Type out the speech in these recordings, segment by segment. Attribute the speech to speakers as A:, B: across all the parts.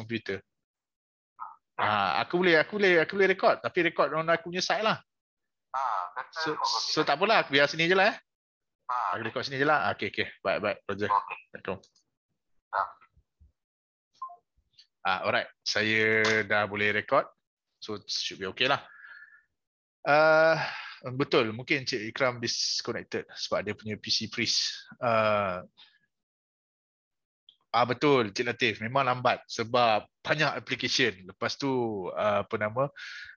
A: komputer. Ha, aku boleh aku boleh aku boleh rekod tapi rekod on aku punya side lah. Ha, so, so tak apalah aku biar sini je lah eh. Ha, aku rekod sini je lah. Ah, okay, okay. Bye, bye. Roger. Okay. Ha. Ha, alright. Saya dah boleh rekod. So should be okay lah. Uh, betul. Mungkin Cik Ikram disconnected sebab dia punya PC freeze. Uh, Ah betul Cik Latif memang lambat sebab banyak application lepas tu ah, apa nama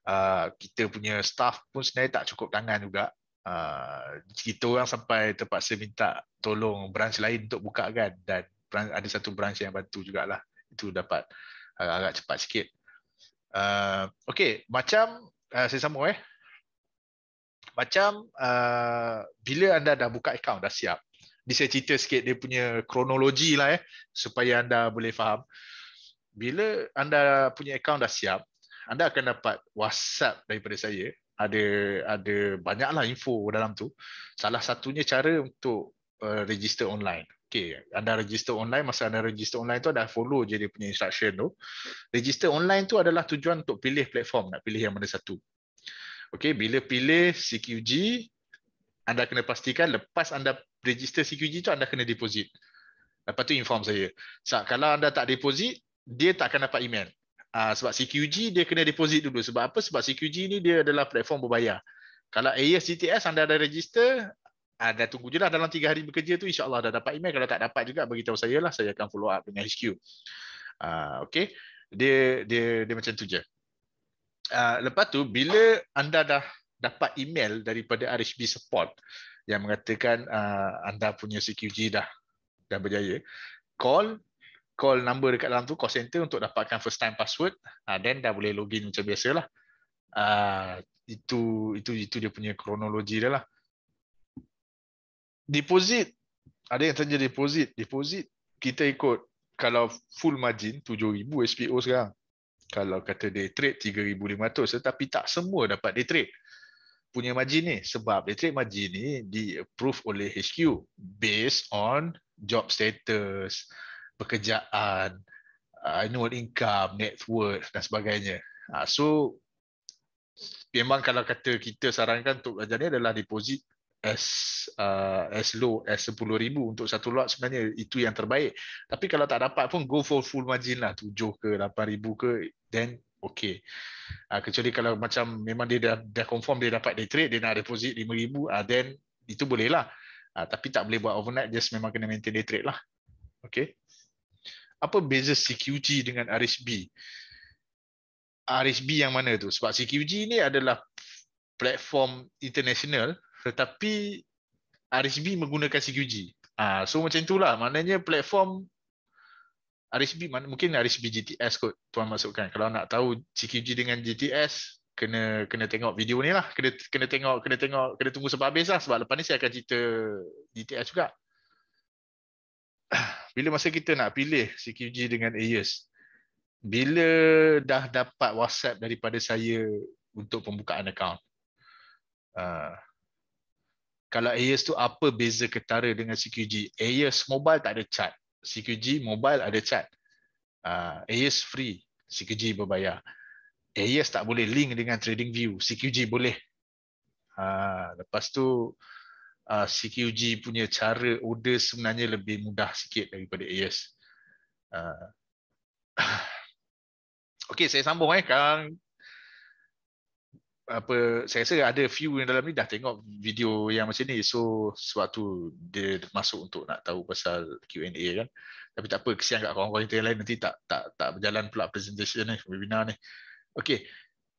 A: ah, kita punya staff pun sebenarnya tak cukup tangan juga ah, kita orang sampai terpaksa minta tolong branch lain untuk buka kan dan ada satu branch yang bantu jugalah itu dapat agak cepat sikit Okay, macam saya sama eh macam bila anda dah buka account dah siap ni saya cerita sikit dia punya kronologi lah eh supaya anda boleh faham. Bila anda punya account dah siap, anda akan dapat WhatsApp daripada saya. Ada ada banyaklah info dalam tu. Salah satunya cara untuk uh, register online. okay anda register online masa anda register online tu ada follow je dia punya instruction tu. Register online tu adalah tujuan untuk pilih platform, nak pilih yang mana satu. okay bila pilih CQG, anda kena pastikan lepas anda register CQG tu anda kena deposit. Lepas tu inform saya. So, kalau anda tak deposit, dia tak akan dapat email. Uh, sebab CQG dia kena deposit dulu. Sebab apa? Sebab CQG ni dia adalah platform berbayar. Kalau ASCTS anda ada register, ada ah, tunggu je lah dalam 3 hari bekerja tu insyaAllah dah dapat email. Kalau tak dapat juga beritahu saya lah. Saya akan follow up dengan HQ. Uh, ah, okay. Dia, dia, dia macam tu je. Uh, lepas tu bila anda dah dapat email daripada RHB support yang mengatakan uh, anda punya CQG dah dah berjaya. Call call number dekat dalam tu call center untuk dapatkan first time password. Uh, then dah boleh login macam biasalah. Uh, itu itu itu dia punya kronologi dia lah. Deposit ada yang tanya deposit. Deposit kita ikut kalau full margin 7000 SPO sekarang. Kalau kata day trade 3500 tetapi tak semua dapat day trade punya margin ni sebab electric margin ni di approve oleh HQ based on job status, pekerjaan, uh, annual income, net worth dan sebagainya. Ha, so memang kalau kata kita sarankan untuk belajar ni adalah deposit as uh, as low as 10000 untuk satu lot sebenarnya itu yang terbaik. Tapi kalau tak dapat pun go for full margin lah 7 ke 8000 ke then okey. Uh, kecuali kalau macam memang dia dah, dah confirm dia dapat day trade, dia nak deposit 5000 uh, ah, then itu boleh lah. Uh, tapi tak boleh buat overnight, just memang kena maintain day trade lah. Okey. Apa beza CQG dengan RSB? RSB yang mana tu? Sebab CQG ni adalah platform international tetapi RSB menggunakan CQG. Ah, uh, so macam itulah. Maknanya platform RSB mana mungkin RSB GTS kot tuan masukkan. Kalau nak tahu CQG dengan GTS kena kena tengok video ni lah. Kena kena tengok kena tengok kena tunggu sampai habis lah sebab lepas ni saya akan cerita GTS juga. Bila masa kita nak pilih CQG dengan AES? Bila dah dapat WhatsApp daripada saya untuk pembukaan account? Uh, kalau AES tu apa beza ketara dengan CQG? AES mobile tak ada chat. CQG mobile ada chat. AS ah, free, CQG berbayar. AS tak boleh link dengan Trading View CQG boleh. Ah, lepas tu ah, CQG punya cara order sebenarnya lebih mudah sikit daripada AES. Okey, saya sambung eh apa saya rasa ada few yang dalam ni dah tengok video yang macam ni so sebab tu dia masuk untuk nak tahu pasal Q&A kan tapi tak apa kesian kat kawan-kawan kita yang lain nanti tak tak tak berjalan pula presentation ni webinar ni okey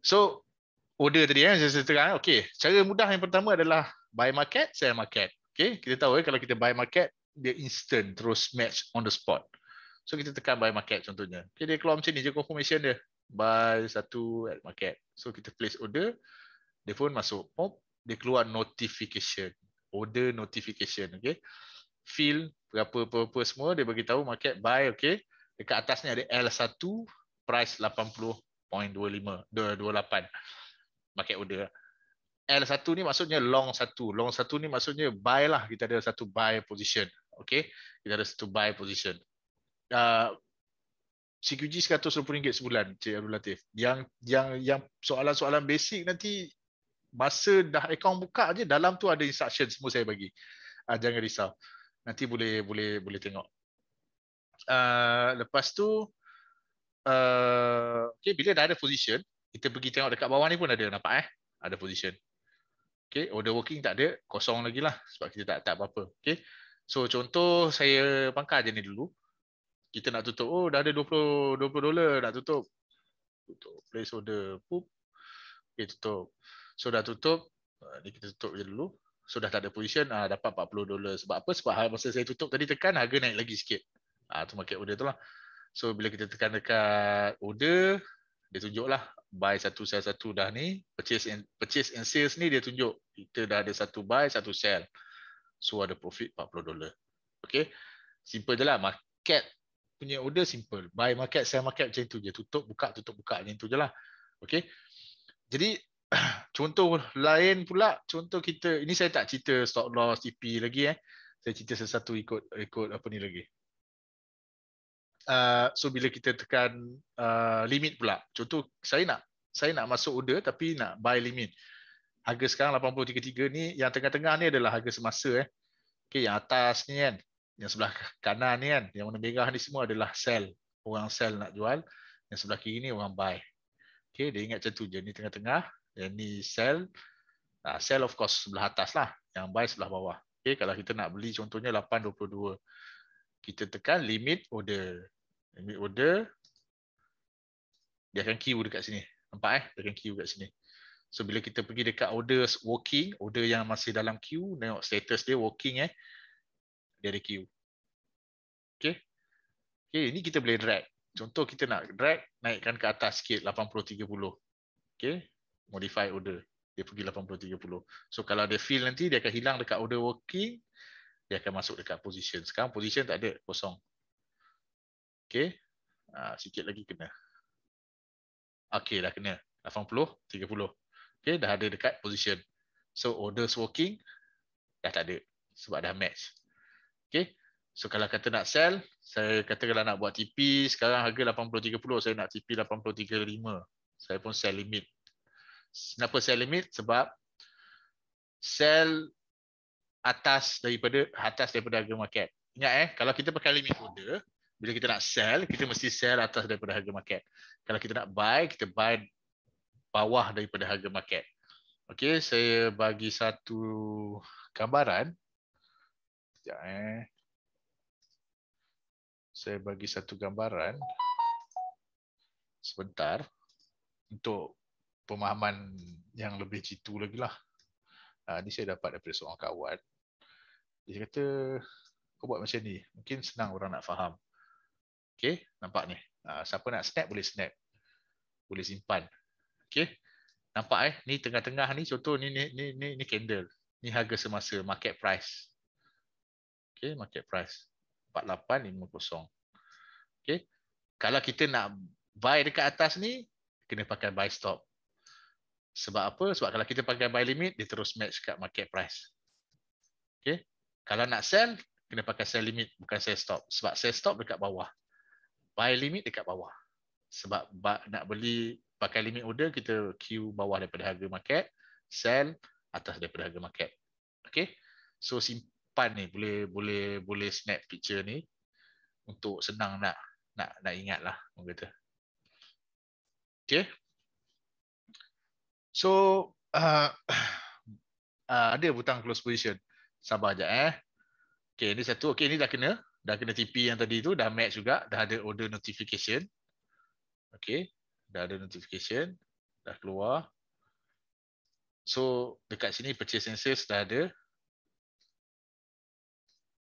A: so order tadi ya saya terangkan eh. okey cara mudah yang pertama adalah buy market sell market okey kita tahu eh, kalau kita buy market dia instant terus match on the spot so kita tekan buy market contohnya okay, dia keluar macam ni je confirmation dia Buy satu at market. So kita place order, dia pun masuk pop, dia keluar notification, order notification, okay. Fill berapa apa semua dia bagi tahu market buy okay. Dekat atas ni ada L1 price 80.25 28 market order. L1 ni maksudnya long satu. Long satu ni maksudnya buy lah. Kita ada satu buy position. Okay. Kita ada satu buy position. Uh, CQG RM120 sebulan Cik Abdul Latif. Yang yang yang soalan-soalan basic nanti masa dah account buka aje dalam tu ada instruction semua saya bagi. Uh, jangan risau. Nanti boleh boleh boleh tengok. Uh, lepas tu uh, ah, okay, bila dah ada position, kita pergi tengok dekat bawah ni pun ada nampak eh. Ada position. Okay, order working tak ada, kosong lagi lah sebab kita tak tak apa-apa. Okay. So contoh saya pangkal je ni dulu kita nak tutup oh dah ada 20 20 dolar nak tutup tutup place order pop okay, tutup so dah tutup uh, ni kita tutup je dulu so dah tak ada position uh, dapat 40 dolar sebab apa sebab hal masa saya tutup tadi tekan harga naik lagi sikit ah uh, tu market order tu lah so bila kita tekan dekat order dia tunjuk lah buy satu sell satu dah ni purchase and purchase and sales ni dia tunjuk kita dah ada satu buy satu sell so ada profit 40 dolar okey simple je lah market punya order simple. Buy market, sell market macam tu je. Tutup, buka, tutup, buka. Macam tu je lah. Okay. Jadi, contoh lain pula. Contoh kita, ini saya tak cerita stock loss, TP e lagi. eh. Saya cerita sesuatu ikut ikut apa ni lagi. Uh, so, bila kita tekan uh, limit pula. Contoh, saya nak saya nak masuk order tapi nak buy limit. Harga sekarang 83.3 ni, yang tengah-tengah ni adalah harga semasa. eh. Okay, yang atas ni kan yang sebelah kanan ni kan yang warna merah ni semua adalah sell orang sell nak jual yang sebelah kiri ni orang buy okey dia ingat macam tu je ni tengah-tengah yang ni sell nah, sell of course sebelah atas lah yang buy sebelah bawah okey kalau kita nak beli contohnya 822 kita tekan limit order limit order dia akan queue dekat sini nampak eh dia akan queue dekat sini so bila kita pergi dekat orders working order yang masih dalam queue tengok status dia working eh dia ada Q. Okay. Okay, ini kita boleh drag. Contoh kita nak drag, naikkan ke atas sikit, 80-30. Okay, modify order. Dia pergi 80-30. So, kalau dia fill nanti, dia akan hilang dekat order working. Dia akan masuk dekat position. Sekarang position tak ada, kosong. Okay. Ha, ah, sikit lagi kena. Okay, dah kena. 80-30. Okay, dah ada dekat position. So, order's working, dah tak ada. Sebab dah match. Okay. So kalau kata nak sell, saya kata kalau nak buat TP, sekarang harga 80.30, saya nak TP 80.35. Saya pun sell limit. Kenapa sell limit? Sebab sell atas daripada atas daripada harga market. Ingat eh, kalau kita pakai limit order, bila kita nak sell, kita mesti sell atas daripada harga market. Kalau kita nak buy, kita buy bawah daripada harga market. Okay, saya bagi satu gambaran sekejap eh. Saya bagi satu gambaran sebentar untuk pemahaman yang lebih jitu lagi lah. Ha, ah, ini saya dapat daripada seorang kawan. Dia kata, kau buat macam ni. Mungkin senang orang nak faham. Okay, nampak ni. Ha, siapa nak snap, boleh snap. Boleh simpan. Okay, nampak eh. Ni tengah-tengah ni, contoh ni, ni, ni, ni, ni candle. Ni harga semasa, market price okay, market price 48.50. Okay. Kalau kita nak buy dekat atas ni, kena pakai buy stop. Sebab apa? Sebab kalau kita pakai buy limit, dia terus match kat market price. Okay. Kalau nak sell, kena pakai sell limit, bukan sell stop. Sebab sell stop dekat bawah. Buy limit dekat bawah. Sebab nak beli pakai limit order, kita queue bawah daripada harga market, sell atas daripada harga market. Okay. So simple depan ni boleh boleh boleh snap picture ni untuk senang nak nak nak ingat lah orang kata. Okey. So uh, uh, ada butang close position. Sabar aja eh. okay ini satu. okay ini dah kena. Dah kena TP yang tadi tu dah match juga, dah ada order notification. okay dah ada notification, dah keluar. So dekat sini purchase sensors dah ada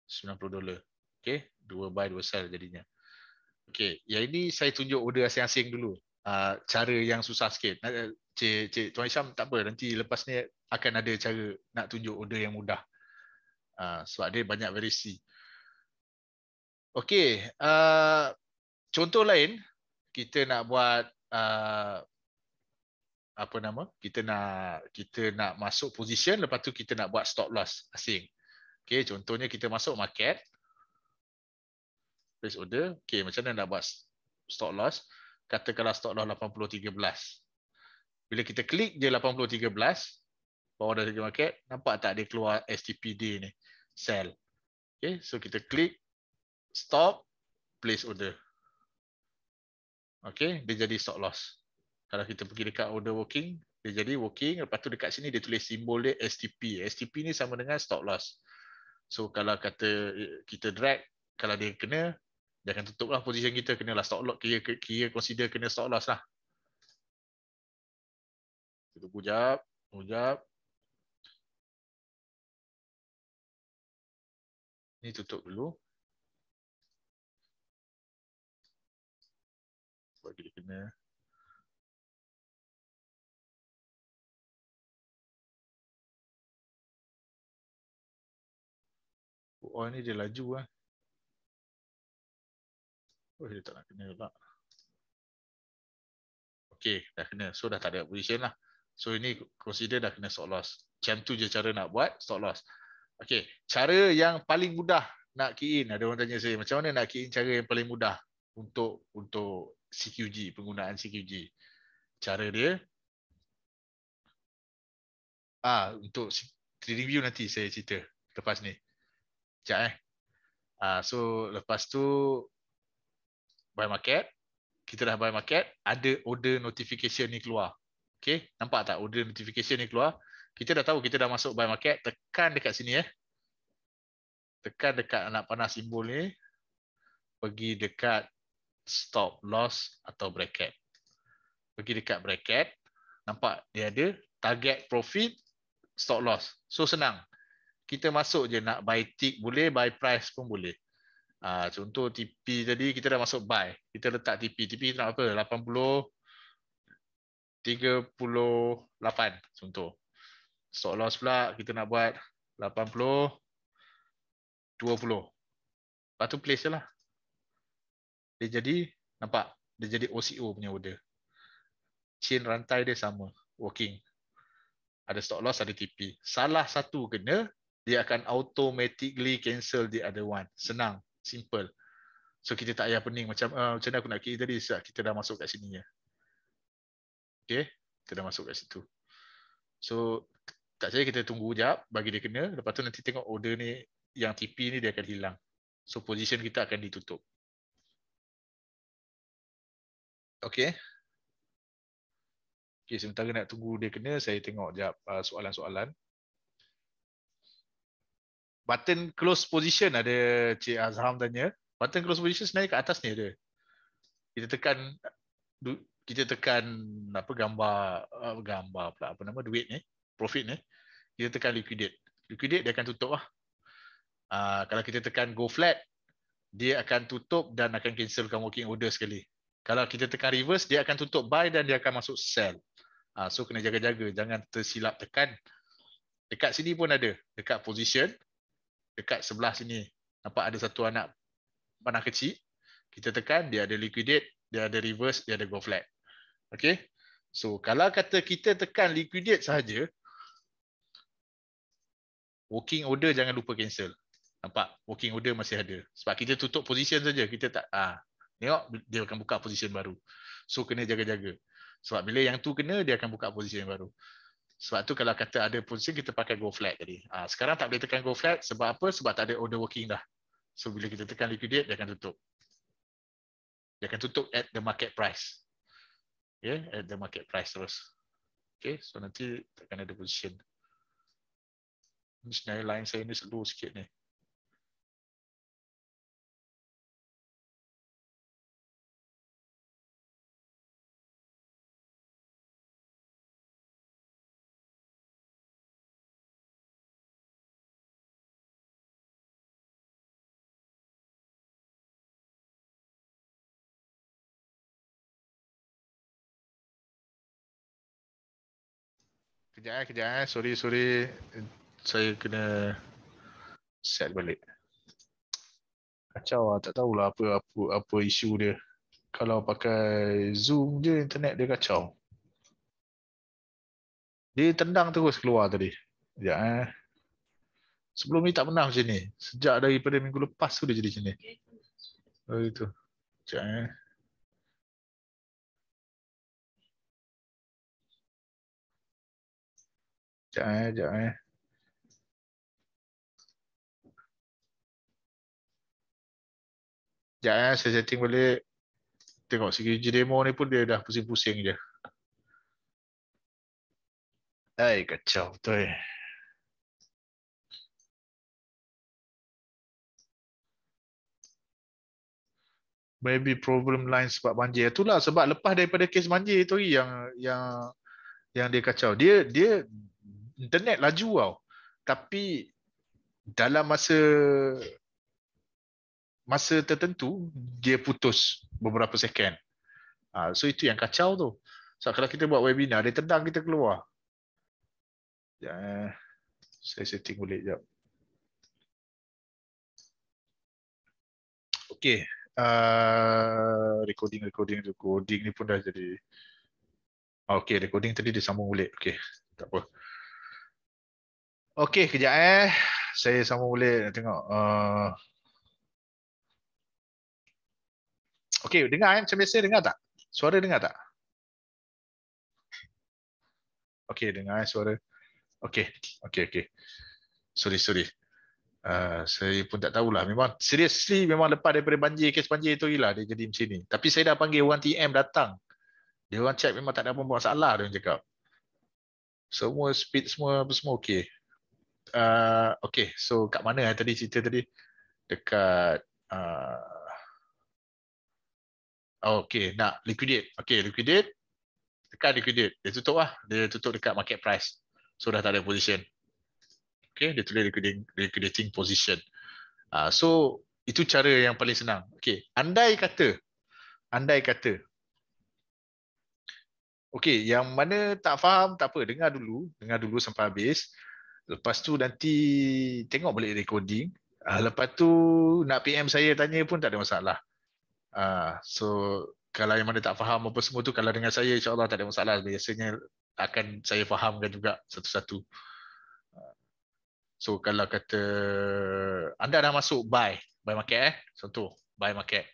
A: 90 dolar. Okey, dua buy dua sell jadinya. Okey, ya ini saya tunjuk order asing-asing dulu. Uh, cara yang susah sikit. Eh, cik, Cik Tuan Isham, tak apa. Nanti lepas ni akan ada cara nak tunjuk order yang mudah. Uh, sebab dia banyak verisi. Okey, ah, contoh lain, kita nak buat apa nama kita nak kita nak masuk position lepas tu kita nak buat stop loss asing Okay, contohnya kita masuk market. Place order. Okay, macam mana nak buat stop loss? Katakanlah stop loss 80.13. Bila kita klik dia 80.13, bawah dari market, nampak tak dia keluar STPD ni, sell. Okay, so kita klik stop, place order. Okay, dia jadi stock loss. Kalau kita pergi dekat order working, dia jadi working. Lepas tu dekat sini dia tulis simbol dia STP. STP ni sama dengan stop loss. So kalau kata eh, kita drag, kalau dia kena, dia akan tutup lah position kita, kena lah stop loss, kira, kira consider kena stop loss lah. Kita tunggu jap, tunggu
B: Ni tutup dulu. Bagi dia kena. Oh ni dia laju eh. Oh dia tak nak kena pula.
A: Okay dah kena. So dah tak ada position lah. So ini consider dah kena stop loss. Macam tu je cara nak buat stop loss. Okay. Cara yang paling mudah nak key in. Ada orang tanya saya macam mana nak key in cara yang paling mudah untuk untuk CQG, penggunaan CQG. Cara dia ah untuk review nanti saya cerita lepas ni. Sekejap eh. Uh, so lepas tu buy market. Kita dah buy market. Ada order notification ni keluar. Okay. Nampak tak order notification ni keluar. Kita dah tahu kita dah masuk buy market. Tekan dekat sini eh. Tekan dekat anak panah simbol ni. Pergi dekat stop loss atau bracket. Pergi dekat bracket. Nampak dia ada target profit stop loss. So senang kita masuk je nak buy tick boleh, buy price pun boleh. Uh, contoh TP tadi kita dah masuk buy. Kita letak TP. TP kita nak apa? 80 38 contoh. Stock loss pula kita nak buat 80 20. Lepas tu place je lah. Dia jadi, nampak? Dia jadi OCO punya order. Chain rantai dia sama. Working. Ada stock loss, ada TP. Salah satu kena, dia akan automatically cancel the other one. Senang, simple. So kita tak payah pening macam uh, macam mana aku nak kira tadi sebab kita dah masuk kat sini ya. Okay, kita dah masuk kat situ. So tak saya kita tunggu jap bagi dia kena. Lepas tu nanti tengok order ni yang TP ni dia akan hilang. So position kita akan ditutup. Okay. Okay, sementara nak tunggu dia kena, saya tengok jap uh, soalan-soalan. Uh, button close position ada Cik Azham tanya. Button close position sebenarnya kat atas ni ada. Kita tekan kita tekan apa gambar gambar pula apa nama duit ni, profit ni. Kita tekan liquidate. Liquidate dia akan tutup lah. Ah, kalau kita tekan go flat dia akan tutup dan akan cancelkan working order sekali. Kalau kita tekan reverse dia akan tutup buy dan dia akan masuk sell. Ah, so kena jaga-jaga jangan tersilap tekan. Dekat sini pun ada. Dekat position dekat sebelah sini nampak ada satu anak panah kecil kita tekan dia ada liquidate dia ada reverse dia ada go flat okey so kalau kata kita tekan liquidate saja, working order jangan lupa cancel nampak working order masih ada sebab kita tutup position saja kita tak ah tengok dia akan buka position baru so kena jaga-jaga sebab bila yang tu kena dia akan buka position baru sebab tu kalau kata ada pusing, kita pakai go flat tadi. Ha, sekarang tak boleh tekan go flat, sebab apa? Sebab tak ada order working dah. So bila kita tekan liquidate, dia akan tutup. Dia akan tutup at the market price. Yeah, at the market price terus. Okay, so nanti takkan ada position. Ini senarai line saya ni slow sikit ni.
B: kejap eh, kejap eh.
A: Sorry, sorry. Saya kena set balik. Kacau lah. Tak tahulah apa, apa, apa isu dia. Kalau pakai Zoom je, internet dia kacau. Dia tendang terus keluar tadi. Sekejap eh. Sebelum ni tak pernah macam ni. Sejak daripada minggu lepas tu dia jadi macam ni. Oh, itu. Sekejap eh.
B: Sekejap eh, sekejap eh. Sekejap eh, saya setting balik. Tengok security demo ni pun dia dah pusing-pusing je. Hai, kacau tu. eh.
A: Maybe problem line sebab banjir. Itulah sebab lepas daripada kes banjir tu yang yang yang dia kacau. Dia dia internet laju tau. Tapi dalam masa masa tertentu dia putus beberapa second. Ah, so itu yang kacau tu. So kalau kita buat webinar dia tendang kita keluar.
B: Ya. Saya setting boleh
A: jap. Okey, uh, ah, recording recording recording ni pun dah jadi. Ah, Okey, recording tadi dia sambung boleh. Okey, tak apa. Okey, kejap eh. Saya sama boleh tengok. Uh... Okey, dengar eh. Macam biasa, dengar tak? Suara dengar tak? Okey, dengar eh suara. Okey, okey, okey. Sorry, sorry. Uh, saya pun tak tahulah. Memang, seriously, memang lepas daripada banjir, kes banjir itu ialah dia jadi macam ni. Tapi saya dah panggil orang TM datang. Dia orang check memang tak ada apa-apa masalah dia orang cakap. Semua speed semua apa semua okey. Uh, okay, so kat mana eh, tadi cerita tadi? Dekat uh, oh, okay, nak liquidate. Okay, liquidate. Tekan liquidate. Dia tutup lah. Dia tutup dekat market price. So, dah tak ada position. Okay, dia tulis liquidating, liquidating position. Uh, so, itu cara yang paling senang. Okay, andai kata. Andai kata. Okay, yang mana tak faham, tak apa. Dengar dulu. Dengar dulu sampai habis. Lepas tu nanti tengok balik recording. Uh, lepas tu nak PM saya tanya pun tak ada masalah. Uh, so kalau yang mana tak faham apa semua tu kalau dengan saya insyaAllah tak ada masalah. Biasanya akan saya fahamkan juga satu-satu. So kalau kata anda dah masuk buy, buy market eh. Contoh, buy market.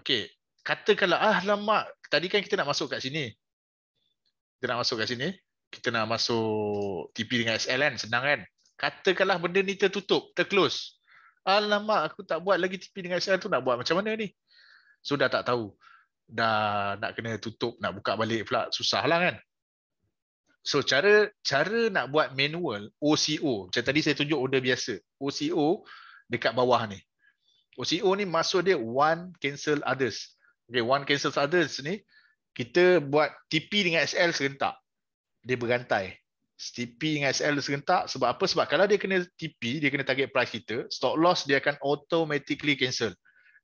A: Okay, katakanlah ah lama tadi kan kita nak masuk kat sini. Kita nak masuk kat sini kita nak masuk TP dengan SL kan senang kan katakanlah benda ni tertutup terclose alamak aku tak buat lagi TP dengan SL tu nak buat macam mana ni so tak tahu dah nak kena tutup nak buka balik pula susah lah kan so cara cara nak buat manual OCO macam tadi saya tunjuk order biasa OCO dekat bawah ni OCO ni maksud dia one cancel others okay, one cancel others ni kita buat TP dengan SL serentak dia berantai. TP dengan SL serentak sebab apa? Sebab kalau dia kena TP, dia kena target price kita, stock loss dia akan automatically cancel.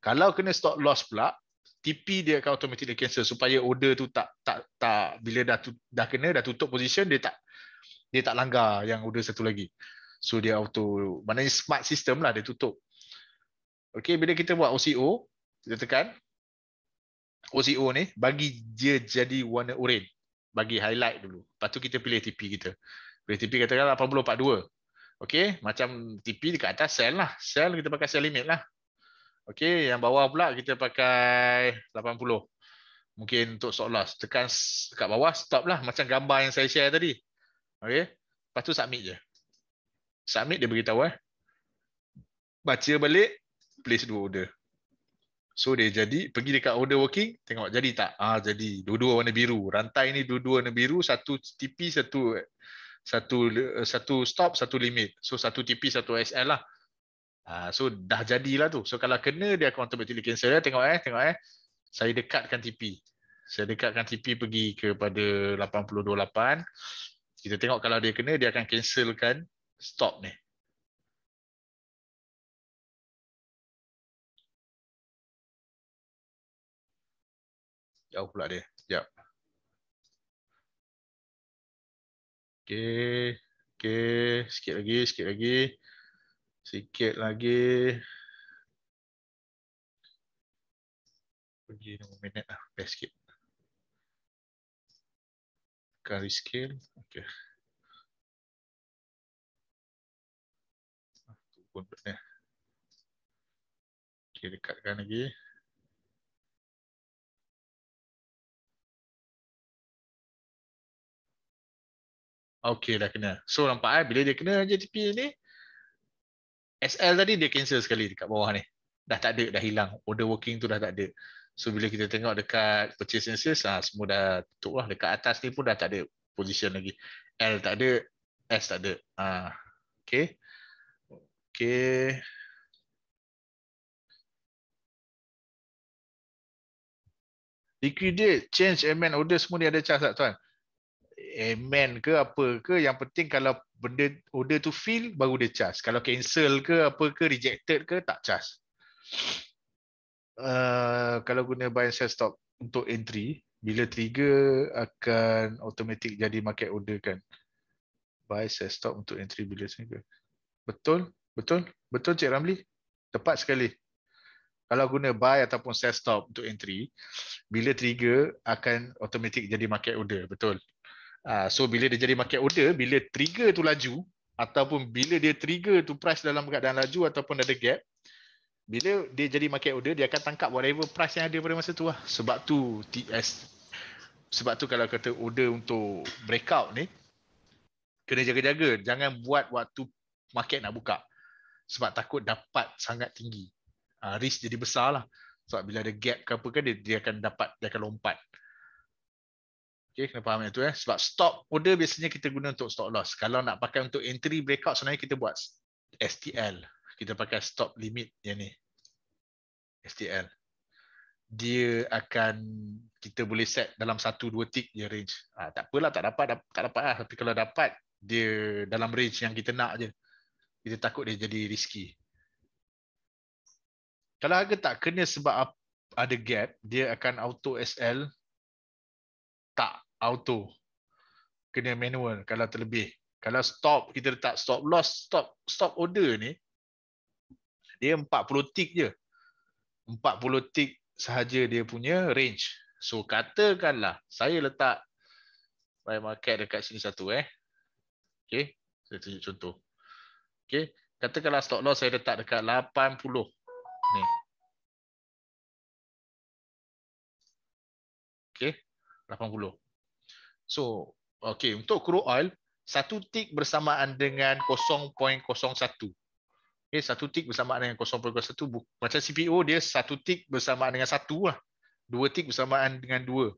A: Kalau kena stock loss pula, TP dia akan automatically cancel supaya order tu tak tak tak bila dah dah kena dah tutup position dia tak dia tak langgar yang order satu lagi. So dia auto maknanya smart system lah dia tutup. Okey bila kita buat OCO kita tekan OCO ni bagi dia jadi warna oranye bagi highlight dulu. Lepas tu kita pilih TP kita. Pilih TP katakan 80.42. Okey, macam TP dekat atas sell lah. Sell kita pakai sell limit lah. Okey, yang bawah pula kita pakai 80. Mungkin untuk stop loss. Tekan dekat bawah stop lah macam gambar yang saya share tadi. Okey. Lepas tu submit je. Submit dia beritahu eh. Baca balik, place dua order. So dia jadi pergi dekat order working tengok jadi tak. Ah jadi dua-dua warna biru. Rantai ni dua-dua warna biru, satu tipi satu satu eh, satu stop satu limit. So satu tipi satu SL lah. Ah so dah jadilah tu. So kalau kena dia akan automatically cancel eh tengok eh tengok eh. Saya dekatkan tipi. Saya dekatkan tipi pergi kepada 828. Kita tengok kalau dia kena dia akan cancelkan stop ni. Jauh pula dia.
B: Sekejap. Okay. Okay. Sikit lagi. Sikit lagi. Sikit lagi. Pergi 5 minit lah. Best sikit. Tekan rescale. Okay. Ah, tunggu pun ni. Okay, dekatkan lagi. Okay, dah kena.
A: So nampak eh bila dia kena JTP ni SL tadi dia cancel sekali dekat bawah ni. Dah tak ada dah hilang. Order working tu dah tak ada. So bila kita tengok dekat purchase and sales ah semua dah tutup lah. Dekat atas ni pun dah tak ada position lagi. L tak ada, S tak ada. Ah. Okey. Okey.
B: Liquidate,
A: change, amend order semua ni ada charge tak tuan? amen ke apa ke yang penting kalau benda order tu fill baru dia charge kalau cancel ke apa ke rejected ke tak charge uh, kalau guna buy and sell stop untuk entry bila trigger akan automatic jadi market order kan buy sell stop untuk entry bila trigger betul betul betul cik Ramli tepat sekali kalau guna buy ataupun sell stop untuk entry, bila trigger akan automatik jadi market order. Betul. Ah, so bila dia jadi market order, bila trigger tu laju ataupun bila dia trigger tu price dalam keadaan laju ataupun ada gap, bila dia jadi market order, dia akan tangkap whatever price yang ada pada masa tu lah. Sebab tu TS, sebab tu kalau kata order untuk breakout ni, kena jaga-jaga. Jangan buat waktu market nak buka. Sebab takut dapat sangat tinggi. Uh, risk jadi besar lah. Sebab bila ada gap ke apa kan, dia, dia akan dapat, dia akan lompat. Okay, kena faham itu ya. Eh? Sebab stop order biasanya kita guna untuk stop loss. Kalau nak pakai untuk entry breakout sebenarnya kita buat STL. Kita pakai stop limit yang ni. STL. Dia akan kita boleh set dalam 1 2 tick je range. Ah ha, tak apalah tak dapat tak dapat lah. tapi kalau dapat dia dalam range yang kita nak je. Kita takut dia jadi risky. Kalau harga tak kena sebab ada gap, dia akan auto SL tak auto kena manual kalau terlebih kalau stop kita letak stop loss stop stop order ni dia 40 tick je 40 tick sahaja dia punya range so katakanlah saya letak buy market dekat sini satu eh okey saya tunjuk contoh okey katakanlah stop loss saya letak dekat 80
B: ni
A: okey So, okay, untuk crude oil, satu tick bersamaan dengan 0.01. Okay, satu tick bersamaan dengan 0.01. Macam CPO, dia satu tick bersamaan dengan satu. Lah. Dua tick bersamaan dengan dua.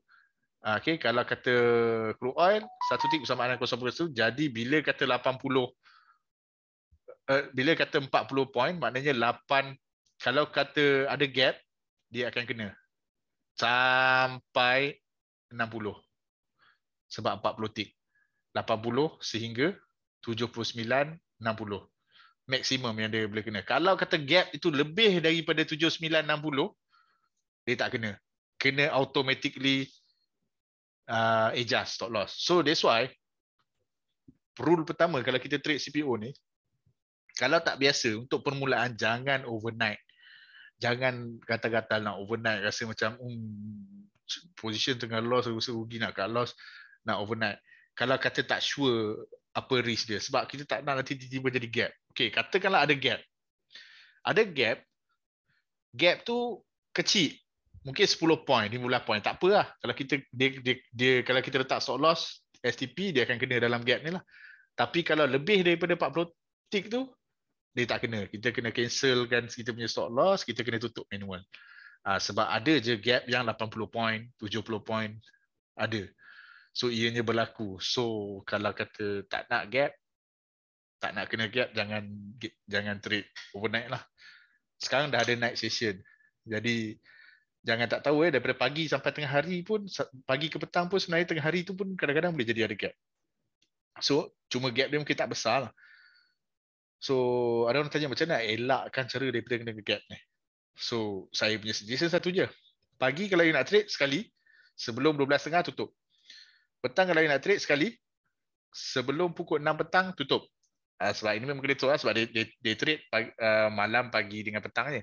A: Ah, okay, kalau kata crude oil, satu tick bersamaan dengan 0.01. Jadi, bila kata 80, uh, eh, bila kata 40 point, maknanya 8, kalau kata ada gap, dia akan kena. Sampai 60 sebab 40 tick. 80 sehingga 79 60 maksimum yang dia boleh kena. Kalau kata gap itu lebih daripada 79 60 dia tak kena. Kena automatically uh, adjust stop loss. So that's why rule pertama kalau kita trade CPO ni kalau tak biasa untuk permulaan jangan overnight. Jangan gata-gata nak overnight rasa macam um position tengah loss rasa rugi nak cut loss nak overnight kalau kata tak sure apa risk dia sebab kita tak nak nanti tiba-tiba jadi gap Okay, katakanlah ada gap ada gap gap tu kecil mungkin 10 point 15 point tak apalah kalau kita dia, dia, dia kalau kita letak stop loss STP dia akan kena dalam gap ni lah tapi kalau lebih daripada 40 tick tu dia tak kena kita kena cancelkan kan kita punya stop loss kita kena tutup manual ah, sebab ada je gap yang 80 point 70 point ada So ianya berlaku. So kalau kata tak nak gap, tak nak kena gap, jangan jangan trade overnight lah. Sekarang dah ada night session. Jadi jangan tak tahu eh, daripada pagi sampai tengah hari pun, pagi ke petang pun sebenarnya tengah hari tu pun kadang-kadang boleh jadi ada gap. So cuma gap dia mungkin tak besar lah. So ada orang tanya macam mana nak elakkan cara daripada kena gap ni. So saya punya suggestion satu je. Pagi kalau you nak trade sekali, sebelum 12.30 tutup petang kalau nak trade sekali sebelum pukul 6 petang tutup. Uh, sebab ini memang kena lah, sebab dia, dia, dia trade pagi, uh, malam pagi dengan petang ni.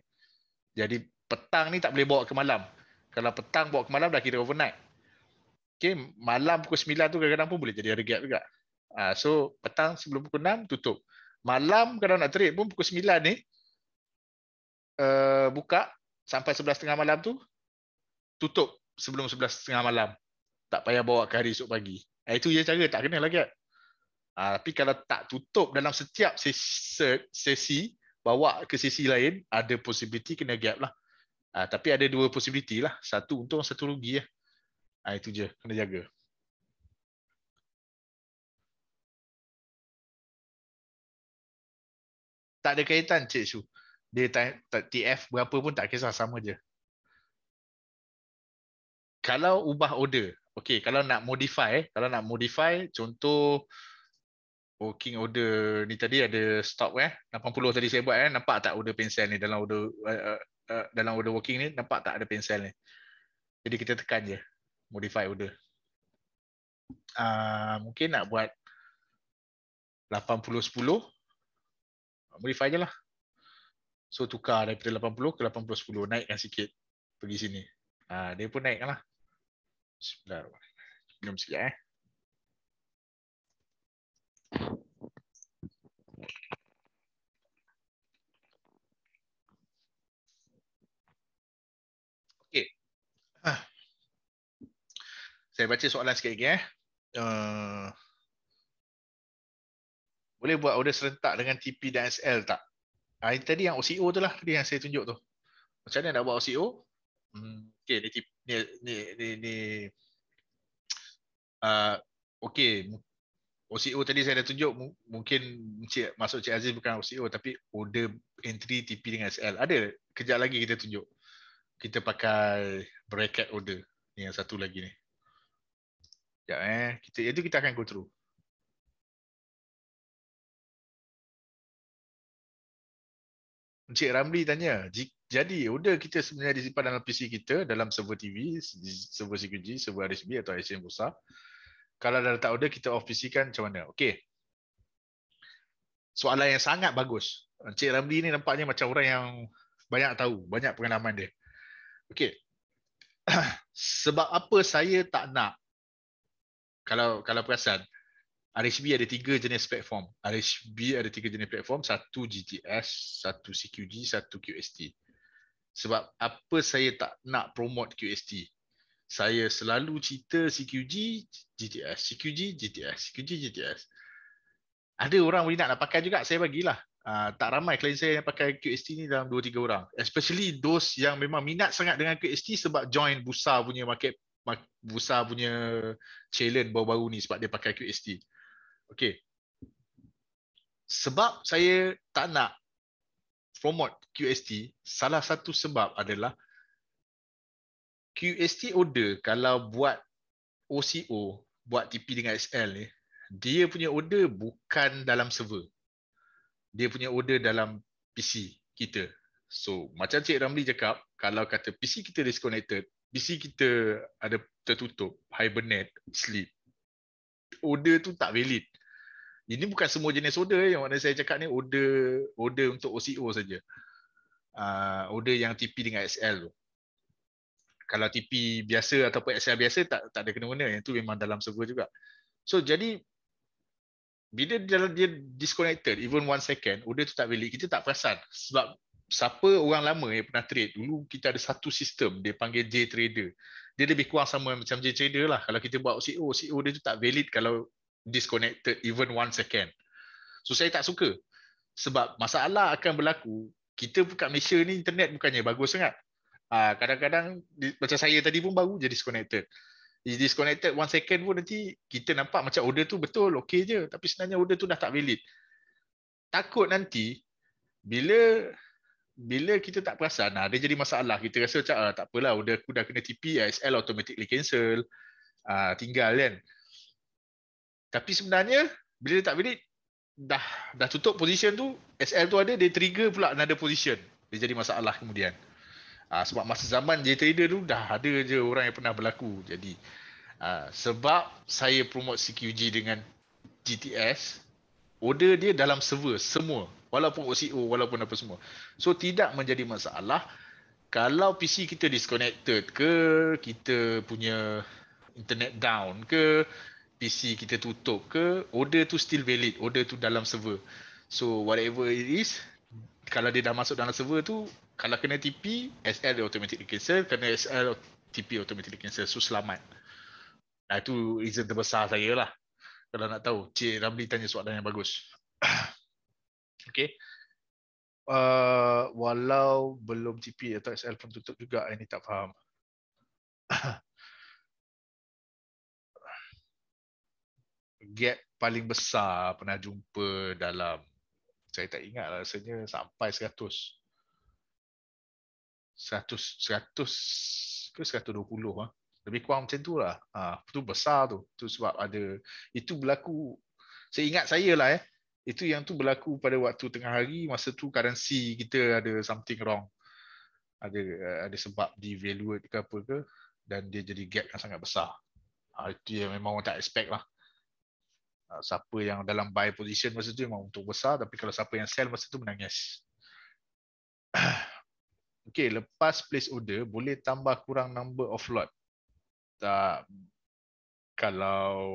A: Jadi petang ni tak boleh bawa ke malam. Kalau petang bawa ke malam dah kira overnight. Okay, malam pukul 9 tu kadang-kadang pun boleh jadi ada gap juga. Uh, so petang sebelum pukul 6 tutup. Malam kalau nak trade pun pukul 9 ni uh, buka sampai 11.30 malam tu tutup sebelum 11.30 malam tak payah bawa kari esok pagi. Eh, itu je cara tak kena lagi. Kan? Ha, tapi kalau tak tutup dalam setiap sesi, sesi bawa ke sesi lain, ada possibility kena gap lah. Ha, tapi ada dua possibility lah. Satu untung, satu rugi. Ya. Ha, itu je, kena jaga.
B: Tak ada kaitan Cik Su. Dia time,
A: TF berapa pun tak kisah, sama je. Kalau ubah order, okay, kalau nak modify, kalau nak modify, contoh working order ni tadi ada stop eh, 80 tadi saya buat eh, nampak tak order pensel ni dalam order uh, uh, dalam order working ni, nampak tak ada pensel ni. Jadi kita tekan je, modify order. Uh, mungkin nak buat 80-10, modify je lah. So tukar daripada 80 ke 80-10, naikkan sikit pergi sini. Uh, dia pun naikkan lah. Bismillahirrahmanirrahim. Minum sikit eh.
B: Okey. Ha.
A: Saya baca soalan sikit lagi eh. Uh, boleh buat order serentak dengan TP dan SL tak? Ah, tadi yang OCO tu lah, tadi yang saya tunjuk tu. Macam mana nak buat OCO? Hmm okay ni tip ni ni ni ni uh, okay OCO tadi saya dah tunjuk mungkin Cik, masuk Cik Aziz bukan OCO tapi order entry TP dengan SL. Ada kejap lagi kita tunjuk. Kita pakai bracket order. Ni yang satu lagi ni. Ya, eh. Kita, itu kita akan go through.
B: Encik Ramli tanya,
A: jika jadi order kita sebenarnya disimpan dalam PC kita dalam server TV, server CQG, server RSB atau IC yang besar. Kalau dah tak order kita off PC kan macam mana? Okey. Soalan yang sangat bagus. Encik Ramli ni nampaknya macam orang yang banyak tahu, banyak pengalaman dia. Okey. Sebab apa saya tak nak kalau kalau perasan RHB ada tiga jenis platform. RHB ada tiga jenis platform, satu GTS, satu CQG, satu QST sebab apa saya tak nak promote QST saya selalu cerita CQG GTS CQG GTS CQG GTS ada orang boleh nak nak pakai juga saya bagilah uh, tak ramai klien saya yang pakai QST ni dalam 2 3 orang especially those yang memang minat sangat dengan QST sebab join Busa punya market Busa punya challenge baru-baru ni sebab dia pakai QST okey sebab saya tak nak promote QST, salah satu sebab adalah QST order kalau buat OCO, buat TP dengan SL ni, dia punya order bukan dalam server. Dia punya order dalam PC kita. So, macam Cik Ramli cakap, kalau kata PC kita disconnected, PC kita ada tertutup, hibernate, sleep. Order tu tak valid. Ini bukan semua jenis order eh. yang mana saya cakap ni order order untuk OCO saja. Uh, order yang TP dengan SL tu. Kalau TP biasa ataupun SL biasa tak tak ada kena-mena yang tu memang dalam server juga. So jadi bila dia, dia disconnected even one second order tu tak valid kita tak perasan sebab siapa orang lama yang pernah trade dulu kita ada satu sistem dia panggil J trader dia lebih kurang sama macam J trader lah kalau kita buat OCO OCO dia tu tak valid kalau disconnected even one second. So saya tak suka. Sebab masalah akan berlaku, kita kat Malaysia ni internet bukannya bagus sangat. Ah, kadang-kadang macam saya tadi pun baru je disconnected. Is disconnected one second pun nanti kita nampak macam order tu betul, okey je. Tapi sebenarnya order tu dah tak valid. Takut nanti bila bila kita tak perasan, ada jadi masalah. Kita rasa macam ah, tak apalah, order aku dah kena TP, ASL automatically cancel. Ah, tinggal kan. Tapi sebenarnya bila dia tak bidik dah dah tutup position tu SL tu ada dia trigger pula another position. Dia jadi masalah kemudian. Uh, sebab masa zaman jadi trader tu dah ada je orang yang pernah berlaku. Jadi uh, sebab saya promote CQG dengan GTS order dia dalam server semua walaupun OCO walaupun apa semua. So tidak menjadi masalah kalau PC kita disconnected ke kita punya internet down ke PC kita tutup ke, order tu still valid. Order tu dalam server. So whatever it is, kalau dia dah masuk dalam server tu, kalau kena TP, SL dia di cancel. Kena SL, TP di cancel. So selamat. Nah, itu reason terbesar saya lah. Kalau nak tahu, Cik Ramli tanya soalan yang bagus. okay. Uh, walau belum TP atau SL pun tutup juga, ini tak faham. gap paling besar pernah jumpa dalam saya tak ingat lah, rasanya sampai 100 100 100 ke 120 ah lebih kurang macam tu lah. Ha, besar tu. Tu sebab ada itu berlaku. Saya ingat saya lah eh. Itu yang tu berlaku pada waktu tengah hari masa tu currency kita ada something wrong. Ada ada sebab devalued ke apa ke dan dia jadi gap yang sangat besar. Ha, itu yang memang orang tak expect lah. Ah, siapa yang dalam buy position masa tu memang untung besar tapi kalau siapa yang sell masa tu menangis. Okey, lepas place order boleh tambah kurang number of lot. Tak kalau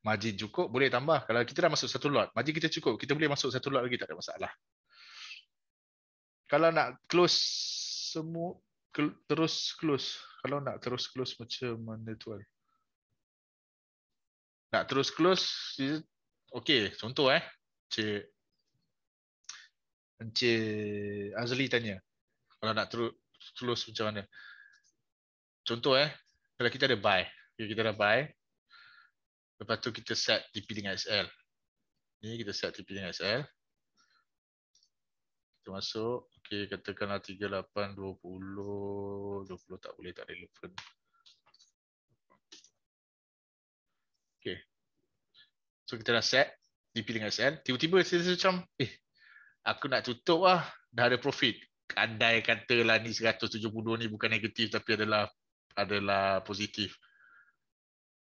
A: margin cukup boleh tambah. Kalau kita dah masuk satu lot, margin kita cukup, kita boleh masuk satu lot lagi tak ada masalah. Kalau nak close semua terus close. Kalau nak terus close macam mana tuan? nak terus close okey contoh eh cik cik Azli tanya kalau nak terus close macam mana contoh eh kalau kita ada buy okay, kita ada buy lepas tu kita set TP dengan SL ni kita set TP dengan SL kita masuk okey katakanlah 3820 20 tak boleh tak relevant Okay. So kita dah set. DP dengan SN. Tiba-tiba saya rasa macam. Eh. Aku nak tutup lah. Dah ada profit. Andai katalah ni 172 ni bukan negatif. Tapi adalah. Adalah positif.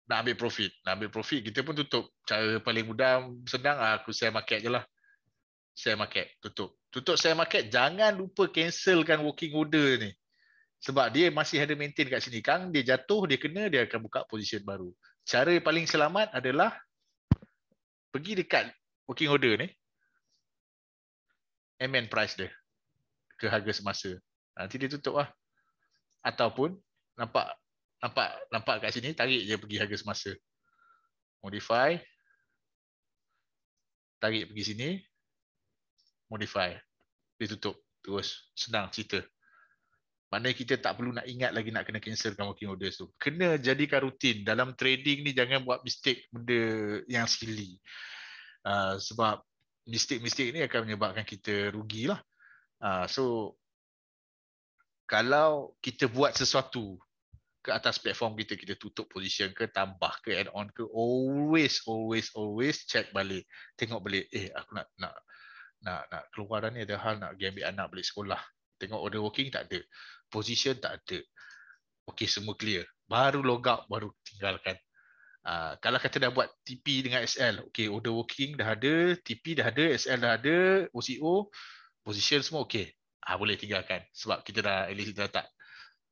A: Nak ambil profit. Nak ambil profit. Kita pun tutup. Cara paling mudah. Senang lah. Aku sell market je lah. Sell market. Tutup. Tutup sell market. Jangan lupa cancelkan working order ni. Sebab dia masih ada maintain kat sini. Kang dia jatuh, dia kena, dia akan buka position baru cara paling selamat adalah pergi dekat working order ni MN price dia ke harga semasa nanti dia tutup lah ataupun nampak nampak nampak kat sini tarik je pergi harga semasa modify tarik pergi sini modify dia tutup terus senang cerita mana kita tak perlu nak ingat lagi nak kena cancelkan working orders tu. Kena jadikan rutin. Dalam trading ni jangan buat mistake benda yang silly. Uh, sebab mistake-mistake ni akan menyebabkan kita rugilah. Uh, ah, so, kalau kita buat sesuatu ke atas platform kita, kita tutup position ke, tambah ke, add on ke, always, always, always check balik. Tengok balik, eh aku nak nak nak, nak keluar dah ni ada hal nak pergi ambil anak balik sekolah. Tengok order working tak ada position tak ada. Okey semua clear. Baru log out baru tinggalkan. Uh, kalau kata dah buat TP dengan SL, okey order working dah ada, TP dah ada, SL dah ada, OCO, position semua okey. Ah uh, boleh tinggalkan sebab kita dah at kita tak.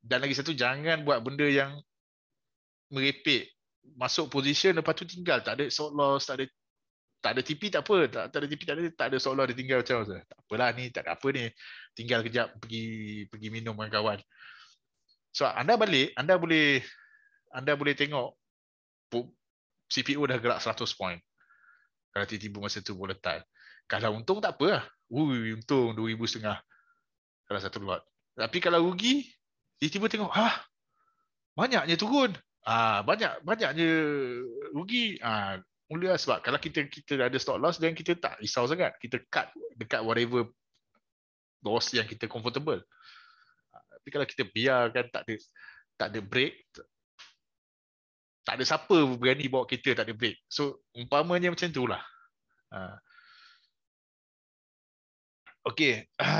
A: Dan lagi satu jangan buat benda yang merepek. Masuk position lepas tu tinggal, tak ada short loss, tak ada tak ada TV tak apa tak, tak ada TV tak ada tak ada seolah dia tinggal macam tu tak apalah ni tak ada apa ni tinggal kejap pergi pergi minum dengan kawan so anda balik anda boleh anda boleh tengok CPU dah gerak 100 point kalau tiba-tiba masa tu boleh volatile kalau untung tak apalah ui untung 2000 setengah kalau satu lot tapi kalau rugi tiba-tiba tengok ha banyaknya turun ah banyak banyaknya rugi ah mulia sebab kalau kita kita ada stop loss dan kita tak risau sangat kita cut dekat whatever loss yang kita comfortable ah, tapi kalau kita biarkan tak ada tak ada break tak ada siapa berani bawa kita tak ada break so umpamanya macam tu lah Okay.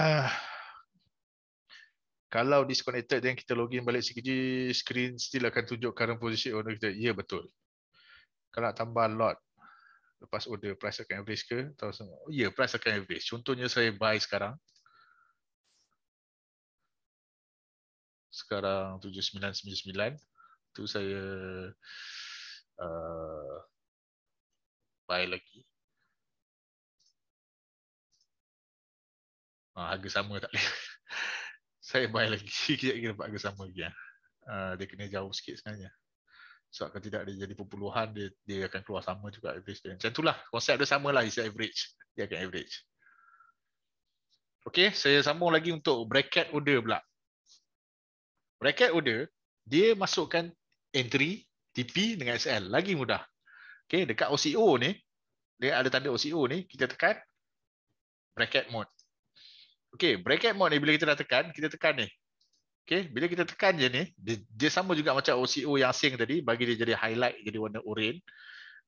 A: kalau disconnected dan kita login balik CKG, screen still akan tunjuk current position owner kita. Ya, betul kalau nak tambah lot lepas order price akan average ke atau oh, ya yeah, price akan average contohnya saya buy sekarang sekarang 7999 tu saya
B: uh, buy lagi ah, harga sama tak boleh
A: saya buy lagi kira-kira dapat harga sama lagi ya. Uh, dia kena jauh sikit sebenarnya so akan tidak dia jadi perpuluhan dia dia akan keluar sama juga average dia macam itulah konsep dia sama lah isi average dia akan average Okay saya sambung lagi untuk bracket order pula bracket order dia masukkan entry TP dengan SL lagi mudah Okay dekat OCO ni dia ada tanda OCO ni kita tekan bracket mode Okay bracket mode ni bila kita dah tekan kita tekan ni Okay, bila kita tekan je ni, dia, dia sama juga macam OCO yang asing tadi, bagi dia jadi highlight, jadi warna oranye.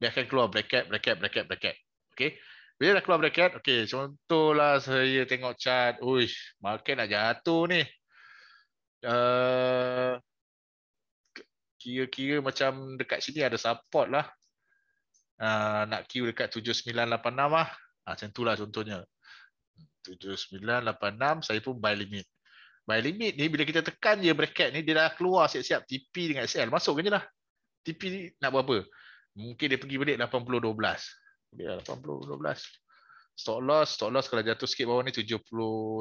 A: Dia akan keluar bracket, bracket, bracket, bracket. Okay. Bila dah keluar bracket, okay, contohlah saya tengok chart. Uish, market nak jatuh ni. Eh, kira-kira uh, macam dekat sini ada support lah. Uh, nak queue dekat 7986 lah. Uh, macam itulah contohnya. 7986, saya pun buy limit. By limit ni bila kita tekan je bracket ni dia dah keluar siap-siap TP dengan SL masuk kan jelah. TP ni nak buat apa? Mungkin dia pergi balik 80 12. Dia 80 12. Stock loss, stock loss kalau jatuh sikit bawah ni 79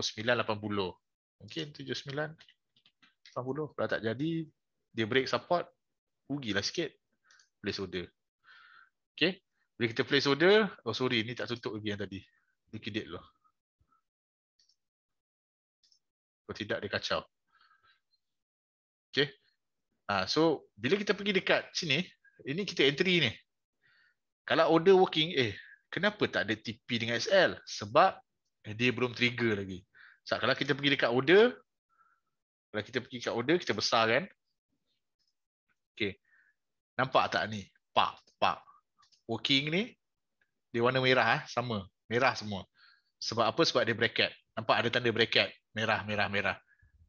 A: 80. Mungkin 79 80 kalau tak jadi dia break support rugilah sikit place order. okay Bila kita place order, oh sorry ni tak tutup lagi yang tadi. Liquidate dulu. Kalau tidak dia kacau. Okey. Ha, so bila kita pergi dekat sini, ini kita entry ni. Kalau order working, eh kenapa tak ada TP dengan SL? Sebab eh, dia belum trigger lagi. So, kalau kita pergi dekat order, kalau kita pergi dekat order, kita besar kan. Okay. Nampak tak ni? Pak, pak. Working ni, dia warna merah. Eh? Sama. Merah semua. Sebab apa? Sebab dia bracket. Nampak ada tanda bracket merah merah merah.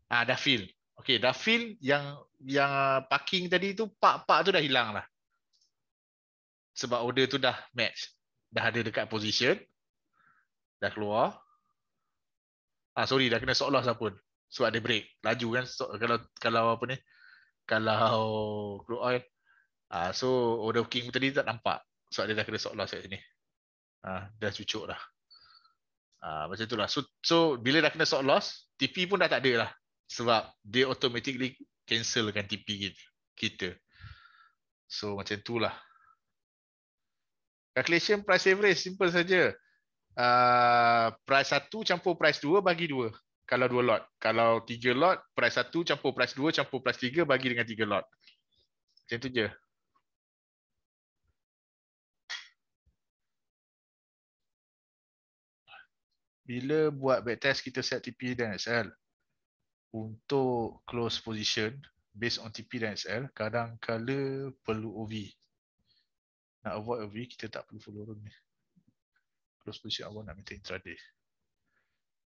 A: Ah ha, dah feel. Okey, dah fill. yang yang ah, parking tadi tu pak-pak tu dah hilang lah. Sebab order tu dah match. Dah ada dekat position. Dah keluar. Ah sorry dah kena solos lah pun. Sebab dia break. Laju kan so, kalau kalau apa ni? Kalau crude oil. Ah so order booking tadi tak nampak. Sebab dia dah kena solos kat sini. Ah dah cucuk dah. Ah, macam itulah. So, so bila dah kena sort loss, TP pun dah tak ada lah. Sebab dia automatically cancelkan TP kita. So macam itulah. Calculation price average, simple saja. Uh, price 1 campur price 2 bagi 2. Kalau 2 lot. Kalau 3 lot, price 1 campur price 2 campur price 3 bagi dengan 3 lot. Macam itu je. bila buat backtest kita set TP dan SL untuk close position based on TP dan SL kadang kala perlu OV nak avoid OV kita tak perlu follow room ni close position awak nak minta intraday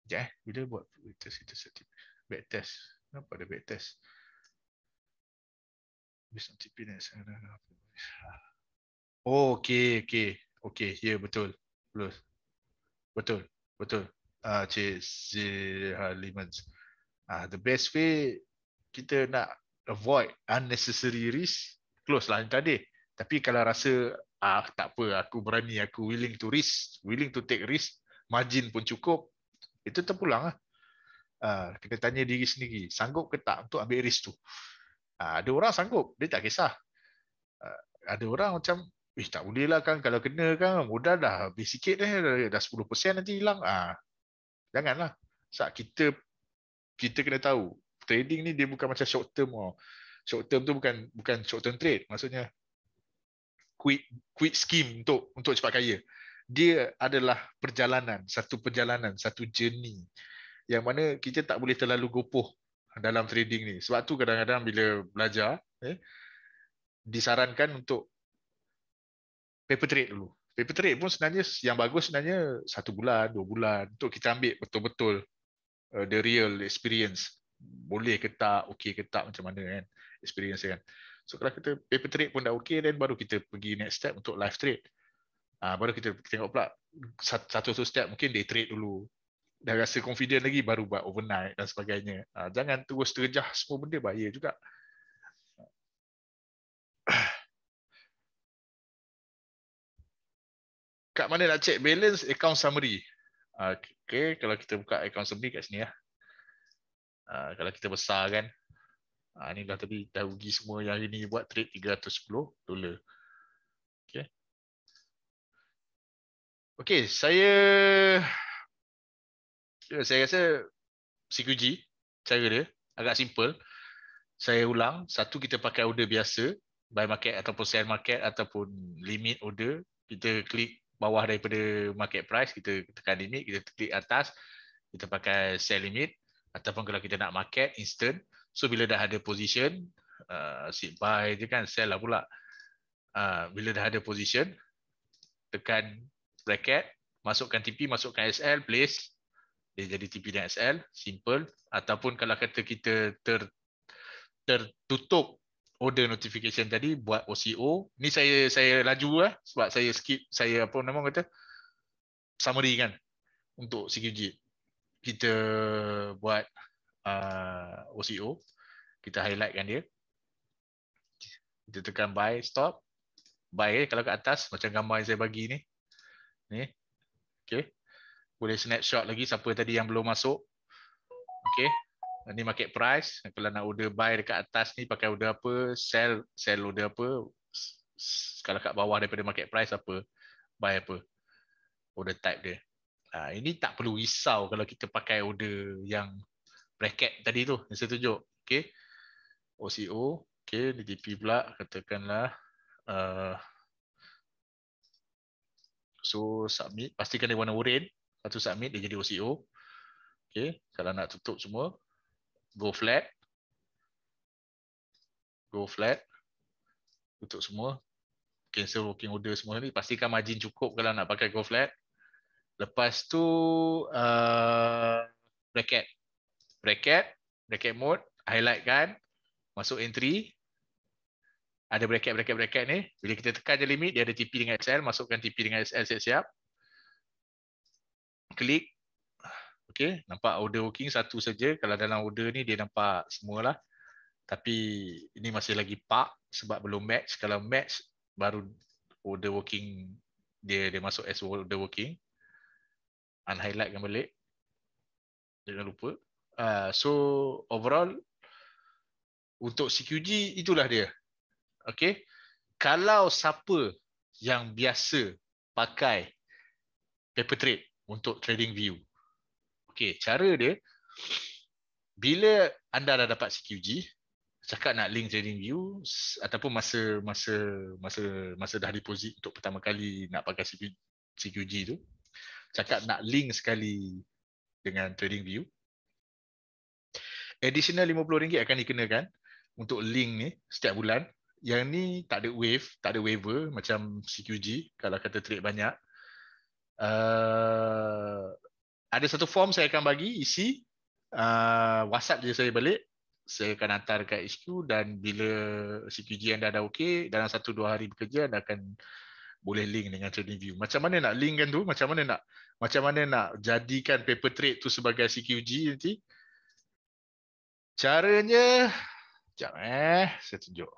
A: sekejap eh bila buat backtest kita set TP backtest kenapa ada backtest based on TP dan XL oh okay okay okay yeah betul close betul Betul. Ah uh, Cik Halimans. Ah uh, the best way kita nak avoid unnecessary risk close lah tadi. Tapi kalau rasa ah tak apa aku berani aku willing to risk, willing to take risk, margin pun cukup. Itu terpulang lah. Uh, kita tanya diri sendiri, sanggup ke tak untuk ambil risk tu? Uh, ada orang sanggup, dia tak kisah. Uh, ada orang macam Eh, tak boleh lah kan. Kalau kena kan, modal dah habis sikit dah. Dah 10% nanti hilang. Ah, janganlah. Sebab kita kita kena tahu. Trading ni dia bukan macam short term. Oh. Short term tu bukan bukan short term trade. Maksudnya, quick quick scheme untuk untuk cepat kaya. Dia adalah perjalanan. Satu perjalanan. Satu journey. Yang mana kita tak boleh terlalu gopoh dalam trading ni. Sebab tu kadang-kadang bila belajar, eh, disarankan untuk paper trade dulu. Paper trade pun sebenarnya yang bagus sebenarnya satu bulan, dua bulan untuk kita ambil betul-betul uh, the real experience. Boleh ke tak, okey ke tak macam mana kan experience kan. So kalau kita paper trade pun dah okey dan baru kita pergi next step untuk live trade. Uh, baru kita tengok pula satu satu step mungkin day trade dulu. Dah rasa confident lagi baru buat overnight dan sebagainya. Uh, jangan terus terjah semua benda bahaya juga. kat mana nak check balance account summary? Okay, kalau kita buka account summary kat sini lah. Kalau kita besar kan. Ini ah, dah tadi dah rugi semua yang ini buat trade
B: 310 dolar. Okay.
A: Okay, saya... Ya, saya rasa CQG, cara dia, agak simple. Saya ulang, satu kita pakai order biasa, buy market ataupun sell market ataupun limit order, kita klik bawah daripada market price kita tekan limit kita klik atas kita pakai sell limit ataupun kalau kita nak market instant so bila dah ada position uh, sit buy je kan sell lah pula uh, bila dah ada position tekan bracket masukkan TP masukkan SL place dia jadi TP dan SL simple ataupun kalau kata kita ter, tertutup order notification tadi buat OCO. Ni saya saya laju lah sebab saya skip saya apa nama kata summary kan untuk CQG. Kita buat uh, OCO. Kita highlight kan dia. Kita tekan buy, stop. Buy eh, kalau ke atas macam gambar yang saya bagi ni. Ni. Okey. Boleh snapshot lagi siapa tadi yang belum masuk. Okey ni market price kalau nak order buy dekat atas ni pakai order apa sell sell order apa kalau kat bawah daripada market price apa buy apa order type dia ha, ini tak perlu risau kalau kita pakai order yang bracket tadi tu yang saya tunjuk okey OCO okey DTP pula katakanlah uh, so submit pastikan dia warna oren lepas tu submit dia jadi OCO Okay. Kalau nak tutup semua, go flat. Go flat. Untuk semua. Cancel working order semua ni. Pastikan margin cukup kalau nak pakai go flat. Lepas tu, uh, bracket. Bracket. Bracket mode. Highlight kan. Masuk entry. Ada bracket-bracket-bracket ni. Bila kita tekan je limit, dia ada TP dengan SL. Masukkan TP dengan SL siap-siap. Klik. Okey, nampak order working satu saja. Kalau dalam order ni dia nampak semualah. Tapi ini masih lagi pak sebab belum match. Kalau match baru order working dia dia masuk as order working. Unhighlightkan balik. Jangan lupa. Uh, so overall untuk CQG itulah dia. Okey. Kalau siapa yang biasa pakai paper trade untuk trading view Okey, cara dia bila anda dah dapat CQG, cakap nak link trading view ataupun masa masa masa masa dah deposit untuk pertama kali nak pakai CQG, CQG tu, cakap nak link sekali dengan trading view. Additional RM50 akan dikenakan untuk link ni setiap bulan. Yang ni tak ada wave, tak ada waiver macam CQG kalau kata trade banyak. Uh, ada satu form saya akan bagi isi uh, WhatsApp je saya balik saya akan hantar dekat HQ dan bila CQG anda dah okey dalam satu dua hari bekerja anda akan boleh link dengan trading view macam mana nak link kan tu macam mana nak macam mana nak jadikan paper trade tu sebagai CQG nanti caranya jap eh saya tunjuk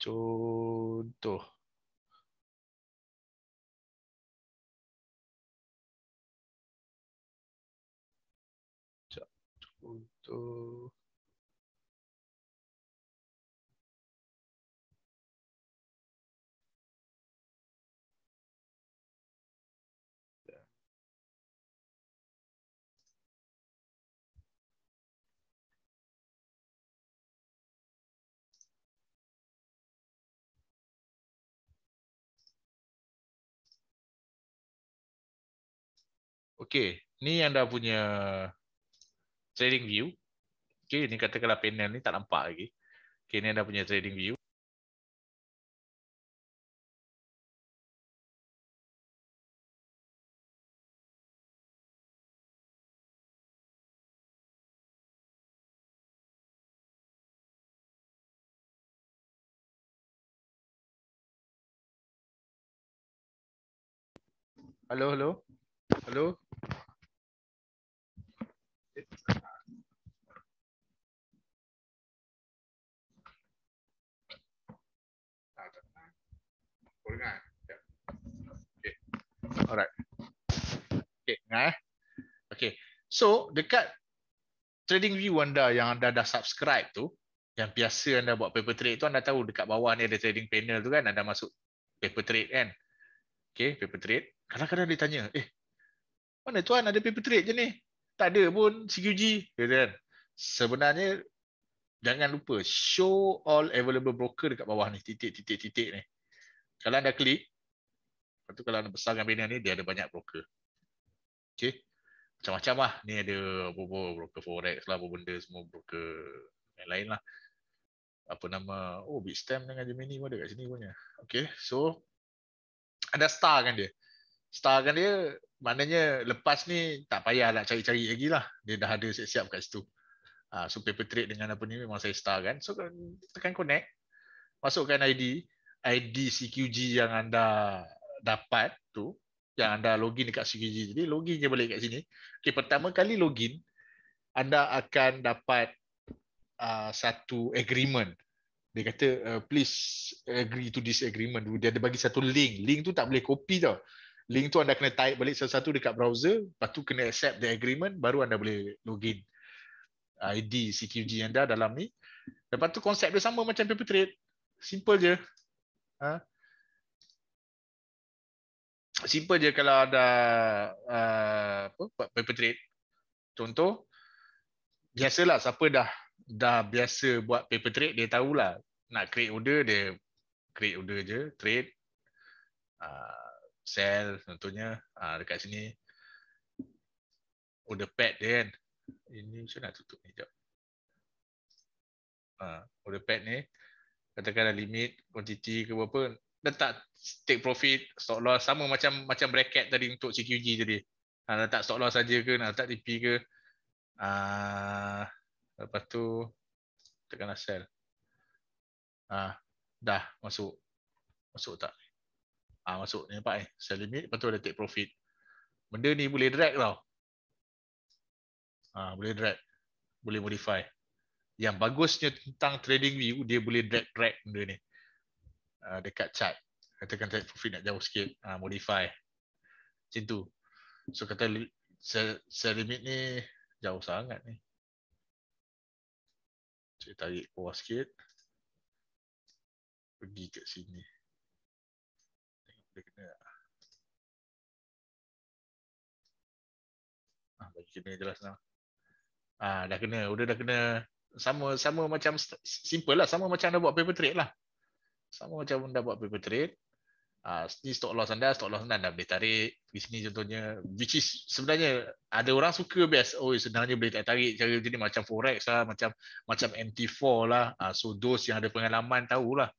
B: contoh itu
A: Okey, ni anda punya trading view. Okey, ni katakanlah panel ni tak nampak lagi. Okey, ni anda punya trading view.
B: Hello, hello. Hello.
A: Alright. Okay, nah. Eh. Okay. So dekat trading view anda yang anda dah subscribe tu, yang biasa anda buat paper trade tu anda tahu dekat bawah ni ada trading panel tu kan, anda masuk paper trade kan. Okay, paper trade. Kadang-kadang dia tanya, "Eh, mana tuan ada paper trade je ni? Tak ada pun CQG." kan. Sebenarnya jangan lupa show all available broker dekat bawah ni titik-titik-titik ni. Kalau anda klik Lepas tu kalau nak besarkan bina ni, dia ada banyak broker. Okay. Macam-macam lah. Ni ada apa-apa broker forex lah, apa benda semua broker yang lain lah. Apa nama, oh Bitstamp dengan Gemini pun ada kat sini punya. Okay, so ada star kan dia. Star kan dia, maknanya lepas ni tak payah nak cari-cari lagi lah. Dia dah ada siap-siap kat situ. Ah, so paper trade dengan apa ni memang saya star kan. So tekan connect, masukkan ID, ID CQG yang anda dapat tu yang anda login dekat CGG. Jadi login je balik kat sini. Okey, pertama kali login anda akan dapat uh, satu agreement. Dia kata uh, please agree to this agreement. Dia ada bagi satu link. Link tu tak boleh copy tau. Link tu anda kena type balik satu-satu dekat browser, lepas tu kena accept the agreement baru anda boleh login uh, ID CQG anda dalam ni. Lepas tu konsep dia sama macam paper trade. Simple je. Ha? simple je kalau ada uh, apa paper trade contoh biasalah siapa dah dah biasa buat paper trade dia tahulah nak create order dia create order je trade uh, sell contohnya uh, dekat sini order pad dia kan ini saya nak tutup ni jap uh, order pad ni katakanlah limit quantity ke apa berapa tak take profit, stop loss sama macam macam bracket tadi untuk CQG tadi. Ha, letak stop loss saja ke, nak letak TP ke. Ah uh, lepas tu tekan sell. Ah ha, uh, dah masuk. Masuk tak? Ah uh, masuk ni nampak eh. Sell limit lepas tu ada take profit. Benda ni boleh drag tau. Ah uh, boleh drag. Boleh modify. Yang bagusnya tentang trading view dia boleh drag drag benda ni. Uh, dekat chat katakan tak profit nak jauh sikit uh, modify macam tu so kata saya, limit ni jauh sangat ni
B: saya tarik bawah sikit pergi kat sini tengok dia kena
A: ah bagi kena jelas nak lah. ah dah kena udah dah kena sama sama macam simple lah sama macam anda buat paper trade lah sama macam anda buat paper trade ah uh, ni stock loss anda stock loss anda, anda boleh tarik di sini contohnya which is sebenarnya ada orang suka best oh sebenarnya boleh tak tarik cara macam macam forex lah macam macam MT4 lah uh, so those yang ada pengalaman tahulah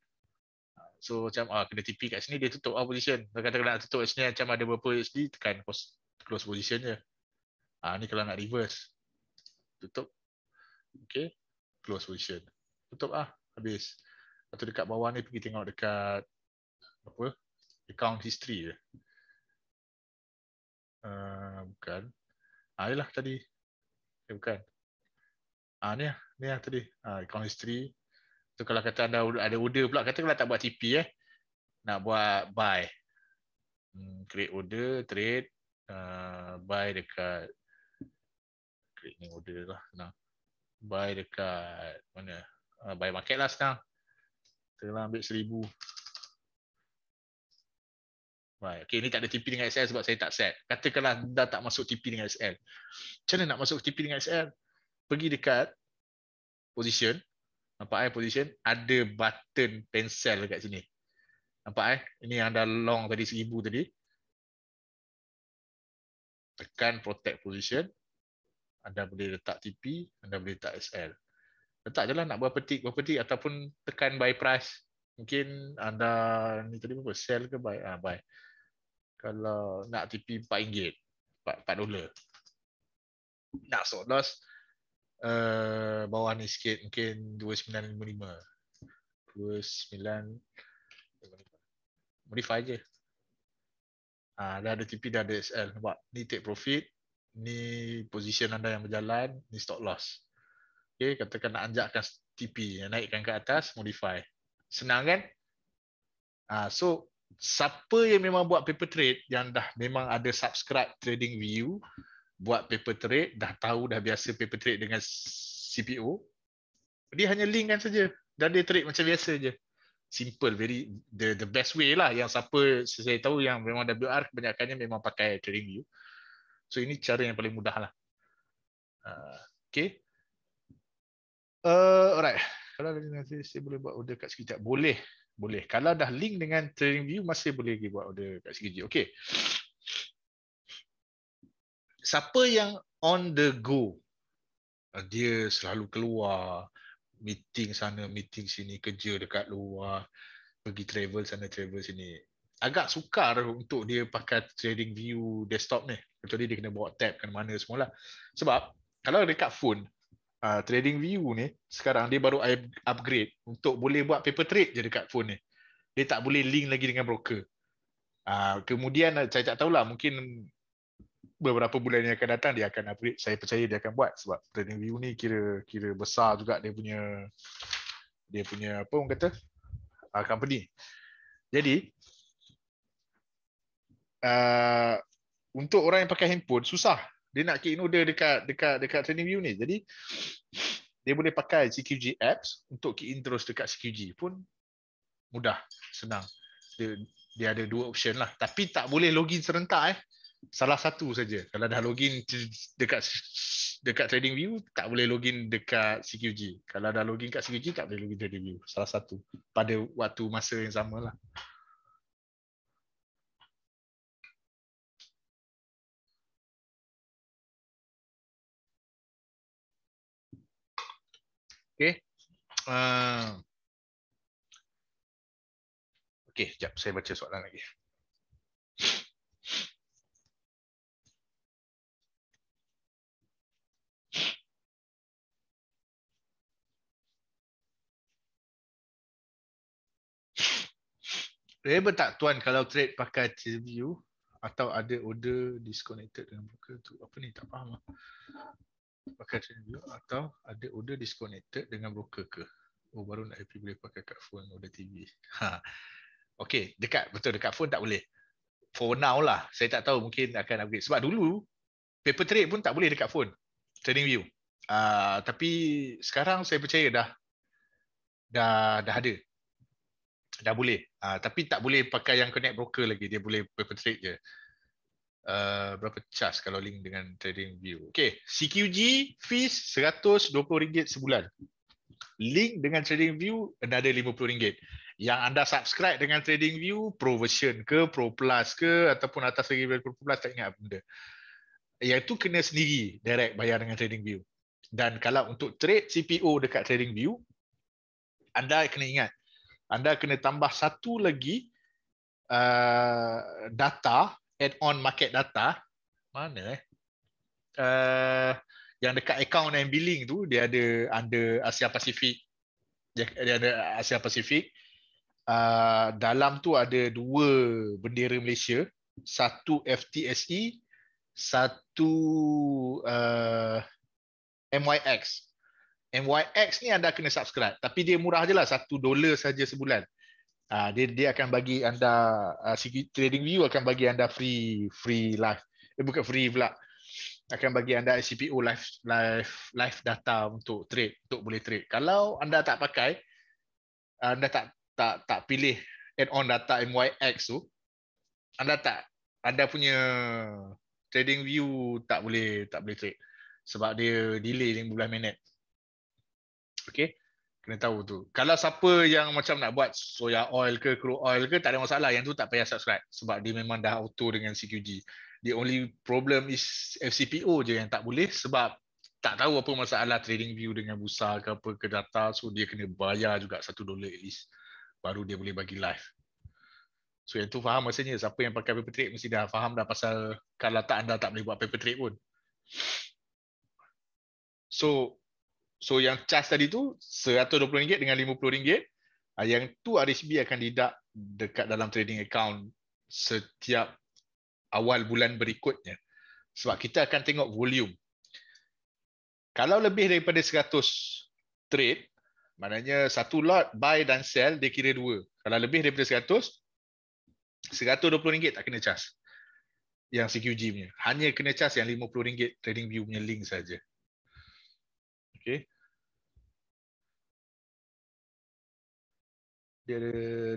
A: So macam ah, kena TP kat sini dia tutup ah, position. Dia kata nak tutup sini macam ada berapa HD tekan close, close position je. Ah ni kalau nak reverse. Tutup. Okay. Close position. Tutup ah habis. Lepas dekat bawah ni pergi tengok dekat apa? Account history je. Uh, bukan. Ah yalah tadi. Eh bukan. Ah ni ah, ni ah tadi. Ah account history. Tu kalau kata anda ada order pula kata kalau tak buat TP eh. Nak buat buy. Hmm, create order, trade, uh, buy dekat create ni order lah. Nah. Buy dekat mana? Uh, buy market lah sekarang. Kita lah ambil seribu. Right. Okay, ni tak ada TP dengan SL sebab saya tak set. Katakanlah dah tak masuk TP dengan SL. Macam mana nak masuk TP dengan SL? Pergi dekat position. Nampak eh position? Ada button pensel dekat sini. Nampak eh? Ini yang dah long tadi, seribu tadi. Tekan protect position. Anda boleh letak TP, anda boleh letak SL letak je lah nak buat petik buat petik ataupun tekan buy price mungkin anda ni tadi apa sell ke buy ah buy kalau nak TP 4 ringgit 4, nak stop loss uh, bawah ni sikit mungkin 2955 2955 modify je ah dah ada TP dah ada SL nampak ni take profit ni position anda yang berjalan ni stop loss Okay, katakan nak anjakkan TP, naikkan ke atas, modify. Senang kan? Ah, so, siapa yang memang buat paper trade, yang dah memang ada subscribe trading view, buat paper trade, dah tahu, dah biasa paper trade dengan CPO, dia hanya linkkan saja. Dan dia trade macam biasa saja. Simple, very the the best way lah. Yang siapa saya tahu yang memang WR kebanyakannya memang pakai trading view. So ini cara yang paling mudah lah. Uh, ha, okay. Uh, alright. Kalau dah nanti saya boleh buat order kat sekejap. Boleh. Boleh. Kalau dah link dengan trading view masih boleh lagi buat order kat sekejap. Okey. Siapa yang on the go? Eh, dia selalu keluar meeting sana, meeting sini, kerja dekat luar, pergi travel sana, travel sini. Agak sukar untuk dia pakai trading view desktop ni. Kecuali dia kena bawa tab ke mana semualah. Sebab kalau dekat phone, uh, trading view ni sekarang dia baru upgrade untuk boleh buat paper trade je dekat phone ni dia tak boleh link lagi dengan broker uh, kemudian ah, saya tak tahulah mungkin beberapa bulan yang akan datang dia akan upgrade saya percaya dia akan buat sebab trading view ni kira kira besar juga dia punya dia punya apa orang kata uh, company jadi uh, untuk orang yang pakai handphone susah dia nak kick in order dekat dekat dekat training view ni. Jadi dia boleh pakai CQG apps untuk kick in terus dekat CQG pun mudah, senang. Dia dia ada dua option lah. Tapi tak boleh login serentak eh. Salah satu saja. Kalau dah login dekat dekat trading view tak boleh login dekat CQG. Kalau dah login kat CQG tak boleh login trading view. Salah satu pada waktu masa yang samalah. lah.
B: Okay. Uh, ah. okay, sekejap. Saya baca soalan lagi.
A: Reba tak tuan kalau trade pakai TradeView atau ada order disconnected dengan broker tu? Apa ni? Tak faham lah pakai trading view atau ada order disconnected dengan broker ke? Oh baru nak happy boleh pakai kat phone order TV. Ha. Okey, dekat betul dekat phone tak boleh. For now lah. Saya tak tahu mungkin akan upgrade sebab dulu paper trade pun tak boleh dekat phone. Trading view. Uh, ah, tapi sekarang saya percaya dah dah dah ada. Dah boleh. Uh, tapi tak boleh pakai yang connect broker lagi. Dia boleh paper trade je uh, berapa charge kalau link dengan trading view okey CQG fees 120 ringgit sebulan link dengan trading view another 50 ringgit yang anda subscribe dengan trading view pro version ke pro plus ke ataupun atas lagi pro plus tak ingat apa benda yang itu kena sendiri direct bayar dengan trading view dan kalau untuk trade CPO dekat trading view anda kena ingat anda kena tambah satu lagi uh, data add-on market data mana eh uh, yang dekat account and billing tu dia ada under Asia Pacific dia, dia ada Asia Pacific uh, dalam tu ada dua bendera Malaysia satu FTSE satu uh, MYX MYX ni anda kena subscribe tapi dia murah je lah satu dolar saja sebulan Uh, dia dia akan bagi anda uh, trading view akan bagi anda free free live. Eh bukan free pula. Akan bagi anda CPU live live live data untuk trade untuk boleh trade. Kalau anda tak pakai anda tak tak tak pilih add on data MYX tu anda tak anda punya trading view tak boleh tak boleh trade sebab dia delay 15 minit. Okay kena tahu tu. Kalau siapa yang macam nak buat soya oil ke crude oil ke tak ada masalah yang tu tak payah subscribe sebab dia memang dah auto dengan CQG. The only problem is FCPO je yang tak boleh sebab tak tahu apa masalah trading view dengan busa ke apa ke data so dia kena bayar juga satu dolar at least baru dia boleh bagi live. So yang tu faham maksudnya siapa yang pakai paper trade mesti dah faham dah pasal kalau tak anda tak boleh buat paper trade pun. So So yang charge tadi tu RM120 dengan RM50. Ah, yang tu RSB akan didak dekat dalam trading account setiap awal bulan berikutnya. Sebab kita akan tengok volume. Kalau lebih daripada 100 trade, maknanya satu lot buy dan sell, dia kira dua. Kalau lebih daripada 100, RM120 tak kena charge yang CQG punya. Hanya kena charge yang RM50 trading view punya link saja.
B: Okay. dia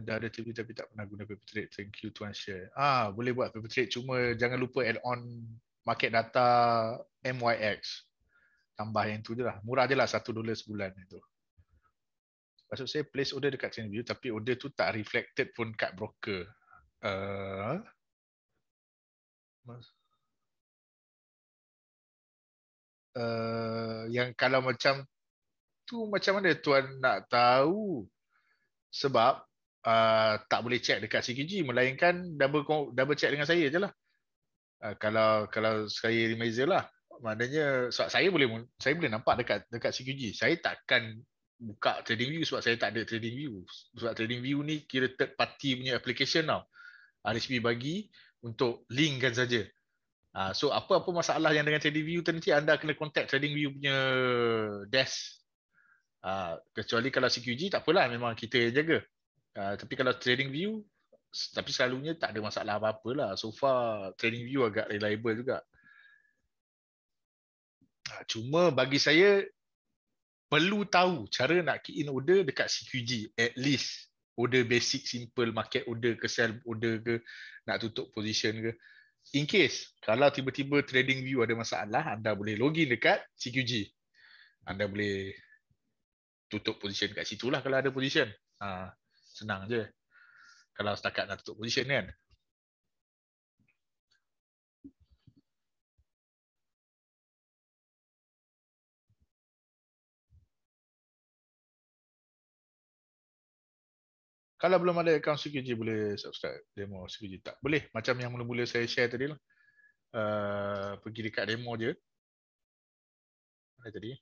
A: dah ada TV tapi tak pernah guna paper trade. Thank you Tuan Syed. Ah, boleh buat paper trade cuma jangan lupa add on market data MYX. Tambah yang tu je lah. Murah je lah satu dolar sebulan itu. Maksud saya place order dekat Chainview tapi order tu tak reflected pun kat broker. Uh, mas- Uh, yang kalau macam tu macam mana tuan nak tahu sebab uh, tak boleh check dekat CKG melainkan double double check dengan saya je lah. Uh, kalau kalau saya remaster lah. Maknanya sebab saya boleh saya boleh nampak dekat dekat CQG. Saya takkan buka trading view sebab saya tak ada trading view. Sebab trading view ni kira third party punya application tau. RSP bagi untuk linkkan saja. Uh, so apa-apa masalah yang dengan trading view tu nanti anda kena contact trading view punya desk Uh, kecuali kalau CQG tak apalah memang kita yang jaga. Uh, tapi kalau trading view tapi selalunya tak ada masalah apa-apa lah. So far trading view agak reliable juga. Uh, cuma bagi saya perlu tahu cara nak key in order dekat CQG at least order basic simple market order ke sell order ke nak tutup position ke in case kalau tiba-tiba trading view ada masalah anda boleh login dekat CQG anda boleh tutup position kat situ lah kalau ada position. Ha, senang je. Kalau setakat nak tutup position kan. Kalau belum ada account CQG boleh subscribe demo CQG. Tak boleh. Macam yang mula-mula saya share tadi lah. Uh, pergi dekat demo je. Mana tadi?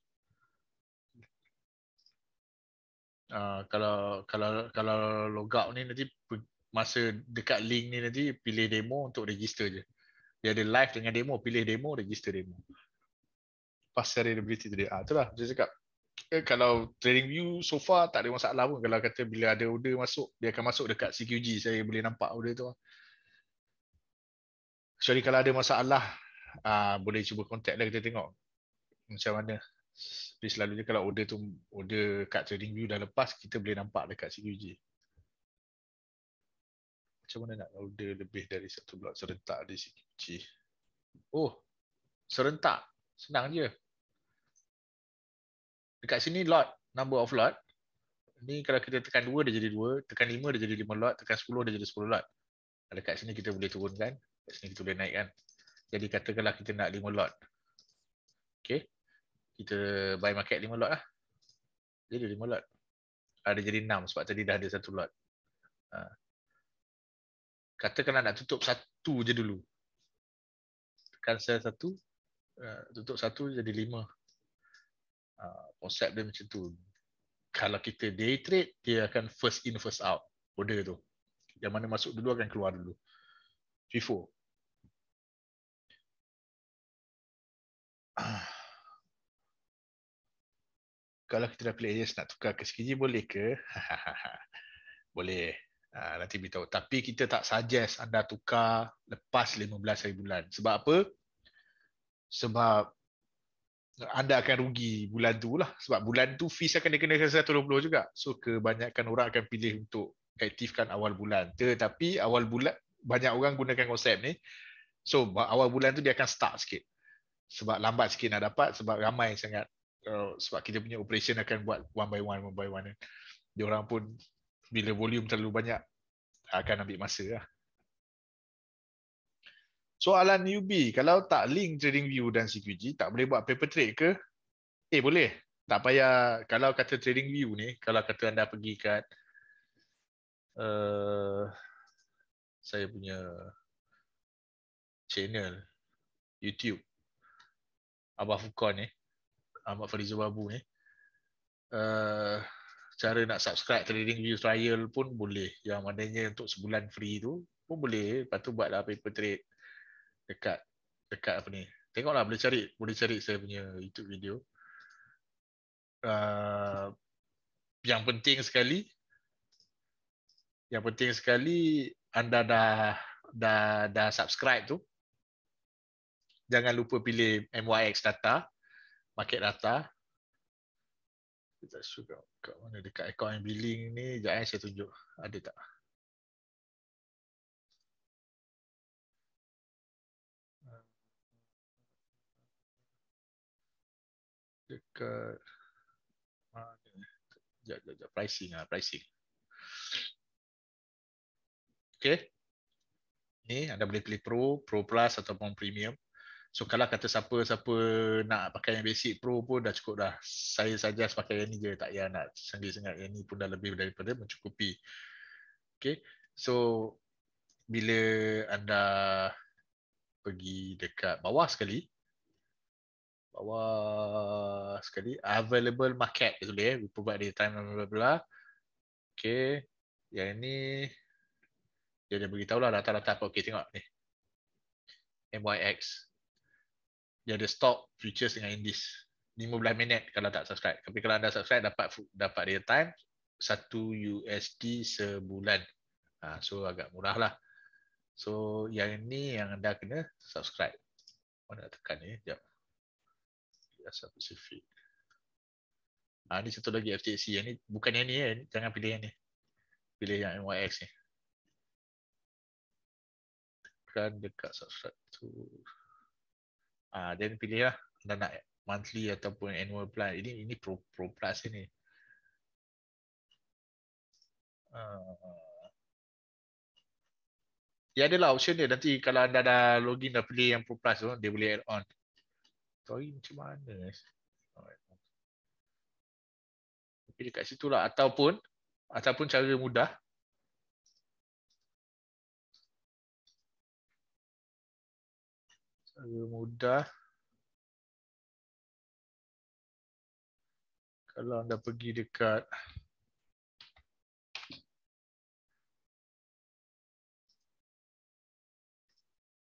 A: Ah, kalau kalau kalau log out ni nanti masa dekat link ni nanti pilih demo untuk register je. Dia ada live dengan demo, pilih demo, register demo. Pas availability tu dia. Ah, itulah saya cakap. Eh, kalau trading view so far tak ada masalah pun kalau kata bila ada order masuk, dia akan masuk dekat CQG. Saya boleh nampak order tu. Kecuali kalau ada masalah, ah, boleh cuba contact lah kita tengok macam mana. Tapi selalunya kalau order tu order kat trading view dah lepas kita boleh nampak dekat CQG. Macam mana nak order lebih dari satu blok serentak di CQG? Oh, serentak. Senang je. Dekat sini lot, number of lot. Ni kalau kita tekan 2 dia jadi 2, tekan 5 dia jadi 5 lot, tekan 10 dia jadi 10 lot. Dekat sini kita boleh turunkan, dekat sini kita boleh naikkan. Jadi katakanlah kita nak 5 lot. Okay kita buy market 5 lot lah. Jadi 5 lot. Ada jadi 6 sebab tadi dah ada satu lot. Ha. Katakanlah nak tutup satu je dulu. Cancel satu. Ha, tutup satu jadi 5. Ha. Konsep dia macam tu. Kalau kita day trade, dia akan first in, first out. Order tu. Yang mana masuk dulu akan keluar dulu. FIFO. Ah kalau kita dah pilih nak tukar ke sekeji boleh ke? boleh. Ha, nanti tahu. Tapi kita tak suggest anda tukar lepas 15 hari bulan. Sebab apa? Sebab anda akan rugi bulan tu lah. Sebab bulan tu fees akan dikenakan 120 juga. So kebanyakan orang akan pilih untuk aktifkan awal bulan. Tetapi awal bulan, banyak orang gunakan konsep ni. So awal bulan tu dia akan start sikit. Sebab lambat sikit nak dapat. Sebab ramai sangat uh, sebab kita punya operation akan buat one by one one by one kan. dia orang pun bila volume terlalu banyak akan ambil masa lah. Soalan newbie, kalau tak link trading view dan CQG, tak boleh buat paper trade ke? Eh boleh. Tak payah kalau kata trading view ni, kalau kata anda pergi kat uh, saya punya channel YouTube Abah Fukon ni. Eh. Ahmad Fariza Babu ni. Eh. Uh, cara nak subscribe trading view trial pun boleh. Yang maknanya untuk sebulan free tu pun boleh. Lepas tu buatlah paper trade dekat dekat apa ni. Tengoklah boleh cari boleh cari saya punya YouTube video. Uh, yang penting sekali yang penting sekali anda dah dah dah subscribe tu jangan lupa pilih MYX data market data. Kita suka kat mana dekat account and billing ni, jap eh, saya tunjuk ada tak.
B: Dekat
A: Jap, jap, Pricing lah, pricing. Okay. Ni anda boleh pilih Pro, Pro Plus ataupun Premium. So kalau kata siapa-siapa nak pakai yang basic pro pun dah cukup dah. Saya saja pakai yang ni je tak payah nak sanggih sangat. Yang ni pun dah lebih daripada mencukupi. Okay. So bila anda pergi dekat bawah sekali bawah sekali available market gitu boleh eh? we provide the time bla bla okey yang ini dia dah beritahu lah data-data apa okey tengok ni MYX dia ada stock futures dengan indis 15 minit kalau tak subscribe tapi kalau anda subscribe dapat dapat real time 1 USD sebulan ha, so agak murah lah so yang ini yang anda kena subscribe mana nak tekan ni jap rasa pacific ha, ni satu lagi FTC yang ni bukan yang ni ya. jangan pilih yang ni pilih yang NYX ni. Tekan dekat subscribe tu. Ah, uh, then pilih lah anda nak monthly ataupun annual plan. Ini ini pro pro plus ini.
B: Uh,
A: ya adalah option dia nanti kalau anda dah login dah pilih yang pro plus tu dia boleh add on. Sorry macam mana? Eh? Pilih kat situ lah. ataupun ataupun cara mudah
B: mudah. Kalau anda pergi dekat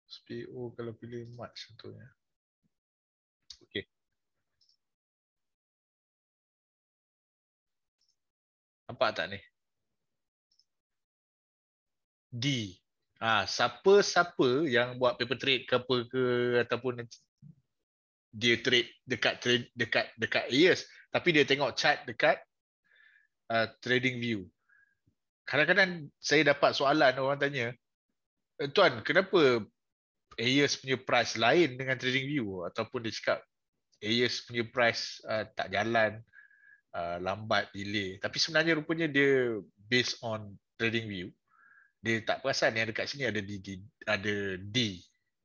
B: SPO kalau pilih match contohnya. Okey. Nampak tak ni?
A: D. Ah, ha, siapa-siapa yang buat paper trade ke apa ke ataupun dia trade dekat trade dekat dekat years tapi dia tengok chart dekat uh, trading view. Kadang-kadang saya dapat soalan orang tanya, eh, tuan, kenapa AES punya price lain dengan trading view ataupun dia cakap AES punya price uh, tak jalan uh, lambat delay tapi sebenarnya rupanya dia based on trading view dia tak perasan yang dekat sini ada di, di ada D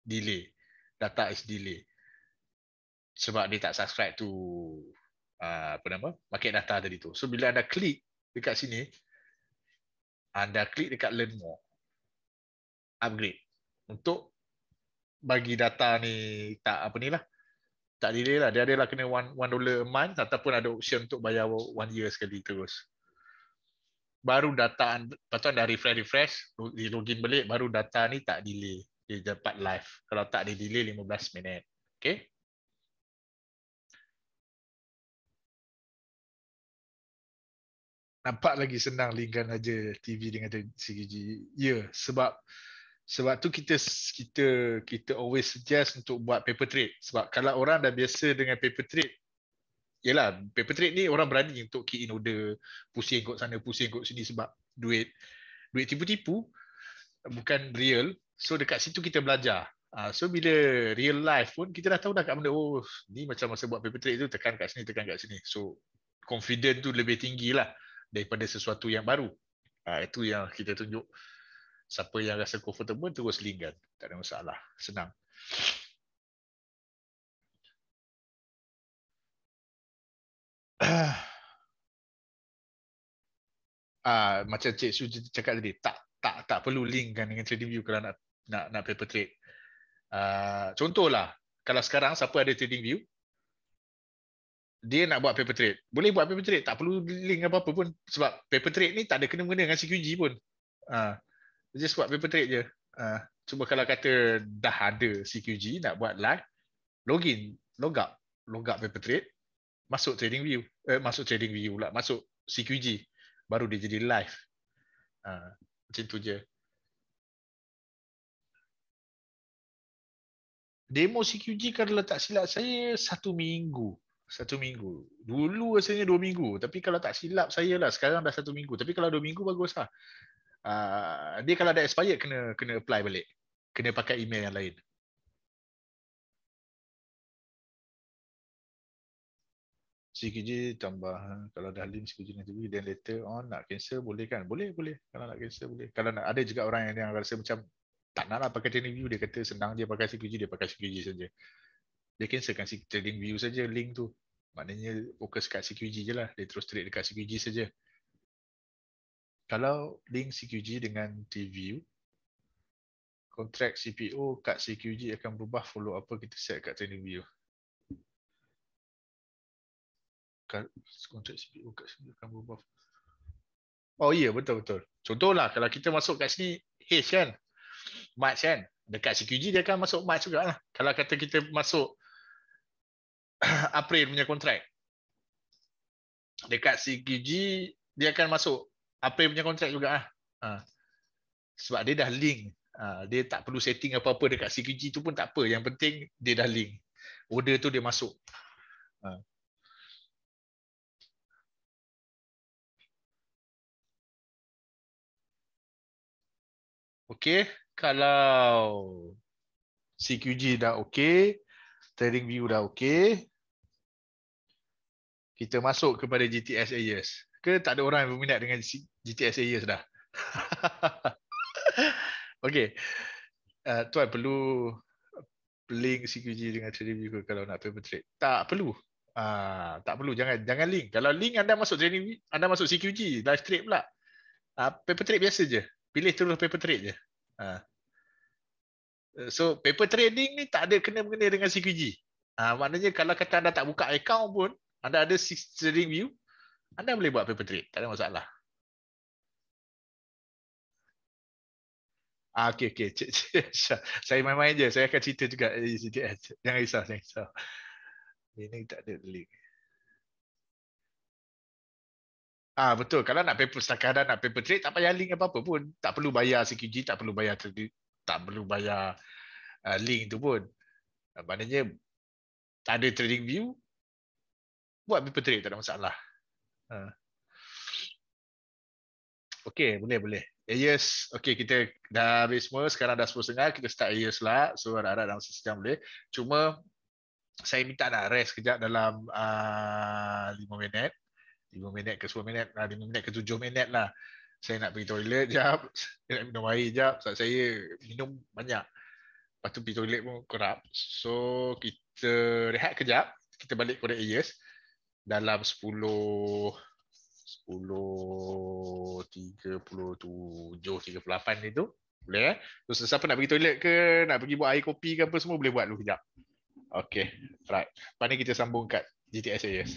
A: delay data is delay sebab dia tak subscribe tu uh, apa nama market data tadi tu so bila anda klik dekat sini anda klik dekat learn more upgrade untuk bagi data ni tak apa ni lah tak delay lah dia adalah kena 1 1 dollar a month ataupun ada option untuk bayar 1 year sekali terus baru data lepas tu anda refresh refresh di login balik baru data ni tak delay dia dapat live kalau tak dia delay 15 minit okey nampak lagi senang linkan aja TV dengan CGG ya sebab sebab tu kita kita kita always suggest untuk buat paper trade sebab kalau orang dah biasa dengan paper trade yalah paper trade ni orang berani untuk key in order pusing kot sana pusing kot sini sebab duit duit tipu-tipu bukan real so dekat situ kita belajar ah, so bila real life pun kita dah tahu dah kat mana oh ni macam masa buat paper trade tu tekan kat sini tekan kat sini so confident tu lebih tinggi lah daripada sesuatu yang baru ah, itu yang kita tunjuk siapa yang rasa comfortable terus link kan tak ada masalah senang ah uh, macam Cik Su cakap tadi tak tak tak perlu link kan dengan trading view kalau nak nak nak paper trade. Uh, contohlah kalau sekarang siapa ada trading view dia nak buat paper trade. Boleh buat paper trade, tak perlu link apa-apa pun sebab paper trade ni tak ada kena mengena dengan CQG pun. Uh, just buat paper trade je. Uh, cuma kalau kata dah ada CQG nak buat live, login, log up, log up paper trade masuk trading view eh, masuk trading view pula masuk CQG baru dia jadi live uh,
B: macam tu je
A: demo CQG kalau tak silap saya satu minggu satu minggu dulu rasanya dua minggu tapi kalau tak silap saya lah sekarang dah satu minggu tapi kalau dua minggu bagus lah uh, dia kalau dah expired kena kena apply balik kena pakai email yang lain sekerja tambah ha. kalau dah lean ni nanti then later on nak cancel boleh kan boleh boleh kalau nak cancel boleh kalau nak ada juga orang yang, yang rasa macam tak nak lah pakai trading view dia kata senang je pakai CPG dia pakai CPG saja dia cancelkan si trading view saja link tu maknanya fokus kat CQG je lah dia terus trade dekat CQG saja kalau link CQG dengan TVU kontrak CPO kat CQG akan berubah follow apa kita set kat trading view Kontrak CPO oh, kat sini akan berubah. Oh, iya. Yeah, betul-betul. Contohlah, kalau kita masuk kat sini, H kan? March kan? Dekat CQG, dia akan masuk March juga. Lah. Kalau kata kita masuk April punya kontrak. Dekat CQG, dia akan masuk April punya kontrak juga. Lah. Ha. Sebab dia dah link. Ha. Dia tak perlu setting apa-apa dekat CQG tu pun tak apa. Yang penting, dia dah link. Order tu dia masuk.
B: Ha. Okey, kalau CQG
A: dah okey, trading view dah okey, kita masuk kepada GTS AES. Ke tak ada orang yang berminat dengan GTS AES dah. okey. Uh, tuan perlu link CQG dengan trading view kalau nak paper trade. Tak perlu. Uh, tak perlu jangan jangan link. Kalau link anda masuk trading View, anda masuk CQG live trade pula. Uh, ah, paper trade biasa je pilih terus paper trade je. Ha. So paper trading ni tak ada kena mengenai dengan CQG. Ha, maknanya kalau kata anda tak buka account pun, anda ada trading view, anda boleh buat paper trade. Tak ada masalah. Ah, okay, okay. C- c- c- saya main-main je. Saya akan cerita juga. Eh, eh. Jangan risau. Jangan risau. Ini tak ada link. Ah betul. Kalau nak paper setakat nak paper trade tak payah link apa-apa pun. Tak perlu bayar CQG, tak perlu bayar trade, tak perlu bayar uh, link tu pun. Uh, maknanya tak ada trading view buat paper trade tak ada masalah. Uh. Okey, boleh boleh. Yes, okey kita dah habis semua. Sekarang dah sepuluh setengah. Kita start yes lah. So harap-harap dalam sejam boleh. Cuma saya minta nak rest kejap dalam ah, lima uh, minit. 5 minit ke 10 minit, 5 lah, minit ke tujuh minit lah. Saya nak pergi toilet jap, saya nak minum air jap, sebab saya minum banyak. Lepas tu pergi toilet pun kerap. So, kita rehat kejap, kita balik korek ears. Dalam sepuluh, sepuluh tiga 10, 10, 37, 38 ni tu. Boleh eh? So, siapa nak pergi toilet ke, nak pergi buat air kopi ke apa semua, boleh buat dulu kejap. Okay, right. Lepas kita sambung kat GTS Ayers.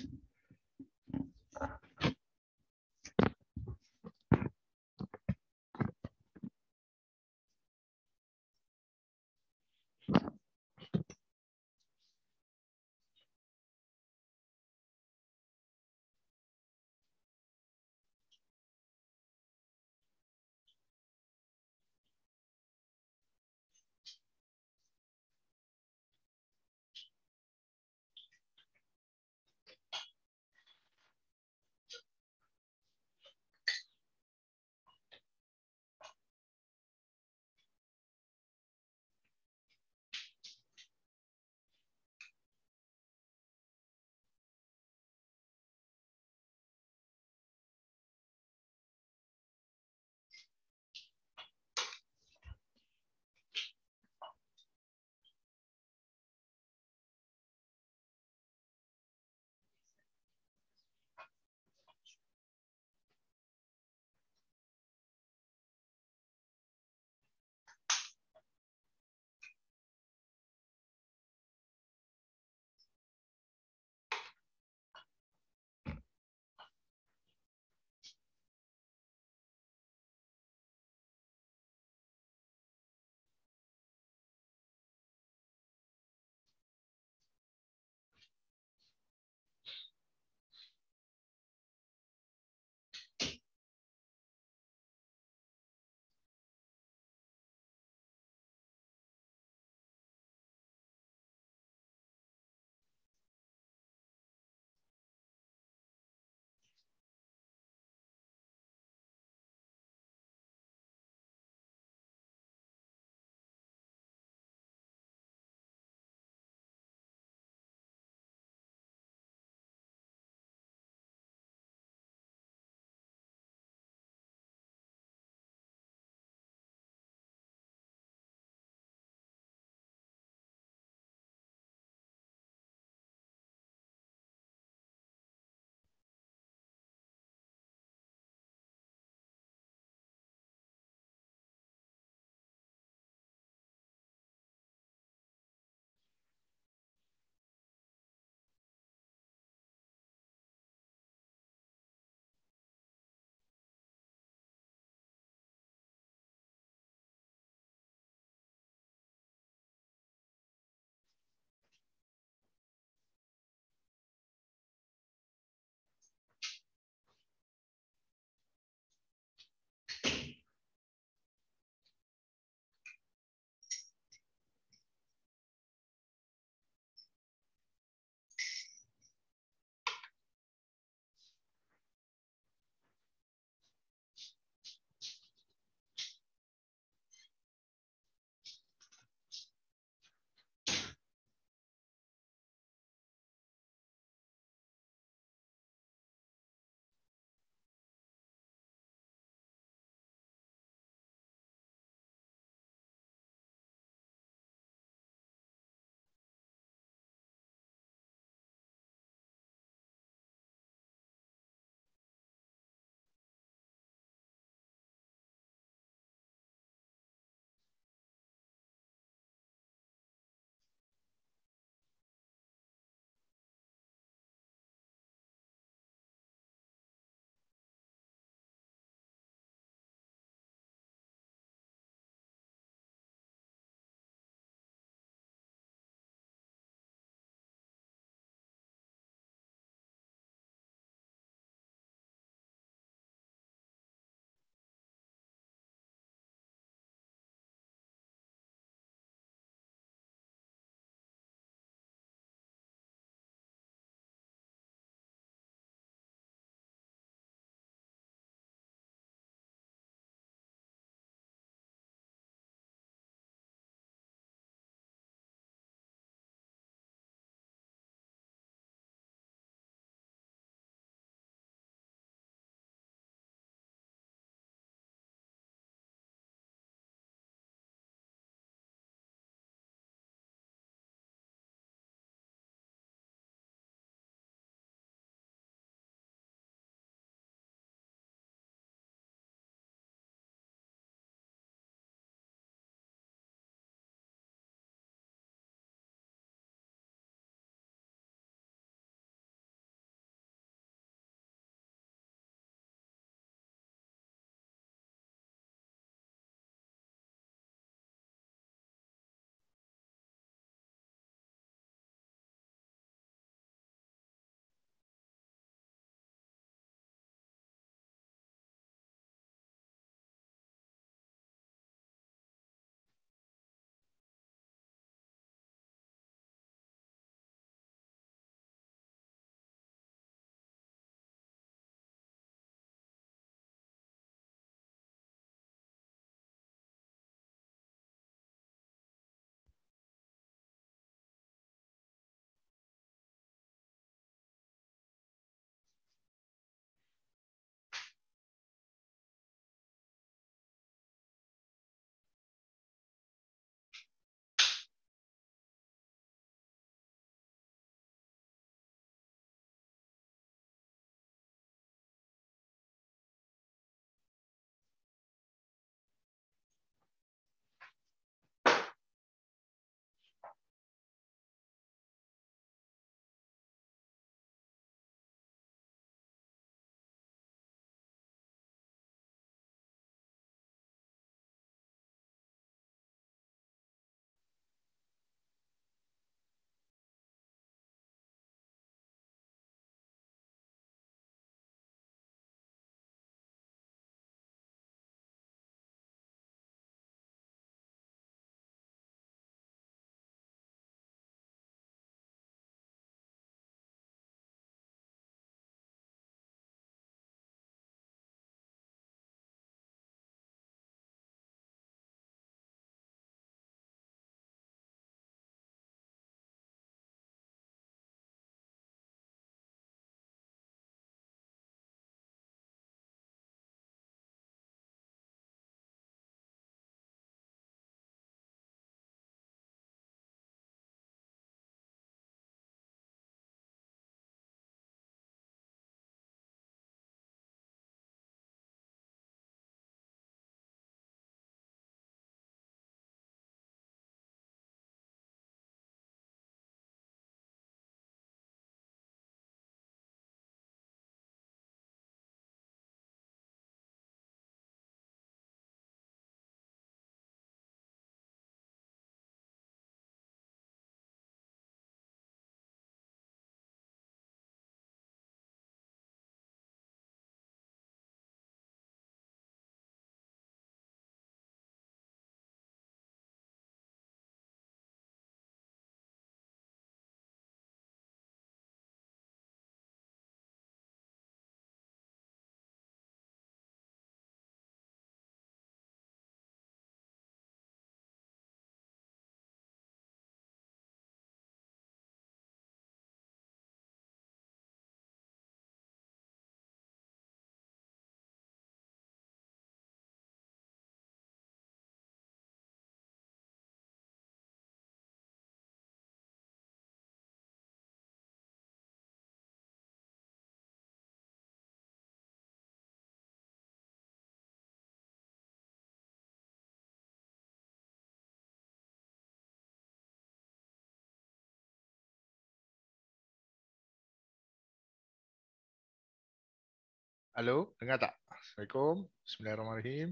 B: Hello, dengar tak? Assalamualaikum. Bismillahirrahmanirrahim.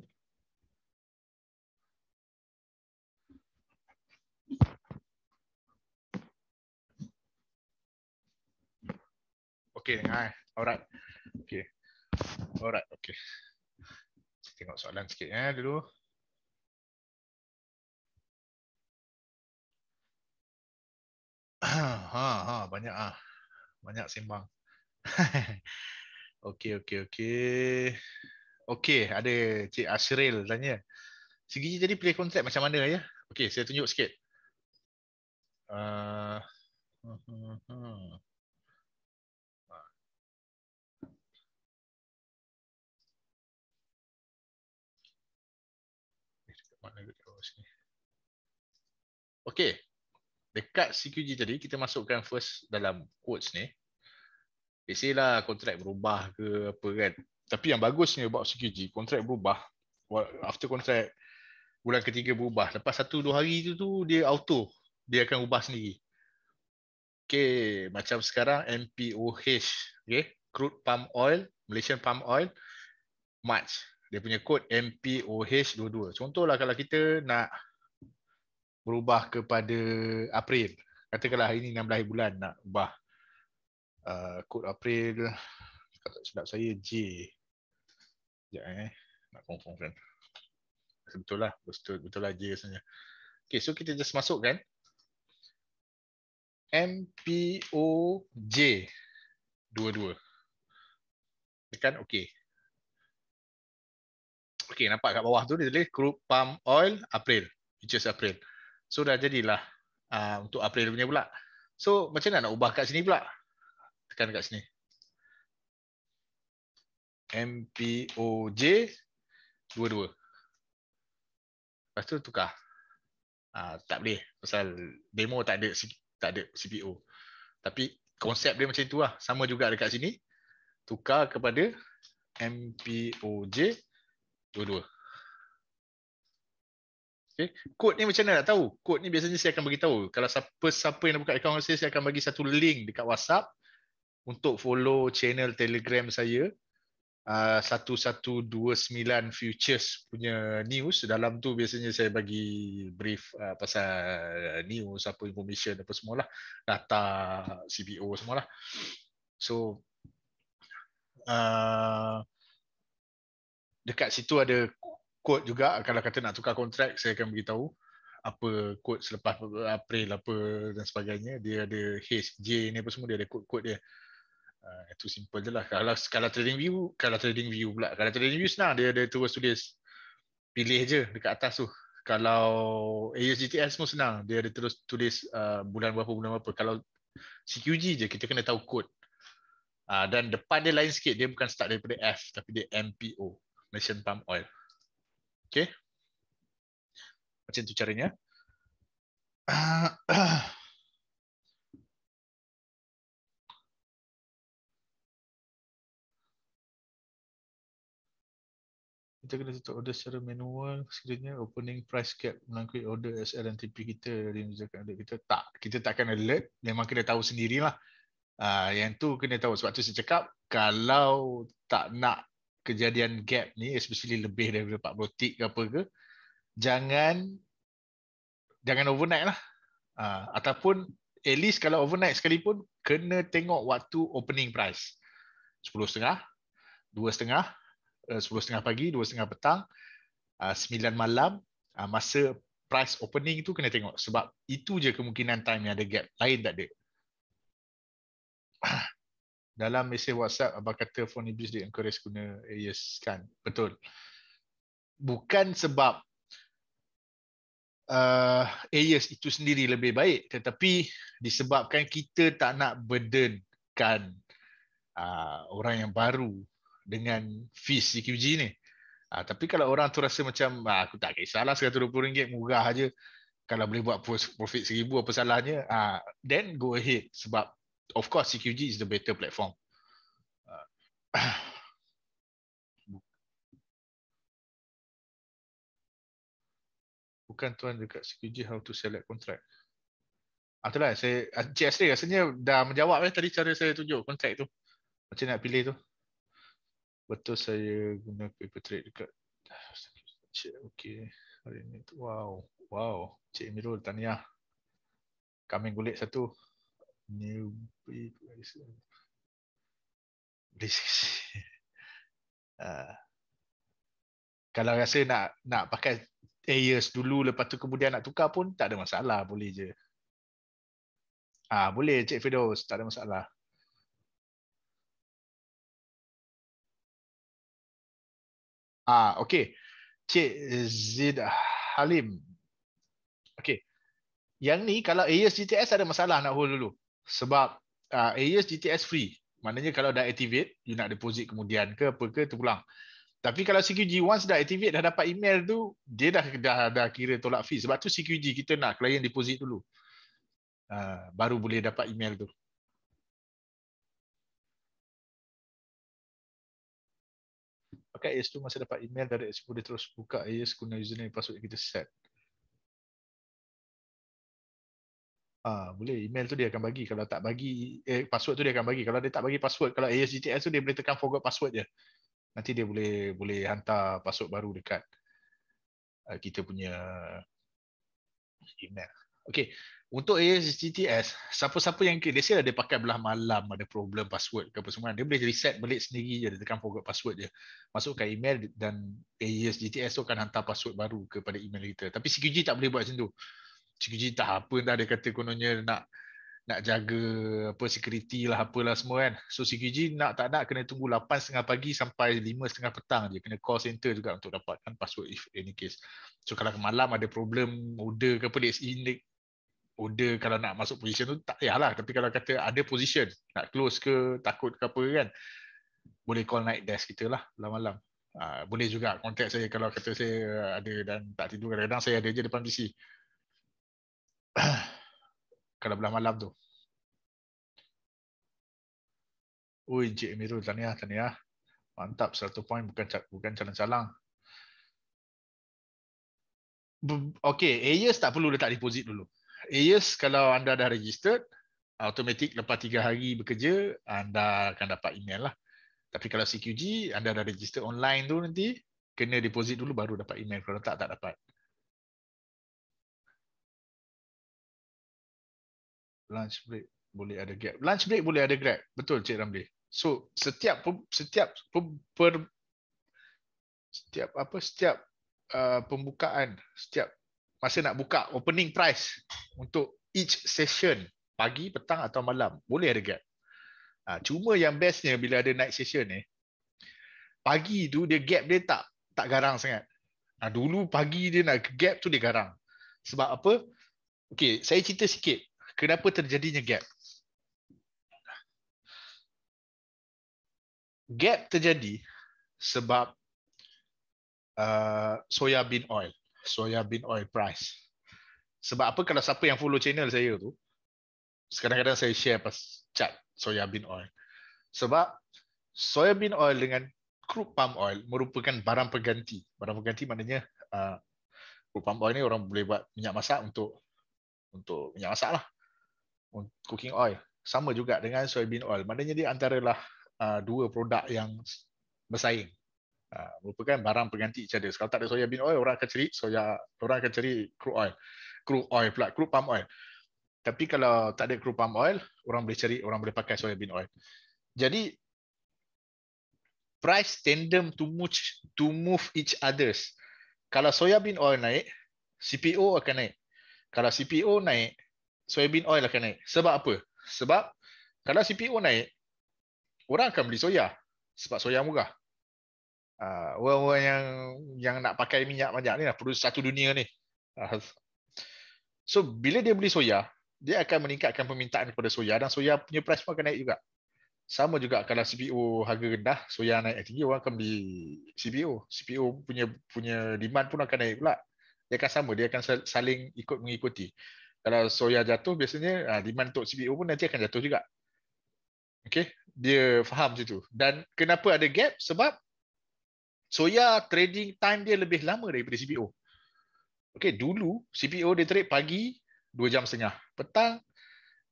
A: Okay, dengar. Eh. Alright. Okay. Alright, okay. tengok soalan sikit eh, dulu. Ha, ha, ha, banyak ah. Banyak sembang. Okey, okey, okey. Okey, ada Cik Ashril tanya. Segi jadi play contract macam mana ya? Okey, saya tunjuk sikit. Uh, uh, uh, uh. Okey, dekat CQG tadi kita masukkan first dalam quotes ni. Biasa lah kontrak berubah ke apa kan. Tapi yang bagusnya about CQG, kontrak berubah. After kontrak, bulan ketiga berubah. Lepas satu dua hari tu, tu dia auto. Dia akan ubah sendiri. Okay, macam sekarang MPOH, okay? Crude Palm Oil, Malaysian Palm Oil, March. Dia punya kod MPOH22. Contohlah kalau kita nak berubah kepada April. Katakanlah hari ini 16 bulan nak ubah kod uh, April kata sedap saya J. Sekejap eh. Nak confirm kan. Betul lah. Betul, betul lah J rasanya. Okay, so kita just masukkan. MPOJ 22. Tekan okay. Okay, nampak kat bawah tu dia tulis Group Palm Oil April. Features April. So dah jadilah uh, untuk April punya pula. So macam mana nak ubah kat sini pula? tekan kat sini. MPOJ 22. Lepas tu tukar. Ha, tak boleh pasal demo tak ada tak ada CPU. Tapi konsep dia macam itulah. Sama juga dekat sini. Tukar kepada MPOJ 22. okay kod ni macam mana nak tahu? Kod ni biasanya saya akan bagi tahu. Kalau siapa-siapa yang nak buka akaun saya, saya akan bagi satu link dekat WhatsApp untuk follow channel Telegram saya uh, 1129 futures punya news dalam tu biasanya saya bagi brief uh, pasal uh, news apa information apa semualah data CBO semualah so uh, dekat situ ada kod juga kalau kata nak tukar kontrak saya akan beritahu apa kod selepas uh, April apa dan sebagainya dia ada HJ ni apa semua dia ada kod-kod dia Uh, itu simple je lah. Kalau, kalau trading view, kalau trading view pula. Kalau trading view senang, dia, dia terus tulis. Pilih je dekat atas tu. Kalau AUSDTS semua senang, dia ada terus tulis uh, bulan berapa, bulan berapa. Kalau CQG je, kita kena tahu kod. Uh, ah, dan depan dia lain sikit, dia bukan start daripada F, tapi dia MPO, Malaysian Palm Oil. Okay? Macam tu caranya.
B: Uh,
A: kita kena tutup order secara manual sekiranya opening price gap melangkui order SL dan TP kita dari menjaga alert kita. Tak, kita tak akan alert. Memang kena tahu sendirilah. Uh, yang tu kena tahu. Sebab tu saya cakap, kalau tak nak kejadian gap ni, especially lebih daripada 40 tick ke apa ke, jangan jangan overnight lah. Uh, ataupun at least kalau overnight sekalipun, kena tengok waktu opening price. 10.30, 2.30, Eh, setengah pagi, setengah petang, 9 ah, malam, ah, masa price opening tu kena tengok. Sebab itu je kemungkinan time yang ada gap. Lain tak ada. Dalam mesej WhatsApp, Abang kata phone Iblis di encourage guna AES kan? Betul. Bukan sebab uh, ah, AES itu sendiri lebih baik. Tetapi disebabkan kita tak nak burdenkan uh, orang yang baru dengan fees CQG ni. Ha, tapi kalau orang tu rasa macam ha, aku tak kisahlah RM120 murah aja kalau boleh buat profit RM1,000 apa salahnya ha, then go ahead sebab of course CQG is the better platform. Bukan tuan dekat CQG how to select contract. Atulah saya Cik ni, rasanya dah menjawab eh, tadi cara saya tunjuk kontrak tu. Macam nak pilih tu betul saya guna paper trade dekat Cik, okay. Hari ni, wow, wow. Cik Mirul, tahniah. Kami gulik satu. New paper. uh, ah. kalau rasa nak nak pakai Ayers dulu lepas tu kemudian nak tukar pun tak ada masalah boleh je. Ah boleh Cik Fidos tak ada masalah.
B: Ah, okey. Cik
A: Zid Halim. Okey. Yang ni kalau AES GTS ada masalah nak hold dulu. Sebab uh, ah, AES GTS free. Maknanya kalau dah activate, you nak deposit kemudian ke apa ke, tu pulang. Tapi kalau CQG once dah activate, dah dapat email tu, dia dah, dah, dah kira tolak fee. Sebab tu CQG kita nak klien deposit dulu. Uh, baru boleh dapat email tu.
B: pakai ACE tu masa dapat email dari ACE boleh terus buka ACE guna
A: username password yang kita set. Ah boleh email tu dia akan bagi kalau tak bagi eh, password tu dia akan bagi kalau dia tak bagi password kalau ACE GTS tu dia boleh tekan forgot password je. Nanti dia boleh boleh hantar password baru dekat uh, kita punya email. Okay. Untuk ASGTS, siapa-siapa yang kira dia say dia pakai belah malam, ada problem password ke apa semua, dia boleh reset balik sendiri je, dia tekan forward password je. Masukkan email dan ASGTS tu akan hantar password baru kepada email kita. Tapi CQG tak boleh buat macam tu. CQG tak apa entah, dia kata kononnya nak nak jaga apa security lah apa lah semua kan. So CQG nak tak nak kena tunggu 8.30 pagi sampai 5.30 petang je. Kena call center juga untuk dapatkan password if any case. So kalau malam ada problem order ke apa, order kalau nak masuk position tu tak payahlah tapi kalau kata ada position nak close ke takut ke apa kan boleh call night desk kita lah malam-malam ha, boleh juga kontak saya kalau kata saya ada dan tak tidur kadang-kadang saya ada je depan PC kalau belah malam tu Ui, Encik Amirul, tahniah, tahniah. Mantap, 100 point bukan bukan calang-calang. Okey, Ayers tak perlu letak deposit dulu. AES kalau anda dah registered, automatik lepas 3 hari bekerja, anda akan dapat email lah. Tapi kalau CQG, anda dah register online tu nanti, kena deposit dulu baru dapat email. Kalau tak, tak dapat. Lunch break boleh ada grab. Lunch break boleh ada grab. Betul Cik Ramli. So setiap setiap per, per setiap apa setiap uh, pembukaan setiap masa nak buka opening price untuk each session pagi, petang atau malam boleh ada gap. Ha, cuma yang bestnya bila ada night session ni pagi tu dia gap dia tak tak garang sangat. Ha, dulu pagi dia nak gap tu dia garang. Sebab apa? Okay saya cerita sikit kenapa terjadinya gap. Gap terjadi sebab uh, soya bean oil soya bean oil price. Sebab apa kalau siapa yang follow channel saya tu, kadang-kadang saya share pas chat soya bean oil. Sebab soya bean oil dengan crude palm oil merupakan barang pengganti. Barang pengganti maknanya uh, crude palm oil ni orang boleh buat minyak masak untuk untuk minyak masak lah. Cooking oil. Sama juga dengan soya bean oil. Maknanya dia antaralah uh, dua produk yang bersaing. Ah, merupakan barang pengganti each other. Kalau tak ada soya bean oil, orang akan cari soya, orang akan cari crude oil. Crude oil pula, crude palm oil. Tapi kalau tak ada crude palm oil, orang boleh cari, orang boleh pakai soya bean oil. Jadi price tandem to move to move each others. Kalau soya bean oil naik, CPO akan naik. Kalau CPO naik, soya bean oil akan naik. Sebab apa? Sebab kalau CPO naik, orang akan beli soya sebab soya murah. Uh, orang-orang yang yang nak pakai minyak banyak ni lah, perlu satu dunia ni. Uh, so bila dia beli soya, dia akan meningkatkan permintaan kepada soya dan soya punya price pun akan naik juga. Sama juga kalau CPO harga rendah, soya naik tinggi, orang akan beli CPO. CPO punya punya demand pun akan naik pula. Dia akan sama, dia akan saling ikut mengikuti. Kalau soya jatuh, biasanya uh, demand untuk CPO pun nanti akan jatuh juga. Okay? Dia faham situ. Dan kenapa ada gap? Sebab Soya trading time dia lebih lama daripada CPO. Okay, dulu CPO dia trade pagi 2 jam setengah, petang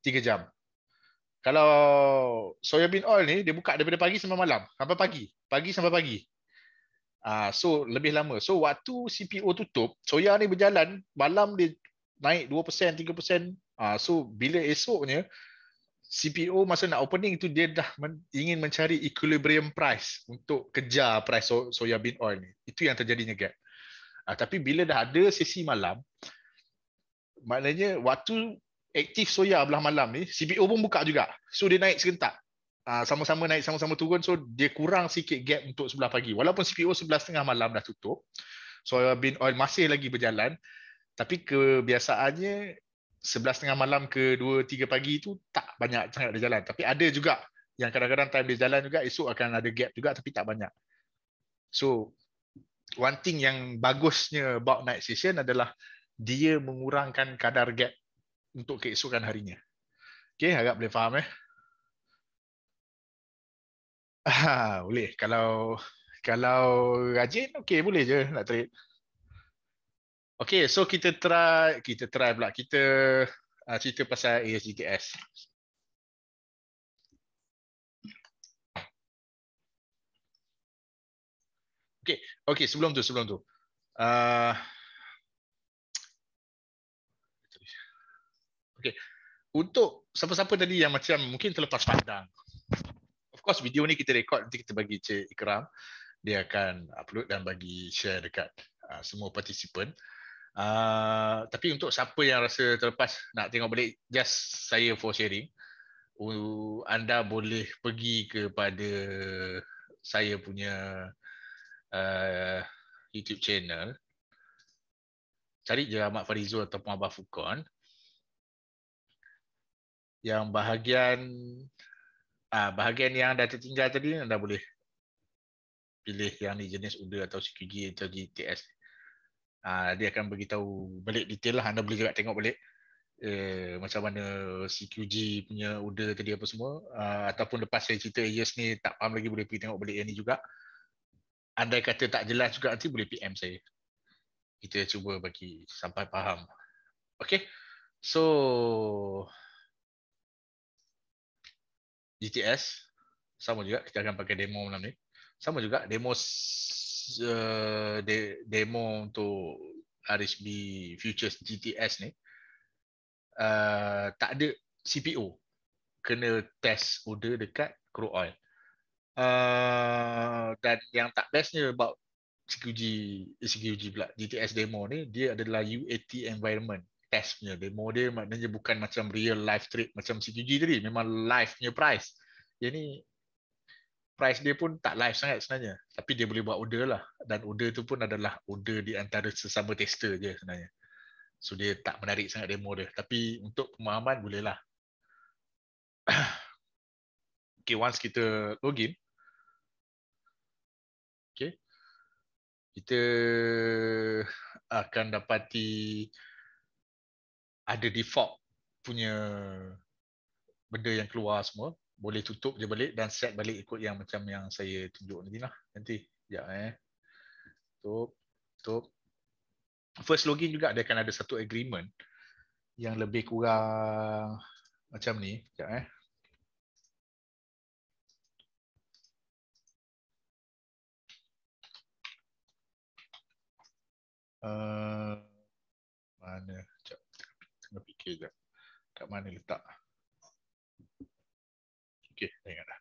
A: 3 jam. Kalau soya bean oil ni dia buka daripada pagi sampai malam, sampai pagi, pagi sampai pagi. Ah, so lebih lama. So waktu CPO tutup, soya ni berjalan malam dia naik 2%, 3%. Ah, so bila esoknya CPO masa nak opening tu dia dah men, ingin mencari equilibrium price untuk kejar price so, soya bean oil ni. Itu yang terjadinya gap. Uh, tapi bila dah ada sesi malam, maknanya waktu aktif soya belah malam ni, CPO pun buka juga. So dia naik sekentak. Uh, ah, sama-sama naik, sama-sama turun. So dia kurang sikit gap untuk sebelah pagi. Walaupun CPO sebelah setengah malam dah tutup, soya bean oil masih lagi berjalan. Tapi kebiasaannya Sebelas 11.30 malam ke dua tiga pagi itu tak banyak sangat ada jalan. Tapi ada juga yang kadang-kadang time dia jalan juga, esok akan ada gap juga tapi tak banyak. So, one thing yang bagusnya about night session adalah dia mengurangkan kadar gap untuk keesokan harinya. Okay, agak boleh faham eh. Ah, boleh. Kalau kalau rajin, okay boleh je nak trade. Okay, so kita try, kita try pula. Kita uh, cerita pasal
B: ASGKS. Okay, okay, sebelum tu, sebelum tu. Uh, ah,
A: okay, untuk siapa-siapa tadi yang macam mungkin terlepas pandang. Of course, video ni kita record, nanti kita bagi Cik Ikram. Dia akan upload dan bagi share dekat uh, semua participant. Uh, tapi untuk siapa yang rasa terlepas nak tengok balik, just saya for sharing. Anda boleh pergi kepada saya punya uh, YouTube channel. Cari je Ahmad Farizul ataupun Abah Fukon. Yang bahagian ah uh, bahagian yang dah tertinggal tadi, anda boleh pilih yang ni jenis UDA atau CQG atau GTS uh, dia akan bagi tahu balik detail lah anda boleh juga tengok balik uh, macam mana CQG punya order tadi apa semua uh, ataupun lepas saya cerita years ni tak faham lagi boleh pergi tengok balik yang ni juga andai kata tak jelas juga nanti boleh PM saya kita cuba bagi sampai faham okay so GTS sama juga kita akan pakai demo malam ni sama juga demo Uh, de- demo untuk RSB Futures GTS ni uh, tak ada CPO kena test order dekat crude oil uh, dan yang tak best ni about CQG, CQG pula GTS demo ni dia adalah UAT environment test punya demo dia maknanya bukan macam real life trade macam CQG tadi memang live punya price yang ni price dia pun tak live sangat sebenarnya. Tapi dia boleh buat order lah. Dan order tu pun adalah order di antara sesama tester je sebenarnya. So dia tak menarik sangat demo dia. Tapi untuk pemahaman boleh lah. okay, once kita login. Okay. Kita akan dapati ada default punya benda yang keluar semua boleh tutup je balik dan set balik ikut yang macam yang saya tunjuk nanti lah. Nanti. Sekejap eh. Tutup. Tutup. First login juga dia akan ada satu agreement yang lebih kurang macam ni. Sekejap eh.
B: Uh, mana? Sekejap. Tengah fikir sekejap. Kat mana letak? Okey, längre.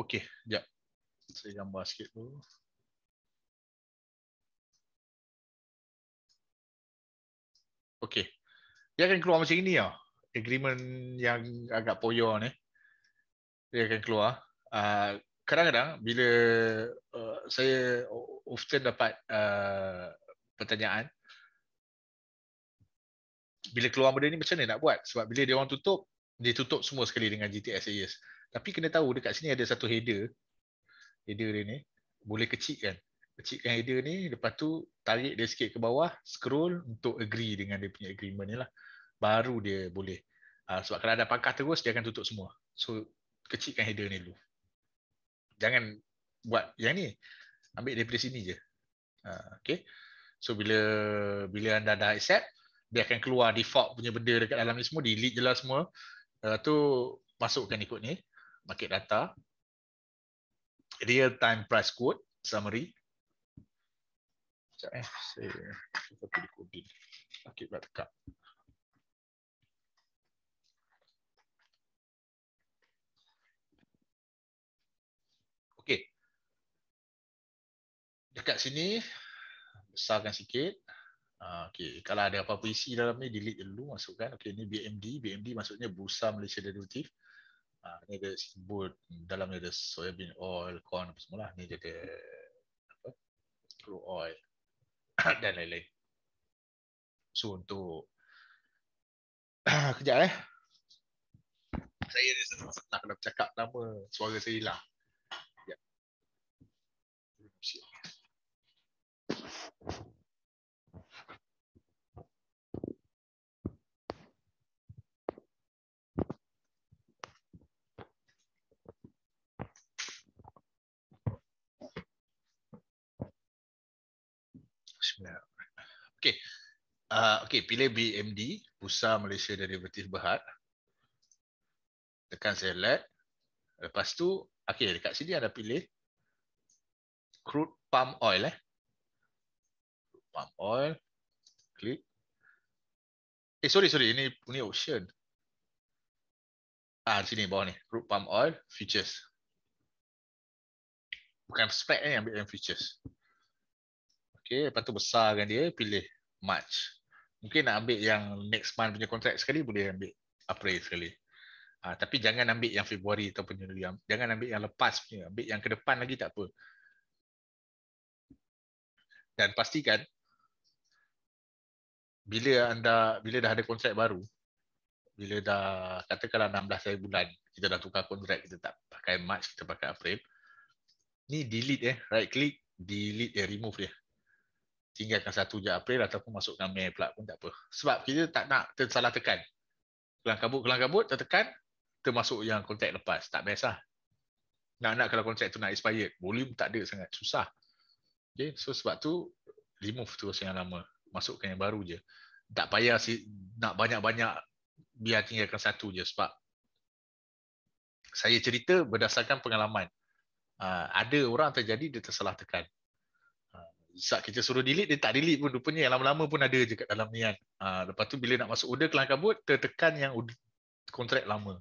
B: Okey, okay, saya Så jag bara Okey.
A: Dia akan keluar macam ini ya. Agreement yang agak poyo ni. Dia akan keluar. Ah, kadang-kadang uh, bila uh, saya often dapat uh, pertanyaan bila keluar benda ni macam mana nak buat sebab bila dia orang tutup dia tutup semua sekali dengan GTS AES tapi kena tahu dekat sini ada satu header header dia ni boleh kecil kan kecil kan header ni lepas tu tarik dia sikit ke bawah scroll untuk agree dengan dia punya agreement ni lah baru dia boleh ah, sebab kalau ada pangkah terus dia akan tutup semua so kecilkan header ni dulu jangan buat yang ni ambil daripada sini je uh, ah, okay. So bila bila anda dah accept, dia akan keluar default punya benda dekat dalam ni semua, delete je lah semua. Uh, tu masukkan ikut ni, market data. Real time price quote summary. Sekejap eh, saya satu di coding. Market data. Okay. Dekat sini, besarkan sikit. Ah, okay. Kalau ada apa-apa isi dalam ni, delete dulu masukkan. Okay. Ini BMD. BMD maksudnya Bursa Malaysia Derivative. ini ah, ada sebut dalam ni ada soybean oil, corn apa semua lah. Ini dia ada apa? crude oil dan lain-lain. So untuk
B: kejap eh. Saya ni nak kena cakap nama suara saya hilang.
A: Okay, Ah uh, okey, pilih BMD, Pusat Malaysia Derivatif Berhad. Tekan select. Lepas tu, okay, dekat sini ada pilih crude palm oil eh palm oil. Klik. Eh, sorry, sorry. Ini ini option. Ah, sini bawah ni. Group palm oil features. Bukan spec ni ambil yang features. Okay, lepas tu besarkan dia. Pilih match. Mungkin nak ambil yang next month punya contract sekali, boleh ambil April sekali. Ah tapi jangan ambil yang Februari atau punya Januari. Jangan ambil yang lepas punya. Ambil yang ke depan lagi tak apa. Dan pastikan bila anda bila dah ada konsep baru bila dah katakanlah 16 hari bulan kita dah tukar kontrak kita tak pakai March kita pakai April ni delete eh right click delete eh remove dia tinggalkan satu je April ataupun masukkan Mei pula pun tak apa sebab kita tak nak tersalah tekan kelang kabut kelang kabut tekan termasuk yang kontrak lepas tak biasa. nak nak kalau kontrak tu nak expired volume tak ada sangat susah okay. so sebab tu remove terus yang lama masukkan yang baru je. Tak payah si, nak banyak-banyak biar tinggalkan satu je sebab saya cerita berdasarkan pengalaman. Ha, ada orang terjadi dia tersalah tekan. Saat ha, kita suruh delete, dia tak delete pun. Rupanya yang lama-lama pun ada je kat dalam niat. kan. Ha, lepas tu bila nak masuk order kelang kabut, tertekan yang kontrak lama.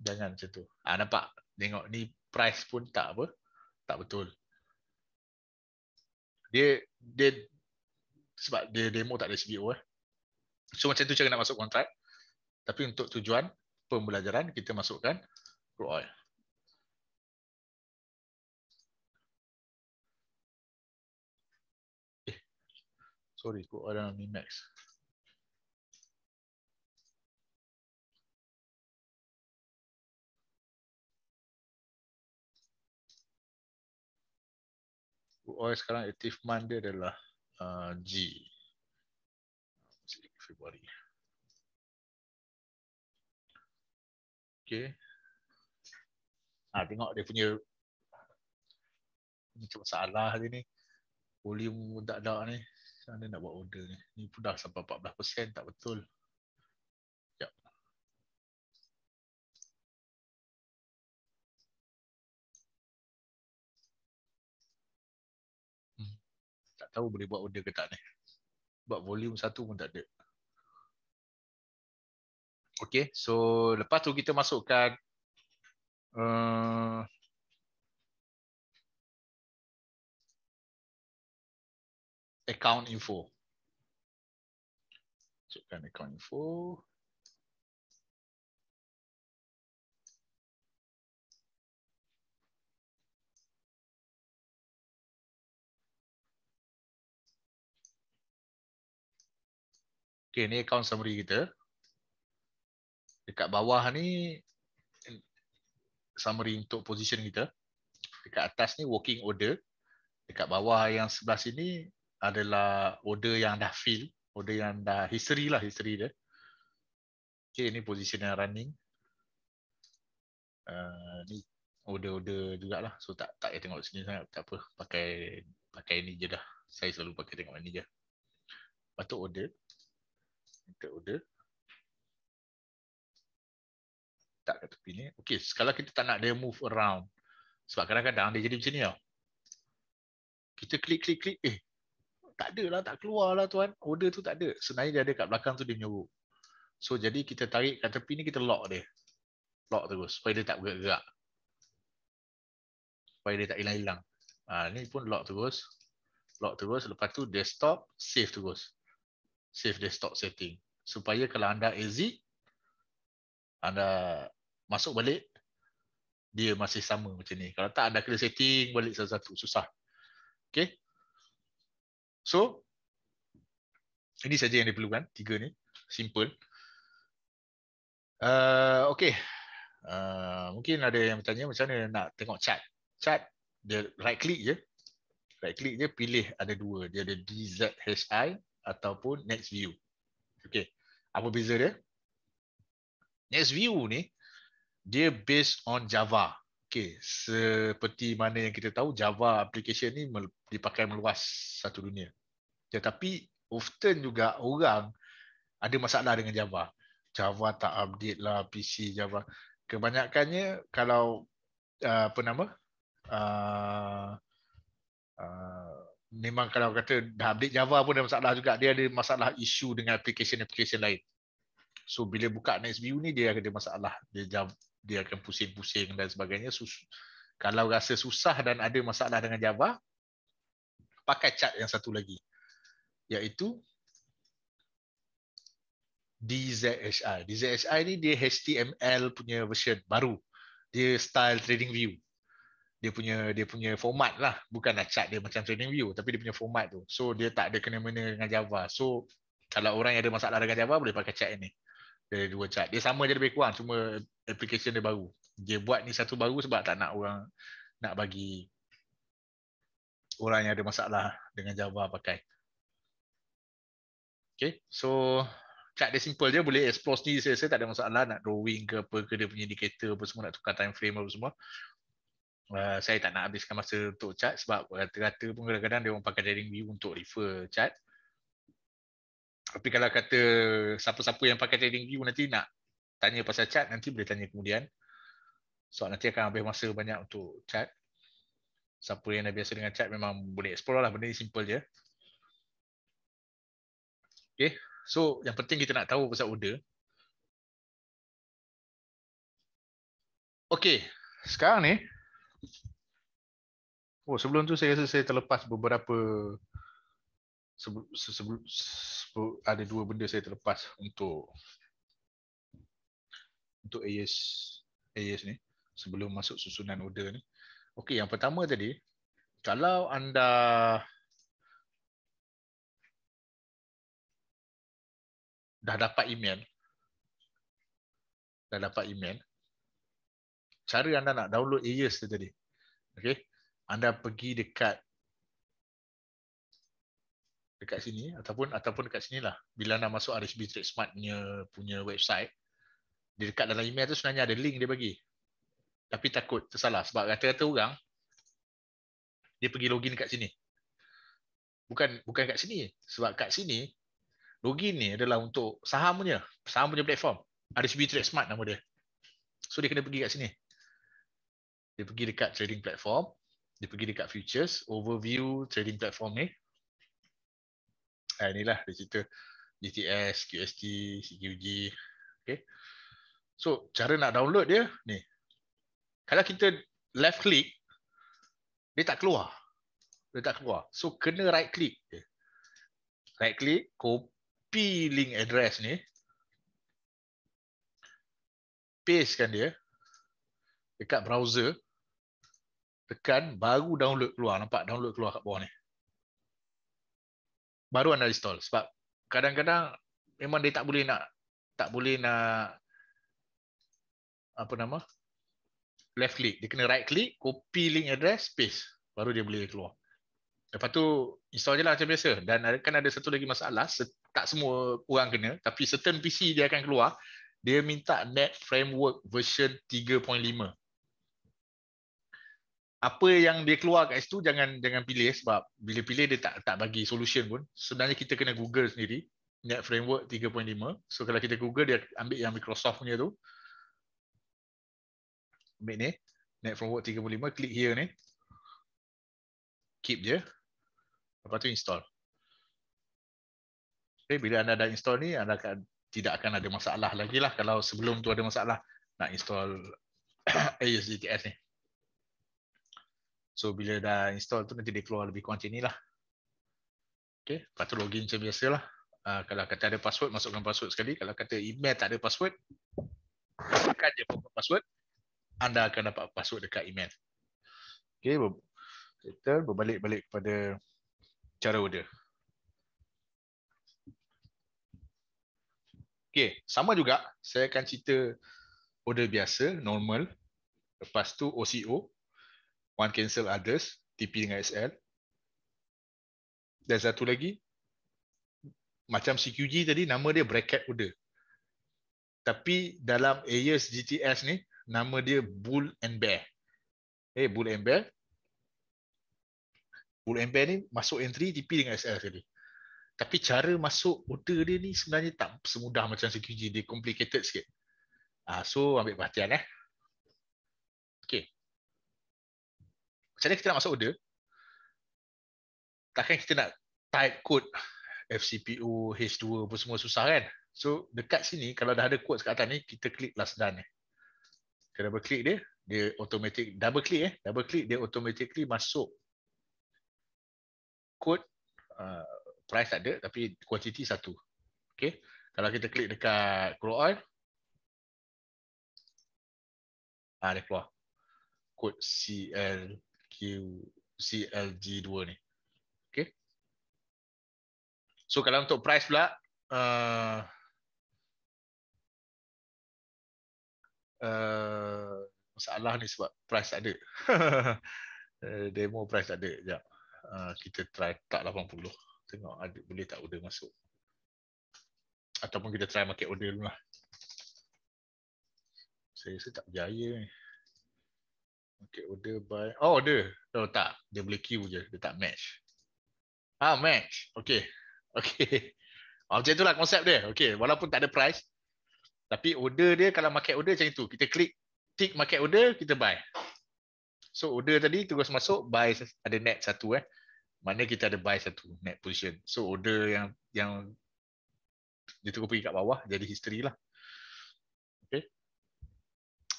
A: Jangan macam tu. Ha, nampak? Tengok ni price pun tak apa. Tak betul. Dia dia sebab dia demo tak ada CBO. E eh. So macam tu cara nak masuk kontrak. Tapi untuk tujuan pembelajaran kita masukkan
B: crude oil. Eh. Sorry, crude oil dalam Minmax. Crude sekarang aktif mandi adalah uh, G. Let's see Okay.
A: Ah, tengok dia punya ni cuma salah hari ni. Volume dak dak ni. Sana nak buat order ni. Ni pun dah sampai 14% tak betul. tahu boleh buat order ke tak ni. Sebab volume satu pun tak ada. Okay, so lepas tu kita masukkan
B: uh, account info. Masukkan account info.
A: Okey, ni account summary kita. Dekat bawah ni summary untuk position kita. Dekat atas ni working order. Dekat bawah yang sebelah sini adalah order yang dah fill, order yang dah history lah history dia. Okey, ini position yang running. Uh, ni order-order jugalah. So tak tak payah tengok sini sangat, tak apa. Pakai pakai ni je dah. Saya selalu pakai tengok ni je. Patut order Minta order. Tak kat tepi ni. Okay, Sekarang kita tak nak dia move around. Sebab kadang-kadang dia jadi macam ni tau. Kita klik, klik, klik. Eh, tak ada lah, tak keluar lah tuan. Order tu tak ada. Sebenarnya dia ada kat belakang tu dia menyuruh. So, jadi kita tarik kat tepi ni, kita lock dia. Lock terus. Supaya dia tak bergerak-gerak. Supaya dia tak hilang-hilang. Ha, ni pun lock terus. Lock terus. Lepas tu desktop stop, save terus save desktop setting supaya kalau anda exit anda masuk balik dia masih sama macam ni kalau tak anda kena setting balik satu-satu susah okey so ini saja yang diperlukan tiga ni simple uh, okey uh, mungkin ada yang bertanya macam mana nak tengok chat chat dia right click je right click je pilih ada dua dia ada DZHI ataupun next view. Okey. Apa beza dia? Next view ni dia based on Java. Okey, seperti mana yang kita tahu Java application ni dipakai meluas satu dunia. Tetapi often juga orang ada masalah dengan Java. Java tak update lah PC Java. Kebanyakannya kalau uh, apa nama? Uh, uh memang kalau kata update Java pun ada masalah juga. Dia ada masalah isu dengan application-application lain. So bila buka NextView ni dia ada masalah. Dia Java, dia akan pusing-pusing dan sebagainya. So, kalau rasa susah dan ada masalah dengan Java, pakai chat yang satu lagi. Iaitu DZHI. DZHI ni dia HTML punya version baru. Dia style trading view dia punya dia punya format lah bukan lah chart dia macam training view tapi dia punya format tu so dia tak ada kena mengena dengan java so kalau orang yang ada masalah dengan java boleh pakai chart ini dia dua chart dia sama je lebih kurang cuma application dia baru dia buat ni satu baru sebab tak nak orang nak bagi orang yang ada masalah dengan java pakai Okay, so chart dia simple je boleh explore sendiri saya, saya tak ada masalah nak drawing ke apa ke dia punya indicator apa semua nak tukar time frame apa semua Ah, saya tak nak habiskan masa untuk chat sebab rata-rata pun kadang-kadang dia orang pakai daring view untuk refer chat. Tapi kalau kata siapa-siapa yang pakai trading view nanti nak tanya pasal chat, nanti boleh tanya kemudian. so, nanti akan habis masa banyak untuk chat. Siapa yang dah biasa dengan chat memang boleh explore lah. Benda ni simple je. Okay. So
B: yang penting kita nak tahu pasal order.
A: Okay. Sekarang ni, Oh, sebelum tu saya rasa saya terlepas beberapa sebelum sebel, sebel, ada dua benda saya terlepas untuk untuk AS AS ni sebelum masuk susunan order ni. Okey, yang pertama tadi kalau anda dah dapat email dah dapat email cara anda nak download AES tu tadi. Okey. Anda pergi dekat dekat sini ataupun ataupun dekat sini lah. Bila anda masuk RSB Trade Smart punya punya website, di dekat dalam email tu sebenarnya ada link dia bagi. Tapi takut tersalah sebab kata-kata orang dia pergi login dekat sini. Bukan bukan dekat sini. Sebab kat sini login ni adalah untuk saham punya, saham punya platform. RSB Trade Smart nama dia. So dia kena pergi kat sini dia pergi dekat trading platform, dia pergi dekat futures, overview trading platform ni. Ha, ah, inilah dia cerita DTS, QST, CQG. Okay. So, cara nak download dia, ni. Kalau kita left click, dia tak keluar. Dia tak keluar. So, kena right click. Right click, copy link address ni. Paste kan dia dekat browser tekan baru download keluar nampak download keluar kat bawah ni baru anda install sebab kadang-kadang memang dia tak boleh nak tak boleh nak apa nama left click dia kena right click copy link address paste baru dia boleh keluar lepas tu install je lah macam biasa dan ada kan ada satu lagi masalah tak semua orang kena tapi certain PC dia akan keluar dia minta net framework version apa yang dia keluar kat situ jangan jangan pilih sebab bila pilih dia tak tak bagi solution pun sebenarnya kita kena google sendiri net framework 3.5 so kalau kita google dia ambil yang Microsoft punya tu ambil ni net framework 3.5 klik here ni keep je, lepas tu install okay, eh, bila anda dah install ni anda akan, tidak akan ada masalah lagi lah kalau sebelum tu ada masalah nak install ASDTS ni So bila dah install tu nanti dia keluar lebih kurang macam lah. Okay, lepas tu login macam biasalah. Uh, ah, kalau kata ada password masukkan password sekali, kalau kata email tak ada password tekan je pop password anda akan dapat password dekat email. Okey, kita berbalik-balik pada cara order. Okay, sama juga saya akan cerita order biasa normal lepas tu OCO one cancel others, TP dengan SL. Dan satu lagi, macam CQG tadi, nama dia bracket order. Tapi dalam AES GTS ni, nama dia bull and bear. Eh, bull and bear. Bull and bear ni masuk entry TP dengan SL tadi. Tapi cara masuk order dia ni sebenarnya tak semudah macam CQG. Dia complicated sikit. Ah, so ambil perhatian eh. macam mana kita nak masuk order takkan kita nak type code FCPO H2 apa semua susah kan so dekat sini kalau dah ada code sekat atas ni kita klik last done ni kita double click dia dia automatic double click eh double click dia automatically masuk code uh, price tak ada tapi quantity satu okey
B: kalau kita klik dekat crude oil
A: ah ha, dia keluar code CL CLG2 ni. Okay. So kalau untuk price pula, uh,
B: uh,
A: masalah ni sebab price tak ada. Eh, demo price tak ada. Sekejap. Uh, kita try tak 80. Tengok ada, boleh tak order masuk. Ataupun kita try market order dulu lah. Saya rasa tak berjaya ni. Okay, order by. Oh, order. No, oh, tak. Dia boleh queue je. Dia tak match. Ah, match. Okay. Okay. Ah, macam itulah konsep dia. Okay, walaupun tak ada price. Tapi order dia, kalau market order macam itu. Kita klik tick market order, kita buy. So, order tadi terus masuk, buy ada net satu. eh. mana kita ada buy satu, net position. So, order yang yang dia terus pergi kat bawah, jadi history lah.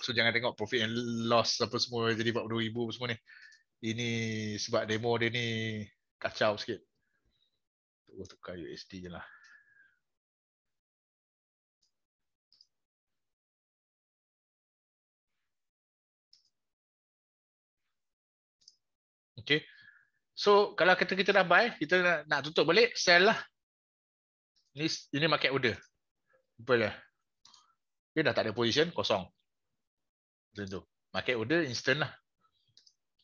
A: So jangan tengok profit and loss apa semua jadi buat 2000 ibu semua ni. Ini sebab demo dia ni kacau sikit. Tunggu tukar USD je lah.
B: Okay. So
A: kalau kata kita dah buy, kita nak, nak tutup balik, sell lah. Ini, ini market order. Apa lah. Dia dah tak ada position, kosong. Macam tu. Market order instant lah.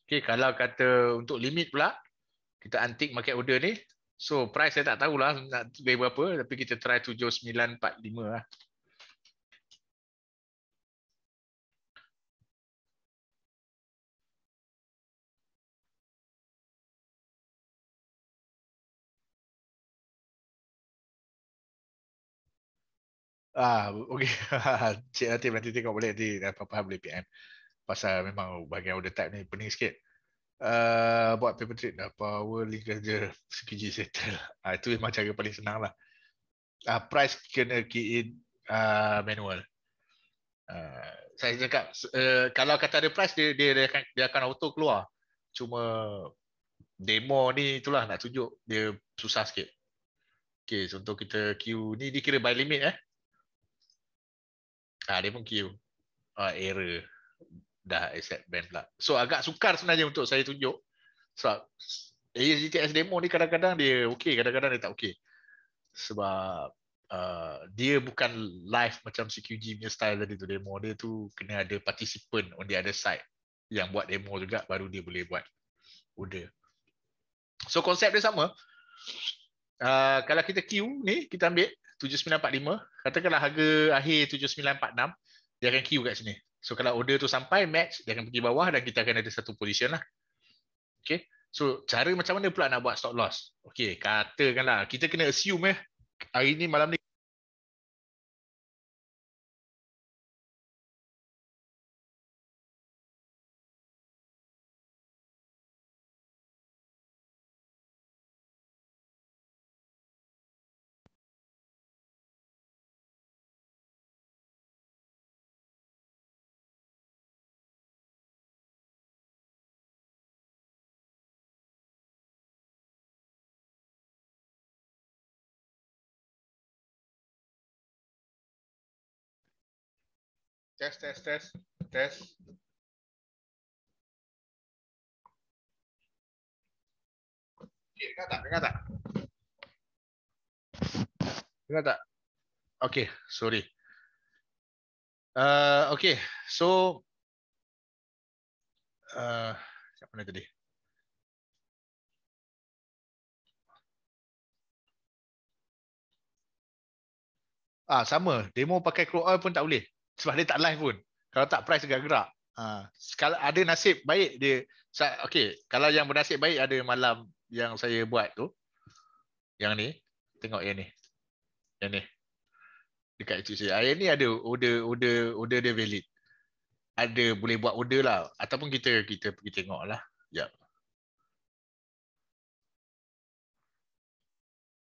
A: Okay, kalau kata untuk limit pula, kita antik market order ni. So price saya tak tahulah nak beli berapa. Tapi kita try 7945 lah. Ah, okay. Cik nanti nanti tengok boleh nanti eh, apa-apa boleh PM. Pasal memang bagian order type ni pening sikit. Uh, buat paper trade dah power link kerja sekeji settle. Ah, itu memang cara paling senang lah. Ah, price kena key in uh, manual. Uh, saya cakap uh, kalau kata ada price dia, dia dia akan dia akan auto keluar. Cuma demo ni itulah nak tunjuk dia susah sikit. Okey, contoh kita queue ni dikira by limit eh. Ha, dia pun queue. Uh, ah, error. Dah accept band pula. So agak sukar sebenarnya untuk saya tunjuk. Sebab ASGTS eh, demo ni kadang-kadang dia okey, kadang-kadang dia tak okey. Sebab uh, dia bukan live macam CQG punya style tadi tu demo. Dia tu kena ada participant on the other side yang buat demo juga baru dia boleh buat order. So konsep dia sama. Uh, kalau kita queue ni, kita ambil 7945 katakanlah harga akhir 7946 dia akan queue kat sini so kalau order tu sampai match dia akan pergi bawah dan kita akan ada satu position lah okey so cara macam mana pula nak buat stop loss okey katakanlah kita kena assume eh hari ni malam ni
B: Tes, tes, tes, tes.
A: Dengar tak? Dengar tak? Dengar tak? Okay, sorry. Uh, okay, so...
B: Uh, mana tadi?
A: Ah, sama. Demo pakai crude pun tak boleh sebab dia tak live pun. Kalau tak price gerak-gerak. Ha. ada nasib baik dia okey, kalau yang bernasib baik ada malam yang saya buat tu. Yang ni, tengok yang ni. Yang ni. Dekat itu saya. Yang ni ada order order order dia valid. Ada boleh buat order lah ataupun kita kita pergi lah. Ya. Yep.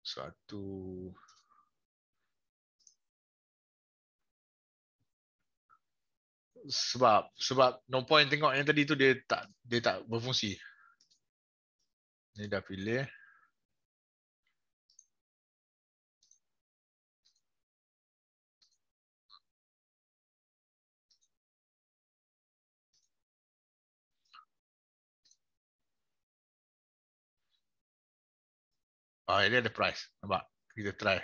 B: Satu sebab sebab no point tengok yang tadi tu dia tak dia tak berfungsi. Ni dah pilih. Ah, ini ada price. Nampak? Kita try.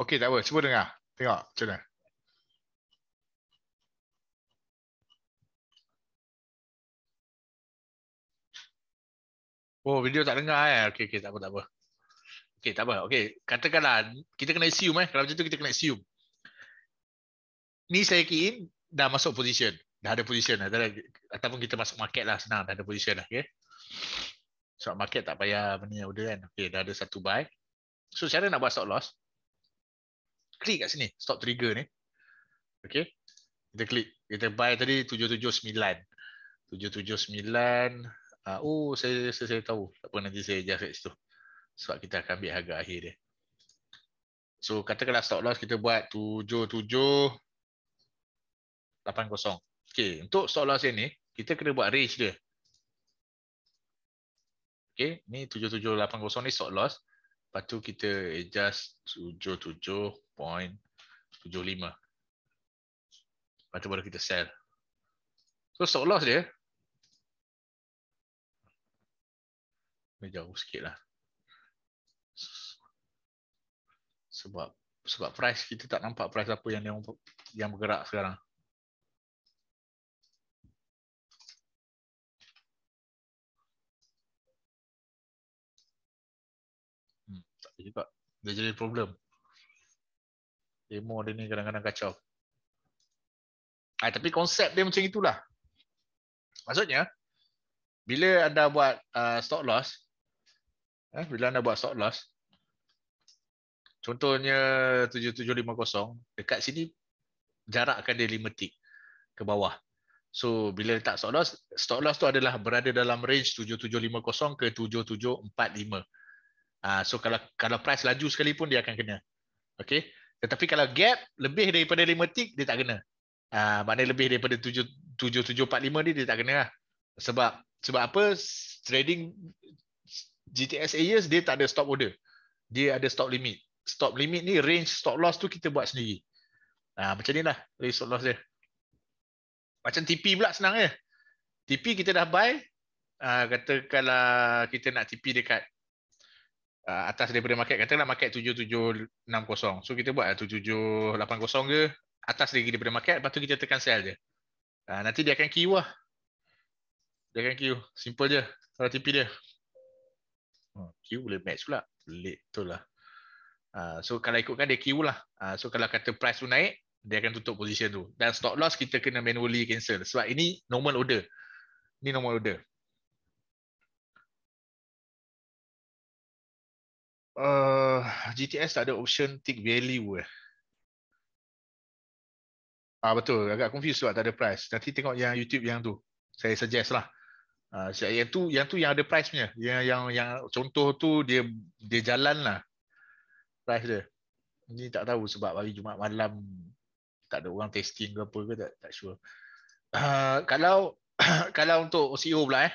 B: Okey, tak apa. Cuba dengar. Tengok macam mana.
A: Oh, video tak dengar eh. Okey, okey, tak apa, tak apa. Okey, tak apa. Okey, katakanlah kita kena assume eh. Kalau macam tu kita kena assume. Ni saya key dah masuk position. Dah ada position dah. Ada, ataupun kita masuk market lah senang, dah ada position lah, okey. Sebab so, market tak payah benda order kan. Okey, dah ada satu buy. So, cara nak buat stop loss, klik kat sini stop trigger ni okay kita klik kita buy tadi 779 779 uh, oh saya, saya saya tahu tak apa nanti saya adjust kat situ sebab kita akan ambil harga akhir dia so katakanlah stop loss kita buat 77 80 okey untuk stop loss ini kita kena buat range dia okey ni 7780 ni stop loss Lepas tu kita adjust 0.75. Lepas tu baru kita sell. So stop loss dia. Dia jauh sikit lah. Sebab sebab price kita tak nampak price apa yang dia yang
B: bergerak sekarang. Hmm, tak ada
A: juga. Dia jadi problem demo dia ni kadang-kadang kacau. Ha, tapi konsep dia macam itulah. Maksudnya, bila anda buat uh, ah, stock loss, eh, bila anda buat stock loss, contohnya 7750, dekat sini jarakkan dia 5 tick ke bawah. So bila letak stock loss, stock loss tu adalah berada dalam range 7750 ke 7745. Uh, ah, so kalau kalau price laju sekalipun dia akan kena. Okay. Tetapi kalau gap lebih daripada 5 tik, dia tak kena. Uh, maknanya lebih daripada 7745 ni dia tak kena lah. Sebab, sebab apa? Trading GTS AES dia tak ada stop order. Dia ada stop limit. Stop limit ni range stop loss tu kita buat sendiri. Uh, macam ni lah range stop loss dia. Macam TP pula senang je. TP kita dah buy. Uh, katakanlah kita nak TP dekat Ah, atas daripada market katalah market 7760 so kita buat 7780 lah ke atas lagi daripada market lepas tu kita tekan sell je uh, nanti dia akan queue lah dia akan queue simple je kalau TP dia hmm, queue boleh match pula pelik betul lah uh, so kalau ikutkan dia queue lah uh, so kalau kata price tu naik dia akan tutup position tu dan stop loss kita kena manually cancel sebab ini normal order ini normal order
B: Uh,
A: GTS tak ada option tick value eh. Ah uh, betul agak confuse sebab tak ada price. Nanti tengok yang YouTube yang tu. Saya suggest lah. Uh, yang tu yang tu yang ada price punya. Yang yang yang contoh tu dia dia jalan lah. Price dia. Ini tak tahu sebab hari Jumaat malam tak ada orang testing ke apa ke tak tak sure. Uh, kalau kalau untuk OCO e pula eh.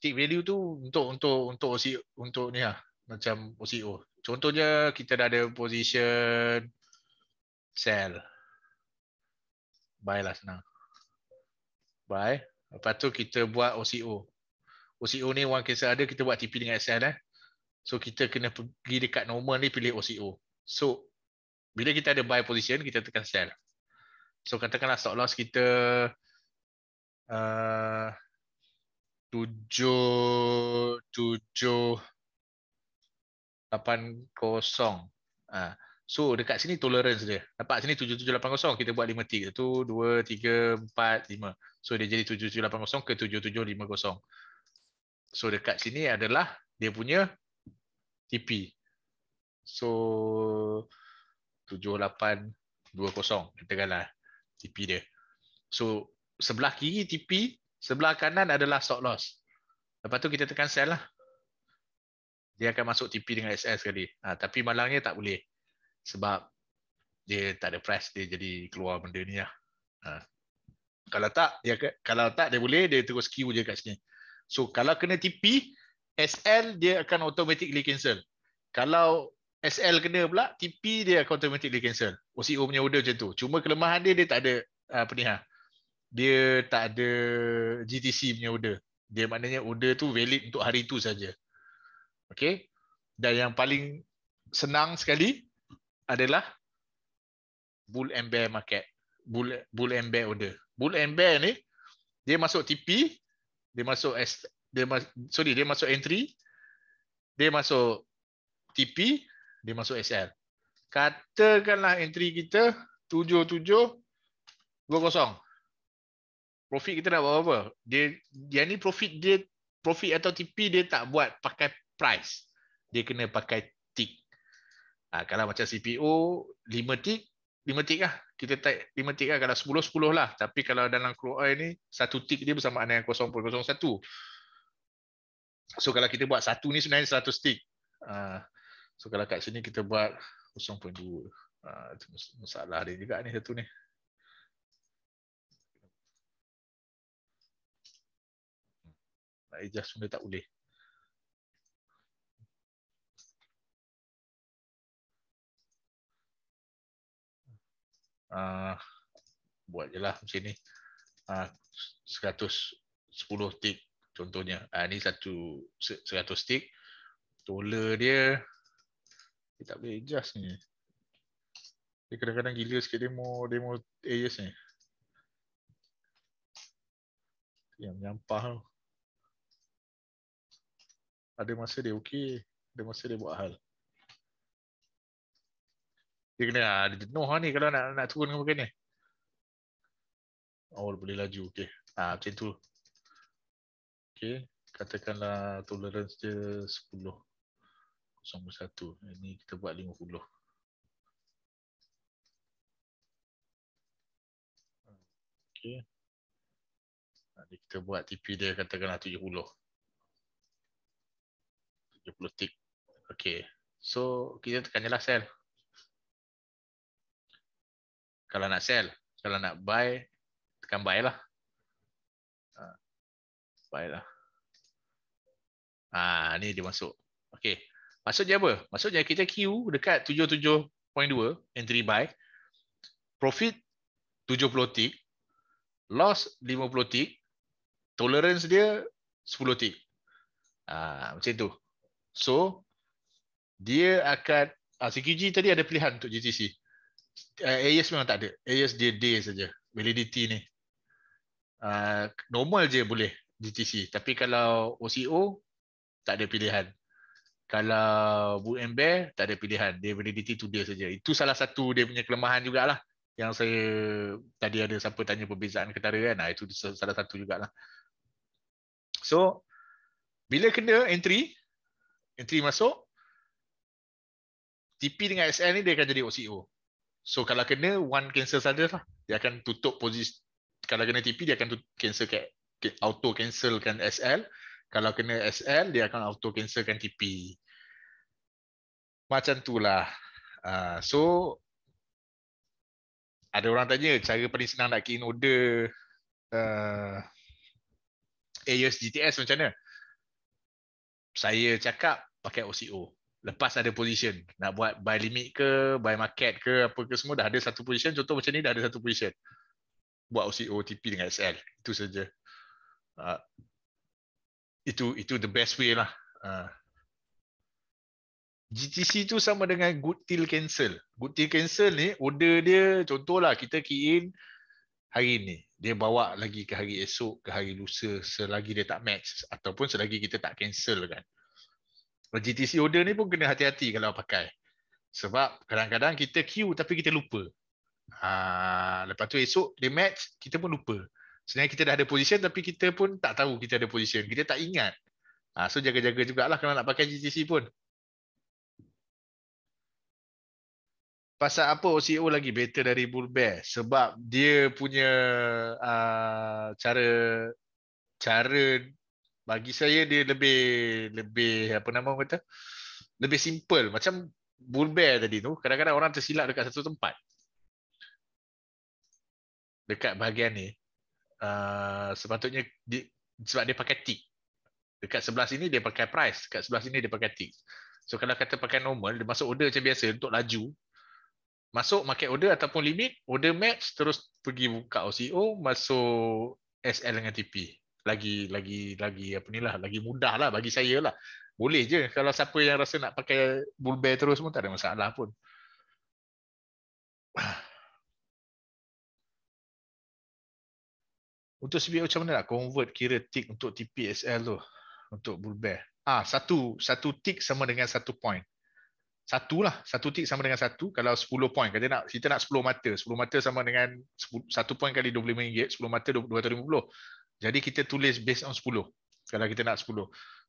A: intrinsic value tu untuk untuk untuk OCO, untuk ni lah, macam OCO. Contohnya kita dah ada position sell. Buy lah senang. Buy. Lepas tu kita buat OCO. OCO ni one case ada kita buat TP dengan SL eh. So kita kena pergi dekat normal ni pilih OCO. So bila kita ada buy position kita tekan sell. So katakanlah stop loss kita uh, tujuh tujuh lapan kosong. Ha. So dekat sini tolerance dia. Nampak sini tujuh tujuh lapan kosong. Kita buat lima tiga tu dua tiga empat lima. So dia jadi tujuh tujuh lapan kosong ke tujuh tujuh lima kosong. So dekat sini adalah dia punya TP. So tujuh lapan dua kosong katakanlah TP dia. So sebelah kiri TP Sebelah kanan adalah stop loss. Lepas tu kita tekan sell lah. Dia akan masuk TP dengan SL sekali. Ha, tapi malangnya tak boleh. Sebab dia tak ada price. Dia jadi keluar benda ni lah. Ha. Kalau tak, dia, kalau tak dia boleh, dia terus queue je kat sini. So kalau kena TP, SL dia akan automatically cancel. Kalau SL kena pula, TP dia akan automatically cancel. OCO punya order macam tu. Cuma kelemahan dia, dia tak ada uh, penihan dia tak ada GTC punya order. Dia maknanya order tu valid untuk hari itu saja. Okey. Dan yang paling senang sekali adalah bull and bear market. Bull bull and bear order. Bull and bear ni dia masuk TP, dia masuk S, dia masuk sorry, dia masuk entry. Dia masuk TP, dia masuk SL. Katakanlah entry kita 7700 profit kita nak buat apa? Dia yang ni profit dia profit atau TP dia tak buat pakai price. Dia kena pakai tick. Ha, kalau macam CPO 5 tick, 5 tick lah. Kita tak 5 tick lah kalau 10 10 lah. Tapi kalau dalam keluar ni satu tick dia bersamaan dengan 0.01. So kalau kita buat satu ni sebenarnya 100 tick. Ha, so kalau kat sini kita buat 0.2. Ha, itu masalah dia juga ni satu ni.
B: Nak ijaz sunnah tak boleh. Uh, buat je lah
A: macam ni. Ah, uh, 110 tik contohnya. Uh, ni satu 100 tik. Tola dia, dia tak boleh adjust ni. Dia kadang-kadang gila sikit demo demo AES ni. Yang menyampah tu ada masa dia okey, ada masa dia buat hal. Dia kena ada ah, jenuh lah ni kalau nak nak turun macam ni. Oh, Awal boleh laju okey. Ah ha, macam tu. Okey, katakanlah tolerance dia 10. 01. Ini kita buat 50.
B: Okey. kita buat TP dia katakanlah 70. 20 tick. Okay. So, kita tekan jelah sell. Kalau nak sell, kalau nak buy,
A: tekan buy lah. Ha, buy lah. Ah, ni dia masuk. Okay. Maksudnya apa? Maksudnya kita queue dekat 77.2 entry buy. Profit 70 tick. Loss 50 tick. Tolerance dia 10 tick. Ah, macam tu. So dia akan ah, CQG tadi ada pilihan untuk GTC. Uh, eh, AES memang tak ada. AS dia day saja. Validity ni. Uh, normal je boleh GTC. Tapi kalau OCO tak ada pilihan. Kalau Boom Bear tak ada pilihan. Dia validity tu dia saja. Itu salah satu dia punya kelemahan jugalah yang saya tadi ada siapa tanya perbezaan ketara kan. Nah, itu salah satu jugalah. So bila kena entry entry masuk TP dengan SL ni dia akan jadi OCO so kalau kena one cancel saja lah dia akan tutup posisi kalau kena TP dia akan cancel ke auto cancelkan SL kalau kena SL dia akan auto cancelkan TP macam itulah uh, ah, so ada orang tanya cara paling senang nak key in order uh, ah, AES GTS macam mana saya cakap pakai OCO. Lepas ada position. Nak buat buy limit ke, buy market ke, apa ke semua, dah ada satu position. Contoh macam ni, dah ada satu position. Buat OCO, TP dengan SL. Itu saja. Uh, itu itu the best way lah. Uh, ah. GTC tu sama dengan good till cancel. Good till cancel ni, order dia, contohlah kita key in hari ni. Dia bawa lagi ke hari esok, ke hari lusa, selagi dia tak match. Ataupun selagi kita tak cancel kan. GTC order ni pun kena hati-hati kalau pakai. Sebab kadang-kadang kita queue tapi kita lupa. Ha, lepas tu esok dia match, kita pun lupa. Sebenarnya kita dah ada position tapi kita pun tak tahu kita ada position. Kita tak ingat. Ha, so jaga-jaga lah kalau nak pakai GTC pun. Pasal apa OCO lagi better dari Bullbear? Sebab dia punya uh, cara cara bagi saya dia lebih lebih apa nama kata lebih simple macam bulbear tadi tu kadang-kadang orang tersilap dekat satu tempat dekat bahagian ni uh, sepatutnya di, sebab dia pakai tick dekat sebelah sini dia pakai price dekat sebelah sini dia pakai tick so kalau kata pakai normal dia masuk order macam biasa untuk laju masuk market order ataupun limit order match terus pergi buka OCO masuk SL dengan TP lagi lagi lagi apa ni lah lagi mudah lah bagi saya lah boleh je kalau siapa yang rasa nak pakai bulbe terus pun tak ada masalah pun untuk CBO macam mana nak convert kira tick untuk TPSL tu untuk bulbe ah satu satu tick sama dengan satu point satu lah satu tick sama dengan satu kalau 10 point kata nak kita nak 10 mata 10 mata sama dengan 1 point kali 25 ringgit 10 mata 250 jadi kita tulis based on 10. Kalau kita nak 10.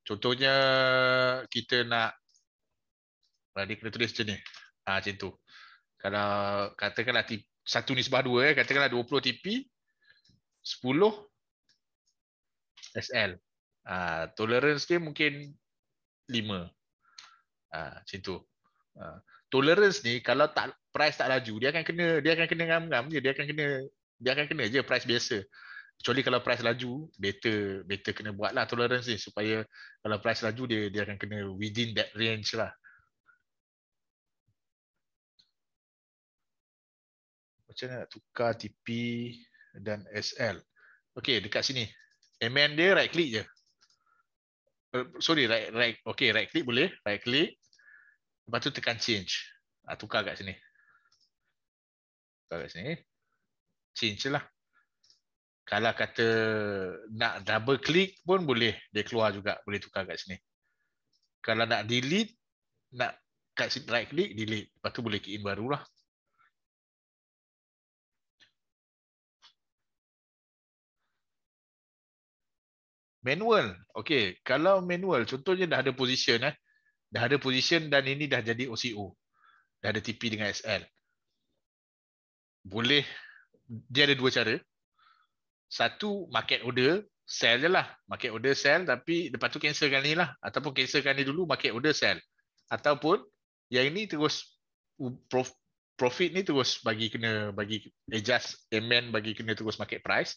A: Contohnya kita nak tadi kita tulis macam ni. Ha, macam tu. Kalau katakanlah satu nisbah dua, eh, katakanlah 20 TP, 10 SL. Ha, tolerance dia mungkin 5. Ha, ah, macam tu. Ha, tolerance ni kalau tak price tak laju dia akan kena dia akan kena ngam-ngam je dia akan kena dia akan kena je price biasa kecuali kalau price laju better better kena buatlah tolerance ni supaya kalau price laju dia dia akan kena within that range lah macam mana nak tukar TP dan SL okey dekat sini amend dia right click je eh, sorry right right okey right click boleh right click lepas tu tekan change ah tukar kat sini tukar kat sini change lah kalau kata nak double click pun boleh dia keluar juga boleh tukar kat sini kalau nak delete nak kat right click delete
B: lepas tu boleh key baru lah.
A: manual okey kalau manual contohnya dah ada position eh dah ada position dan ini dah jadi OCO dah ada TP dengan SL boleh dia ada dua cara satu market order sell je lah market order sell tapi lepas tu cancelkan ni lah ataupun cancelkan ni dulu market order sell ataupun yang ini terus prof, profit ni terus bagi kena bagi adjust amend bagi kena terus market price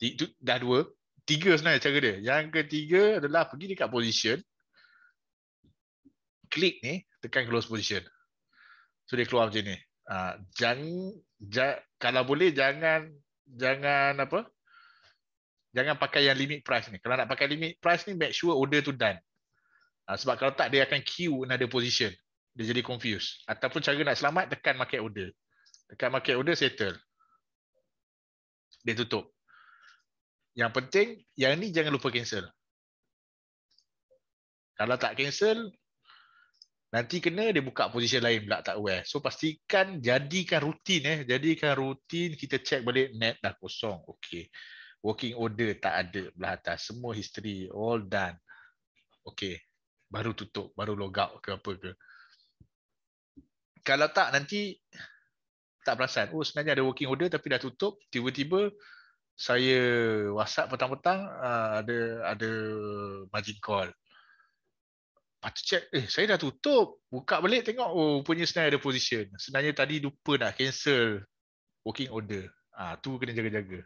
A: itu dah dua tiga sebenarnya cara dia yang ketiga adalah pergi dekat position klik ni tekan close position so dia keluar macam ni ah, jangan kalau boleh jangan jangan apa jangan pakai yang limit price ni kalau nak pakai limit price ni make sure order tu done ah, sebab kalau tak dia akan queue nak other position dia jadi confused ataupun cara nak selamat tekan market order tekan market order settle dia tutup yang penting yang ni jangan lupa cancel kalau tak cancel Nanti kena dia buka position lain pula tak aware. So pastikan jadikan rutin eh. Jadikan rutin kita check balik net dah kosong. Okey. Working order tak ada belah atas. Semua history all done. Okey. Baru tutup, baru log out ke apa ke. Kalau tak nanti tak perasan. Oh sebenarnya ada working order tapi dah tutup. Tiba-tiba saya WhatsApp petang-petang ah, ada ada margin call patut check eh saya dah tutup buka balik tengok oh punya sebenarnya ada position sebenarnya tadi lupa nak cancel working order ah tu kena jaga-jaga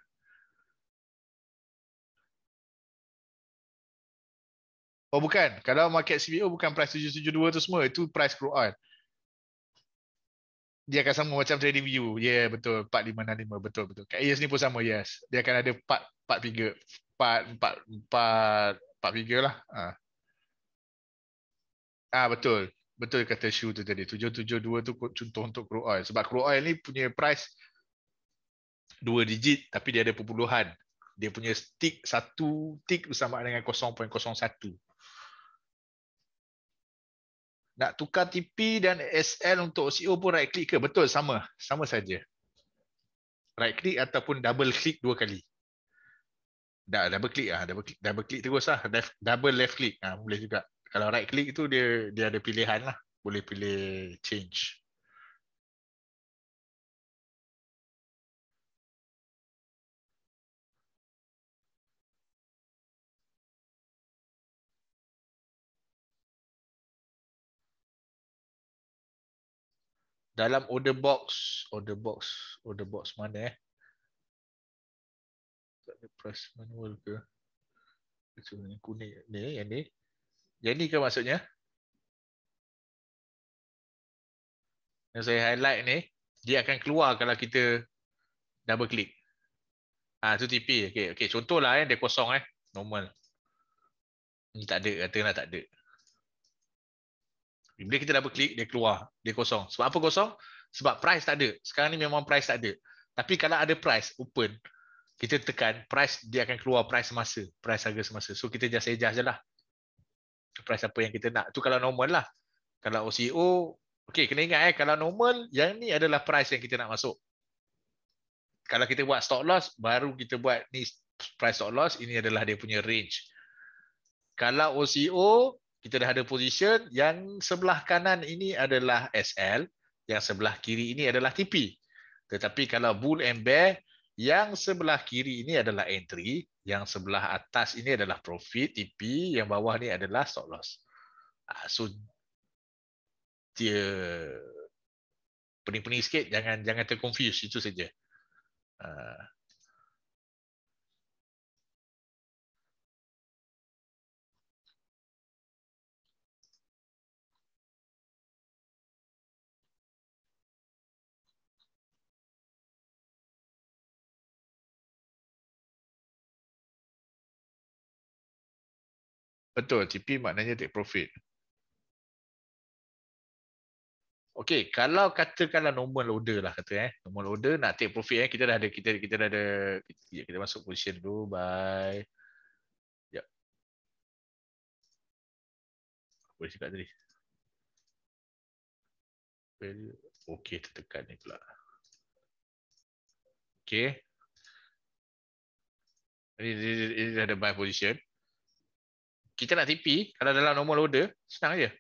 A: oh bukan kalau market CBO bukan price 772 tu semua itu price grow on dia akan sama macam trading view ya, yeah betul 4565 betul betul kat ES ni pun sama yes dia akan ada part part figure part 4 4 4 figure lah ah Ah betul. Betul kata Shu tu tadi. 772 tu contoh untuk crude oil. Sebab crude oil ni punya price dua digit tapi dia ada perpuluhan. Dia punya tick satu tick bersama dengan 0.01. Nak tukar TP dan SL untuk OCO pun right click ke? Betul sama. Sama saja. Right click ataupun double click dua kali. Dah double click ah, double click, double click teruslah. Left, double left click ha, boleh juga kalau right click tu dia dia ada pilihan lah. Boleh pilih change. Dalam order box, order box, order box mana eh? Tak ada press manual ke? Itu ni kuning
B: ni, yang ni. Yang ni ke maksudnya?
A: Yang saya highlight ni, dia akan keluar kalau kita double click. Ah tu TP. Okey, okey. Contohlah eh dia kosong eh. Normal. Ini tak ada, katalah tak ada. Bila kita double click, dia keluar, dia kosong. Sebab apa kosong? Sebab price tak ada. Sekarang ni memang price tak ada. Tapi kalau ada price open, kita tekan price dia akan keluar price semasa, price harga semasa. So kita just adjust jelah price apa yang kita nak. Tu kalau normal lah. Kalau OCO, e okey kena ingat eh kalau normal yang ni adalah price yang kita nak masuk. Kalau kita buat stop loss baru kita buat ni price stop loss ini adalah dia punya range. Kalau OCO e kita dah ada position yang sebelah kanan ini adalah SL, yang sebelah kiri ini adalah TP. Tetapi kalau bull and bear yang sebelah kiri ini adalah entry, yang sebelah atas ini adalah profit TP, yang bawah ni adalah stop loss. Ah, so dia pening-pening sikit jangan jangan terconfuse itu saja. Ah, Betul, TP maknanya take profit. Okey, kalau katakanlah normal order lah kata eh. Normal order nak take profit eh. Kita dah ada kita kita dah ada kita, ya, kita masuk position dulu. Bye. Jap.
B: Apa cakap tadi? Okey, tertekan ni pula. Okey.
A: Ini, ini, ada buy position kita nak TP kalau dalam normal order senang aja.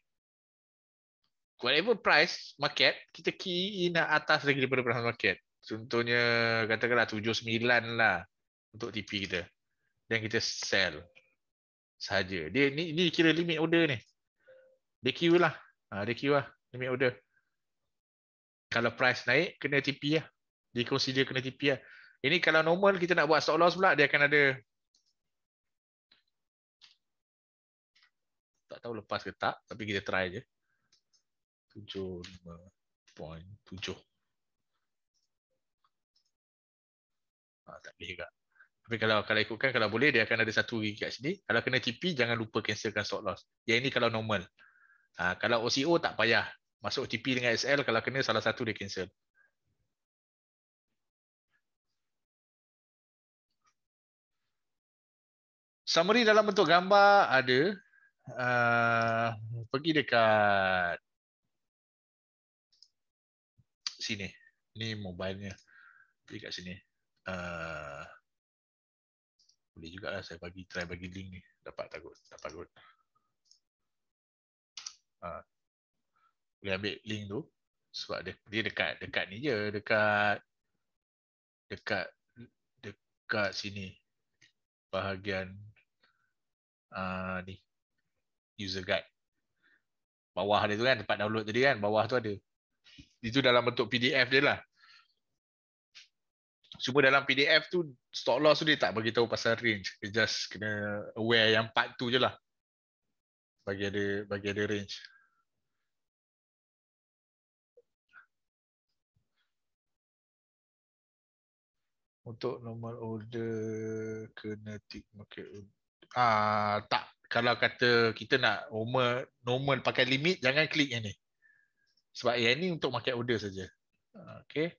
A: Whatever price market kita key in atas lagi daripada price market. Contohnya katakanlah 79 lah untuk TP kita. Dan kita sell saja. Dia ni ni kira limit order ni. Dia queue lah. Ha, dia queue lah limit order. Kalau price naik kena TP lah. Dia consider kena TP lah. Ini kalau normal kita nak buat stop loss pula dia akan ada tak tahu lepas ke tak tapi kita try je 75.7 ah, tak boleh juga tapi kalau kalau ikutkan kalau boleh dia akan ada satu gig kat sini kalau kena TP jangan lupa cancelkan stop loss yang ini kalau normal ah, kalau OCO tak payah masuk TP dengan SL kalau kena salah satu dia cancel
B: Summary dalam bentuk gambar ada
A: Ah, pergi dekat sini. Ni mobilenya. Pergi kat sini. Uh, boleh juga lah saya bagi try bagi link ni. Dapat tak kot? Dapat
B: kot. Uh, boleh ambil link tu.
A: Sebab dia, dia dekat dekat ni je. Dekat dekat dekat sini bahagian uh, ni user guide. Bawah dia tu kan, tempat download tadi kan, bawah tu ada. Itu dalam bentuk PDF dia lah. Cuma dalam PDF tu, stock loss tu dia tak beritahu pasal range. Dia just kena aware yang part tu je lah. Bagi ada, bagi ada range. Untuk nomor order kena tick market. Ah tak kalau kata kita nak normal, normal pakai limit, jangan klik yang ni. Sebab yang ni untuk market order saja. Okay.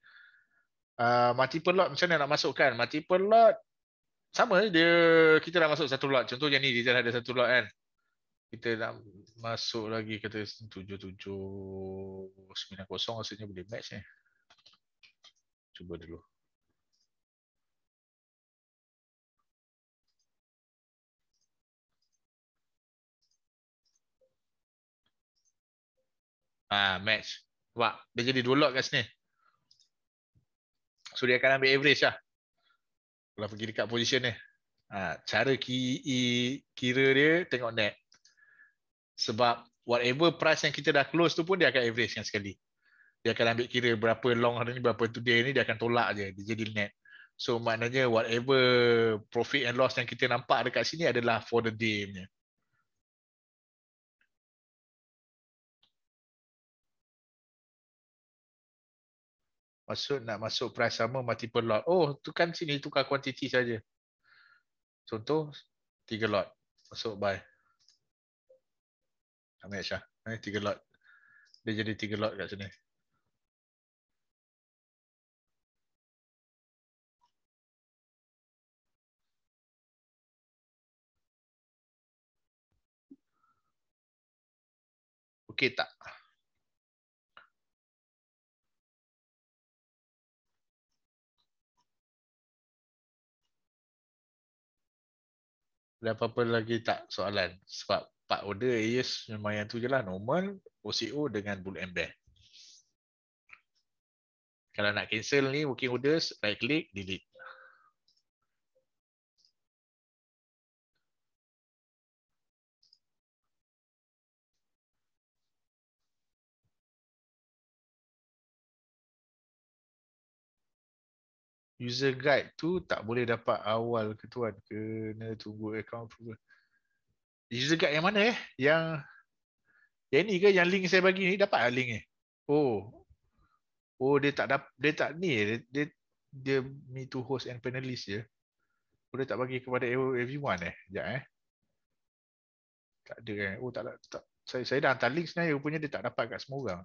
A: Uh, ah, multiple lot macam mana nak masukkan? Multiple lot, sama dia kita dah masuk satu lot. Contoh yang ni, dia ada satu lot kan. Kita nak masuk lagi kata 77, 90 rasanya boleh match ni. Eh. Cuba dulu.
B: Ha, match.
A: Sebab dia jadi dua lot kat sini. So dia akan ambil average lah. Kalau pergi dekat position ni. Ha, cara kira dia tengok net. Sebab whatever price yang kita dah close tu pun dia akan average kan sekali. Dia akan ambil kira berapa long hari ni, berapa today ni, dia akan tolak je. Dia jadi net. So maknanya whatever profit and loss yang kita nampak dekat sini adalah for the day punya. maksud nak masuk price sama multiple lot. Oh, tu kan sini tukar quantity saja. Contoh 3 lot masuk buy. Ambil Shah. Eh, 3 lot. Dia jadi 3 lot kat sini. Okey tak? ada apa-apa lagi tak soalan sebab part order AES eh, memang yang tu je lah normal OCO dengan bull and bear kalau nak cancel ni working orders right click delete
B: user guide tu
A: tak boleh dapat awal ke tuan kena tunggu account approval user guide yang mana eh yang yang ni ke yang link saya bagi ni dapat link ni eh? oh oh dia tak dapat dia tak ni dia dia, dia me to host and panelist je boleh tak bagi kepada everyone eh jap eh tak ada eh? oh tak, tak saya saya dah hantar link sebenarnya rupanya dia tak dapat kat semua orang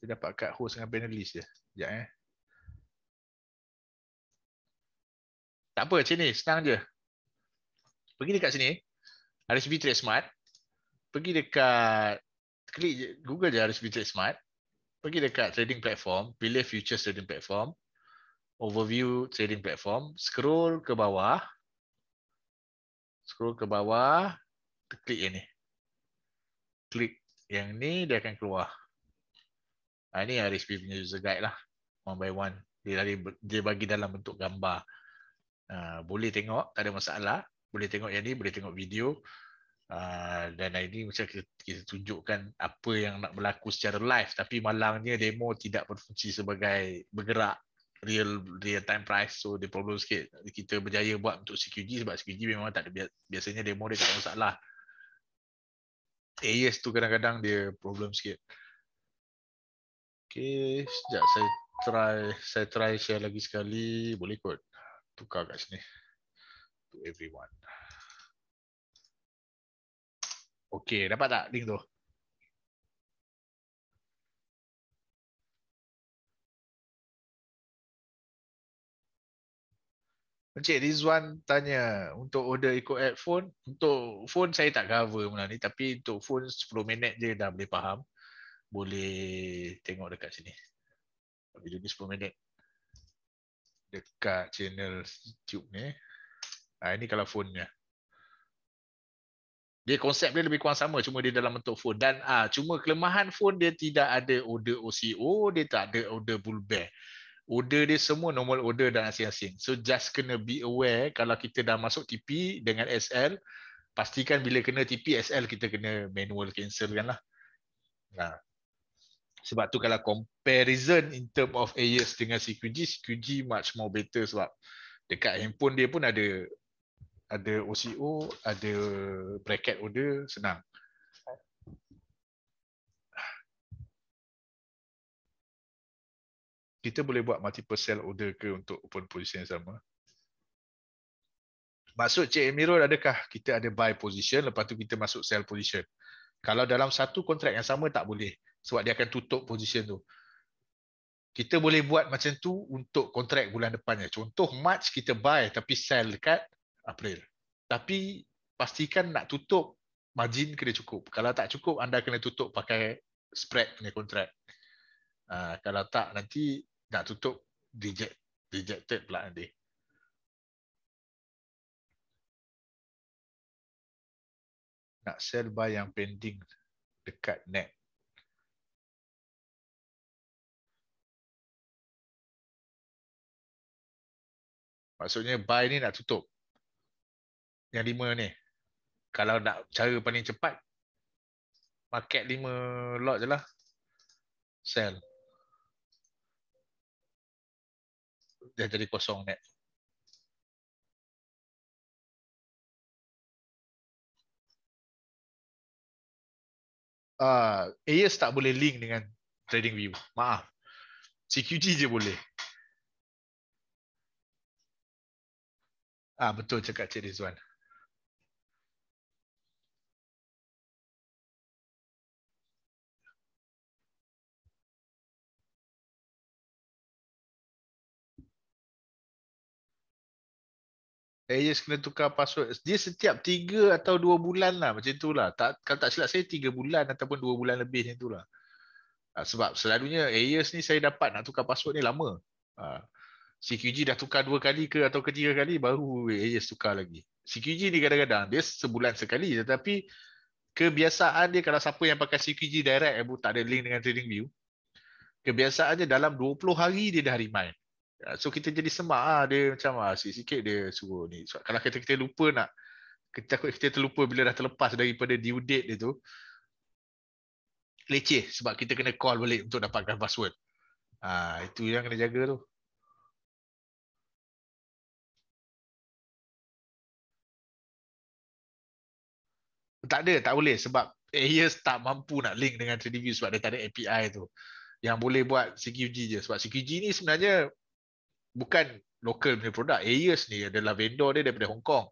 A: dia dapat kat host dengan panelist je jap eh Tak apa, macam ni. Senang je. Pergi dekat sini. RSV Trade Smart. Pergi dekat... Klik je, Google je RSV Trade Smart. Pergi dekat trading platform. Pilih futures trading platform. Overview trading platform. Scroll ke bawah. Scroll ke bawah. Klik yang ni. Klik yang ni, dia akan keluar. Ah, ini RSV punya user guide lah. One by one. Dia, dia bagi dalam bentuk gambar. Ah, boleh tengok, tak ada masalah. Boleh tengok yang ni, boleh tengok video. Uh, dan hari ni macam kita, kita tunjukkan apa yang nak berlaku secara live tapi malangnya demo tidak berfungsi sebagai bergerak real real time price so dia problem sikit kita berjaya buat untuk CQG sebab CQG memang tak ada biasanya demo dia tak ada masalah AES tu kadang-kadang dia problem sikit Okay, sejak saya try saya try share lagi sekali boleh kot buka kat sini
B: to everyone. Okey, dapat tak link tu?
A: Encik Rizwan tanya untuk order ikut headphone. Untuk phone saya tak cover mula ni tapi untuk phone 10 minit je dah boleh faham. Boleh tengok dekat sini. Tapi lebih 10 minit dekat channel YouTube ni. Ha, ini kalau phone-nya. Dia konsep dia lebih kurang sama cuma dia dalam bentuk phone dan ah ha, cuma kelemahan phone dia tidak ada order OCO, dia tak ada order bullback. Order dia semua normal order dan asing-asing. So just kena be aware kalau kita dah masuk TP dengan SL, pastikan bila kena TP SL kita kena manual cancel kan lah. Nah sebab tu kalau comparison in term of AES dengan CQG, CQG much more better sebab dekat handphone dia pun ada ada OCO, ada bracket order, senang. Kita boleh buat multiple sell order ke untuk open position yang sama? Maksud Cik Emirul adakah kita ada buy position lepas tu kita masuk sell position? Kalau dalam satu kontrak yang sama tak boleh sebab dia akan tutup position tu. Kita boleh buat macam tu untuk kontrak bulan depannya. Contoh March kita buy tapi sell dekat April. Tapi pastikan nak tutup margin kena cukup. Kalau tak cukup anda kena tutup pakai spread punya kontrak. Uh, kalau tak nanti nak tutup reject, rejected pula nanti.
B: Nak sell buy yang pending dekat net.
A: Maksudnya buy ni nak tutup. Yang lima ni. Kalau nak cara paling cepat, market lima lot je lah. Sell.
B: Dia jadi kosong net. Uh, ah, AES tak boleh link dengan Trading View. Maaf. CQG je boleh. Ah betul cakap Cik Rizwan.
A: Ages eh, kena tukar password. Dia setiap 3 atau 2 bulan lah macam tu lah Tak, kalau tak silap saya 3 bulan ataupun 2 bulan lebih macam lah ah, Sebab selalunya Ages eh, ni saya dapat nak tukar password ni lama. Ha. CQG dah tukar dua kali ke atau ketiga kali baru AES eh, tukar lagi. CQG ni kadang-kadang dia sebulan sekali tetapi kebiasaan dia kalau siapa yang pakai CQG direct eh, tak ada link dengan trading view. Kebiasaannya dalam 20 hari dia dah remind. Ah, so kita jadi semak ah dia macam ah sikit-sikit dia suruh ni. So, kalau kita kita lupa nak kita takut kita terlupa bila dah terlepas daripada due date dia tu. Leceh sebab kita kena call balik untuk dapatkan password. Ah itu yang kena jaga tu. tak ada tak boleh sebab AES tak mampu nak link dengan 3DV sebab dia tak ada API tu yang boleh buat CQG je sebab CQG ni sebenarnya bukan local punya produk AES ni adalah vendor dia daripada Hong Kong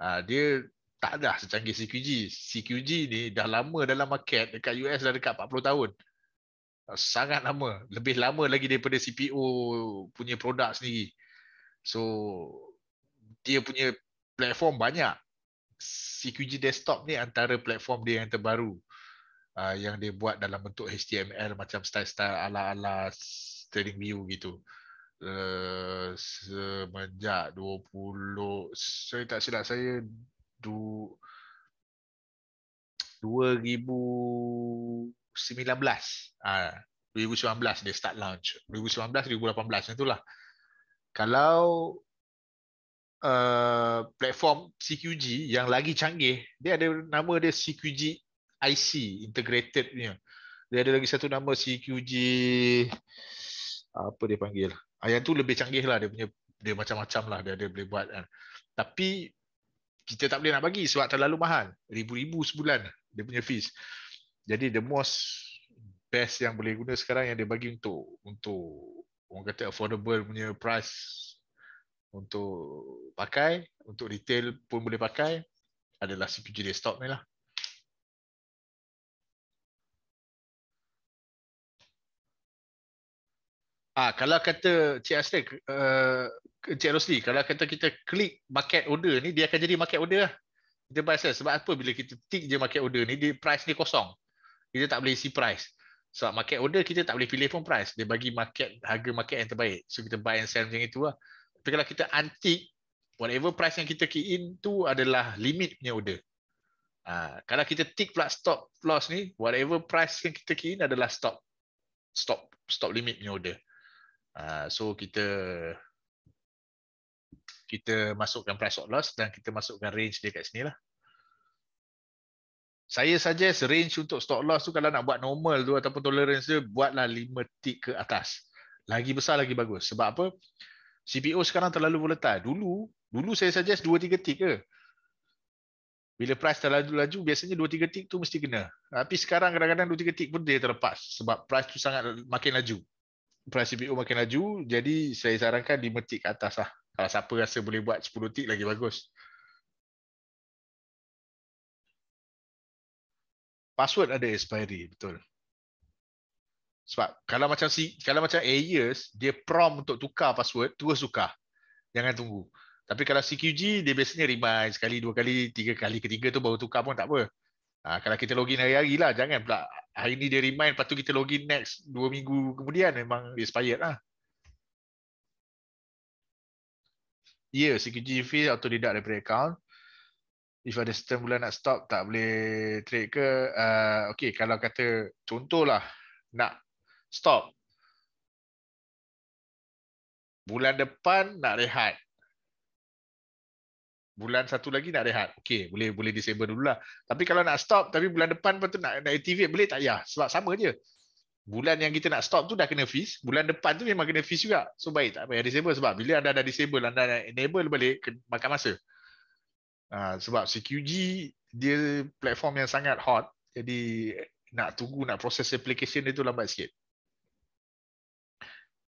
A: ah, dia tak ada lah secanggih CQG CQG ni dah lama dalam market dekat US dah dekat 40 tahun ah, sangat lama lebih lama lagi daripada CPO punya produk sendiri so dia punya platform banyak CQG Desktop ni antara platform dia yang terbaru uh, yang dia buat dalam bentuk HTML macam style-style ala-ala trading View gitu. Uh, semenjak 20 saya tak silap saya du 2019 uh, 2019 dia start launch 2019 2018 lah. kalau uh, platform CQG yang lagi canggih. Dia ada nama dia CQG IC integrated punya. Dia ada lagi satu nama CQG apa dia panggil. Ah, yang tu lebih canggih lah dia punya dia macam-macam lah dia ada boleh buat kan. Tapi kita tak boleh nak bagi sebab terlalu mahal. Ribu-ribu sebulan dia punya fees. Jadi the most best yang boleh guna sekarang yang dia bagi untuk untuk orang kata affordable punya price untuk pakai, untuk retail pun boleh pakai adalah CPG desktop ni lah. Ah, kalau kata Cik Asli, uh, eh, Cik Rosli, kalau kata kita klik market order ni, dia akan jadi market order lah. Kita buy Sebab apa bila kita tick je market order ni, dia, price ni kosong. Kita tak boleh isi price. Sebab market order kita tak boleh pilih pun price. Dia bagi market harga market yang terbaik. So kita buy and sell macam itu lah. Tapi kalau kita antik, whatever price yang kita key in tu adalah limit punya order. Ha, kalau kita tick pula stop loss ni, whatever price yang kita key in adalah stop stop stop limit punya order. Ha, so kita kita masukkan price stop loss dan kita masukkan range dia kat sini lah. Saya suggest range untuk stop loss tu kalau nak buat normal tu ataupun tolerance tu buatlah 5 tick ke atas. Lagi besar lagi bagus. Sebab apa? CPO sekarang terlalu volatile. Dulu, dulu saya suggest 2 3 tick ke. Bila price terlalu laju biasanya 2 3 tick tu mesti kena. Tapi sekarang kadang-kadang 2 3 tick pun dia terlepas sebab price tu sangat makin laju. Price CPO makin laju, jadi saya sarankan 5 tick ke atas lah. Kalau siapa rasa boleh buat 10 tick lagi bagus. Password ada expiry, betul sebab kalau macam si kalau macam Aegis dia prom untuk tukar password terus suka jangan tunggu tapi kalau CQG dia biasanya remind sekali dua kali tiga kali ketiga tu baru tukar pun tak apa ha, kalau kita login hari-hari lah jangan pula hari ni dia remind lepas tu kita login next dua minggu kemudian memang expired lah ya yeah, CQG fee atau tidak daripada account If ada sistem bulan nak stop, tak boleh trade ke? Uh, okay, kalau kata contohlah nak stop. Bulan depan nak rehat. Bulan satu lagi nak rehat. Okey, boleh boleh disable dululah. Tapi kalau nak stop tapi bulan depan pun nak nak activate boleh tak ya? Sebab sama je. Bulan yang kita nak stop tu dah kena fees, bulan depan tu memang kena fees juga. So baik tak payah disable sebab bila anda dah disable anda dah enable balik makan masa. Ha, sebab CQG dia platform yang sangat hot. Jadi nak tunggu nak proses application dia tu lambat sikit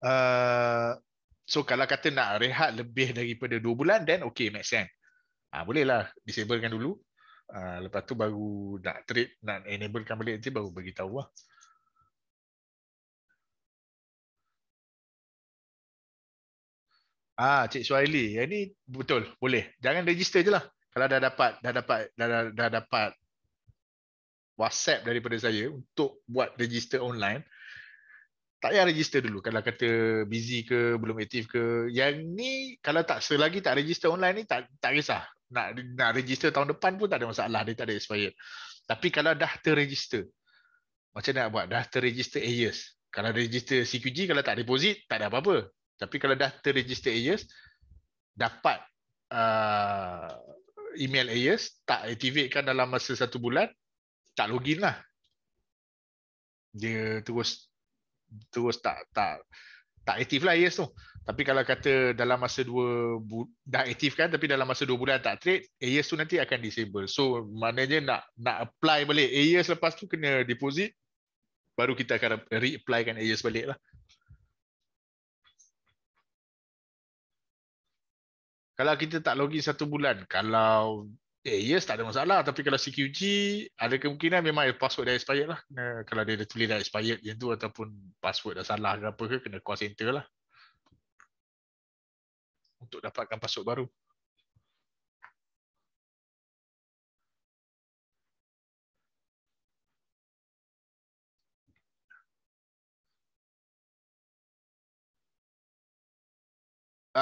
A: uh, so kalau kata nak rehat lebih daripada 2 bulan then okay make sense ah uh, boleh lah disablekan dulu uh, lepas tu baru nak trade nak enablekan balik nanti baru bagi tahu lah Ah, Cik Suhaili, yang ni betul, boleh. Jangan register je lah. Kalau dah dapat, dah dapat, dah, dah, dah dapat WhatsApp daripada saya untuk buat register online, tak payah register dulu kalau kata busy ke belum aktif ke yang ni kalau tak selagi tak register online ni tak tak kisah nak nak register tahun depan pun tak ada masalah dia tak ada expired tapi kalau dah terregister macam nak buat dah terregister AES kalau register CQG kalau tak deposit tak ada apa-apa tapi kalau dah terregister AES dapat uh, email AES tak aktifkan dalam masa satu bulan tak login lah dia terus terus tak tak tak aktif lah yes tu. Tapi kalau kata dalam masa dua bu- dah aktif kan tapi dalam masa dua bulan tak trade, AES tu nanti akan disable. So mana je nak nak apply balik AES lepas tu kena deposit baru kita akan kan AES balik lah. Kalau kita tak login satu bulan, kalau Eh, yes, tak ada masalah. Tapi kalau CQG, ada kemungkinan memang password dah expired lah. Kena, kalau dia dah tulis dah expired yang tu ataupun password dah salah ke apa ke, kena call center lah. Untuk dapatkan password baru.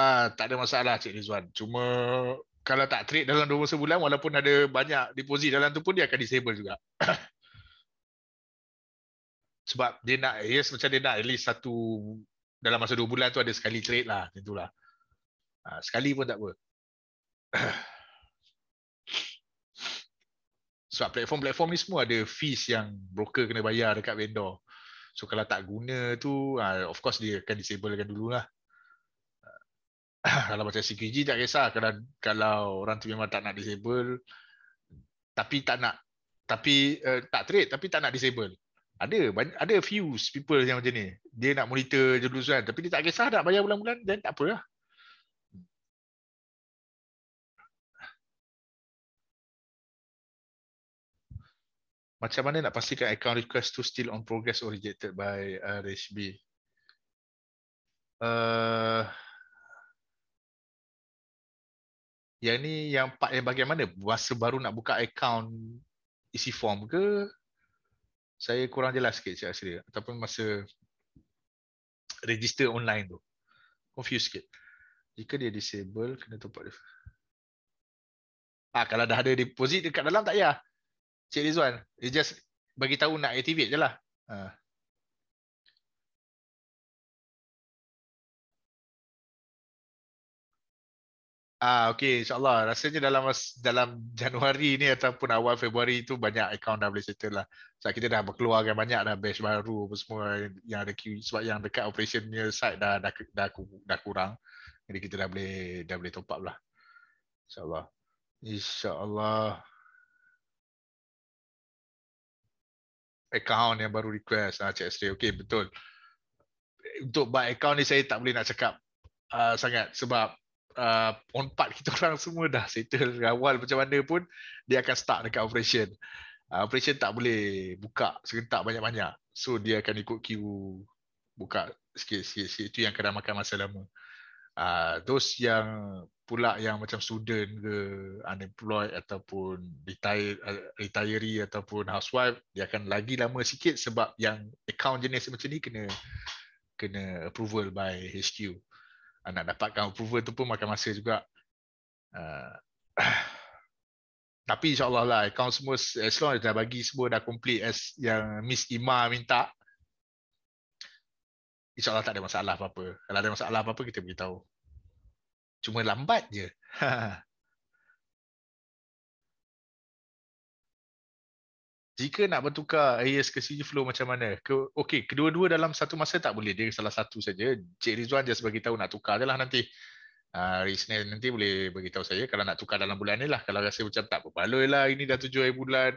A: Ah, tak ada masalah Cik Rizwan. Cuma kalau tak trade dalam 2 bulan, walaupun ada banyak deposit dalam tu pun dia akan disable juga. Sebab dia nak yes macam dia nak at least satu dalam masa 2 bulan tu ada sekali trade lah tentulah. Ha, sekali pun tak apa. Sebab platform-platform ni semua ada fees yang broker kena bayar dekat vendor. So kalau tak guna tu, ha, of course dia akan disablekan dululah. kalau macam CQG tak kisah kalau kalau orang tu memang tak nak disable tapi tak nak tapi uh, tak trade tapi tak nak disable ada banyak, ada few people yang macam ni dia nak monitor je dulu kan tapi dia tak kisah nak bayar bulan-bulan dan tak apalah Macam mana nak pastikan account request tu still on progress or rejected by uh, RHB? Uh, eh, Yang ni yang part yang bagaimana? Masa baru nak buka account isi form ke? Saya kurang jelas sikit Cik Asri. Ataupun masa register online tu. Confuse sikit. Jika dia disable, kena top up dia. ha, kalau dah ada deposit dekat dalam tak payah. Cik Rizwan, dia just bagi tahu nak activate je lah. Ha. Ah, okay, insyaAllah. Rasanya dalam dalam Januari ni ataupun awal Februari tu banyak account dah boleh settle lah. Sebab kita dah berkeluarkan banyak dah batch baru apa semua yang ada queue. Sebab yang dekat operation punya side dah, dah, dah, dah, kurang. Jadi kita dah boleh dah boleh top up lah. InsyaAllah. InsyaAllah. Account yang baru request. Ah, Cik Sri. Okay, betul. Untuk buy account ni saya tak boleh nak cakap uh, sangat sebab uh, on part kita orang semua dah settle dari awal macam mana pun dia akan start dekat operation. Uh, operation tak boleh buka serentak banyak-banyak. So dia akan ikut queue buka sikit-sikit itu yang kadang makan masa lama. Ah uh, those yang pula yang macam student ke unemployed ataupun retire, uh, retiree ataupun housewife dia akan lagi lama sikit sebab yang account jenis macam ni kena kena approval by HQ. Uh, uh, nak dapatkan approval tu pun makan masa juga. Uh, tapi insyaAllah lah, account semua, as long as dah bagi semua dah complete as yang Miss Ima minta, insyaAllah tak ada masalah apa-apa. Kalau ada masalah apa-apa, kita beritahu. Cuma lambat
B: je.
A: jika nak bertukar AES ke CG Flow macam mana? Ke, okay, kedua-dua dalam satu masa tak boleh. Dia salah satu saja. Cik Rizwan just sebagai tahu nak tukar je lah nanti. hari uh, Senin nanti boleh bagi tahu saya kalau nak tukar dalam bulan ni lah. Kalau rasa macam tak berbaloi lah, ini dah tujuh hari bulan.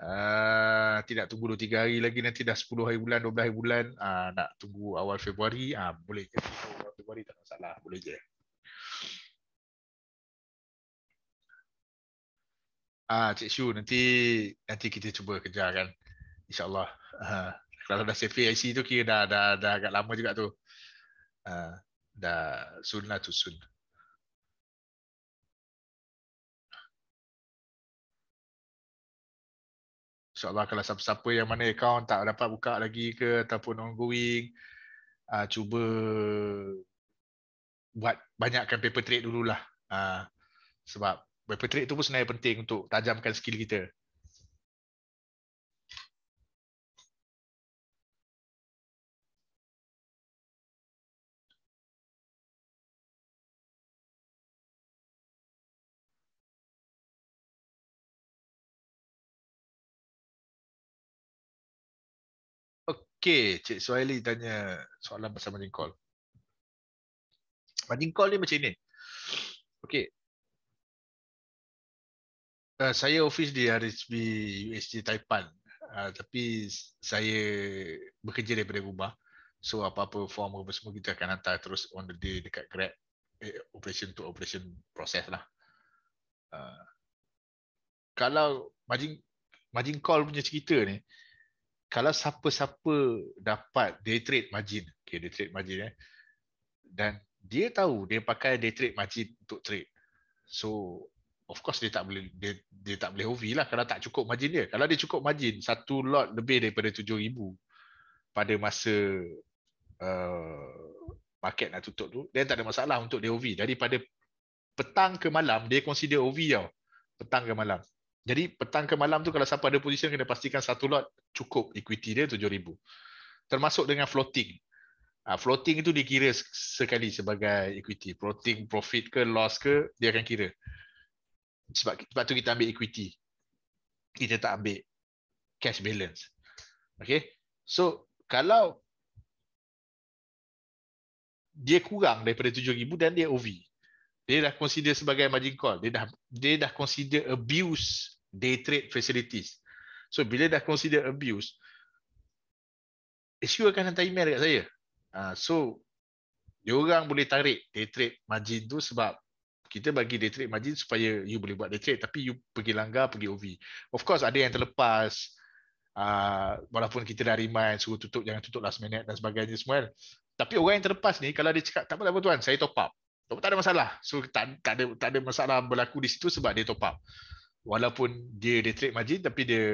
A: Uh, ha, tidak tunggu dua tiga hari lagi nanti dah sepuluh hari bulan, dua belas hari bulan. Uh, nak tunggu awal Februari, uh, boleh je. Awal Februari tak masalah, boleh je. Ah, ha, Cik Shu, nanti nanti kita cuba kerja kan. InsyaAllah. Ha, kalau dah safe IC tu, kira dah, dah, dah agak lama juga tu. Ha, dah soon lah tu soon. Allah, kalau siapa-siapa yang mana account tak dapat buka lagi ke ataupun ongoing, ha, cuba buat banyakkan paper trade dululah. Ha, sebab Weapon trait tu pun sebenarnya penting untuk tajamkan skill kita.
B: Okay, Cik Suhaili tanya soalan pasal margin call. Margin call ni macam ni.
A: okay. Uh, saya office di RSB USG Taipan. Uh, tapi saya bekerja daripada rumah. So apa-apa form apa semua kita akan hantar terus on the day dekat Grab eh, operation to operation process lah. Uh, kalau margin margin call punya cerita ni kalau siapa-siapa dapat day trade margin, okay, day trade margin eh, dan dia tahu dia pakai day trade margin untuk trade. So of course dia tak boleh dia, dia tak boleh OV lah kalau tak cukup margin dia. Kalau dia cukup margin satu lot lebih daripada 7000 pada masa uh, market nak tutup tu, dia tak ada masalah untuk dia OV. pada petang ke malam dia consider OV tau. Petang ke malam. Jadi petang ke malam tu kalau siapa ada position kena pastikan satu lot cukup equity dia 7000. Termasuk dengan floating. Uh, floating itu dikira sekali sebagai equity. Floating profit ke loss ke dia akan kira sebab, sebab tu kita ambil equity. Kita tak ambil cash balance. Okay. So, kalau dia kurang daripada 7,000 dan dia OV. Dia dah consider sebagai margin call. Dia dah dia dah consider abuse day trade facilities. So, bila dah consider abuse, issue akan hantar email dekat saya. Uh, so, dia orang boleh tarik day trade margin tu sebab kita bagi day trade margin supaya you boleh buat day trade tapi you pergi langgar pergi OV of course ada yang terlepas uh, walaupun kita dah remind suruh tutup jangan tutup last minute dan sebagainya semua kan? tapi orang yang terlepas ni kalau dia cakap tak apa, apa tuan saya top up top up tak ada masalah so tak, tak, ada, tak ada masalah berlaku di situ sebab dia top up walaupun dia day trade margin tapi dia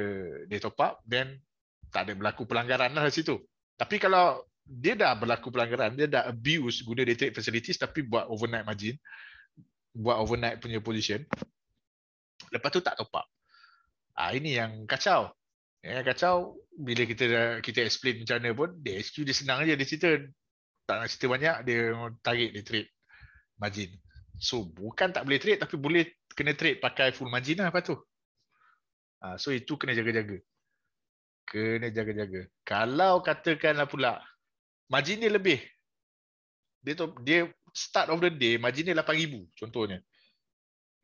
A: dia top up then tak ada berlaku pelanggaran lah di situ tapi kalau dia dah berlaku pelanggaran dia dah abuse guna day trade facilities tapi buat overnight margin buat overnight punya position. Lepas tu tak top up. Ah ini yang kacau. Yang kacau bila kita kita explain macam mana pun, dia SQ dia senang aja dia cerita tak nak cerita banyak dia tarik dia trade margin. So bukan tak boleh trade tapi boleh kena trade pakai full margin lah lepas tu. Ah so itu kena jaga-jaga. Kena jaga-jaga. Kalau katakanlah pula margin dia lebih dia dia start of the day margin dia 8000 contohnya.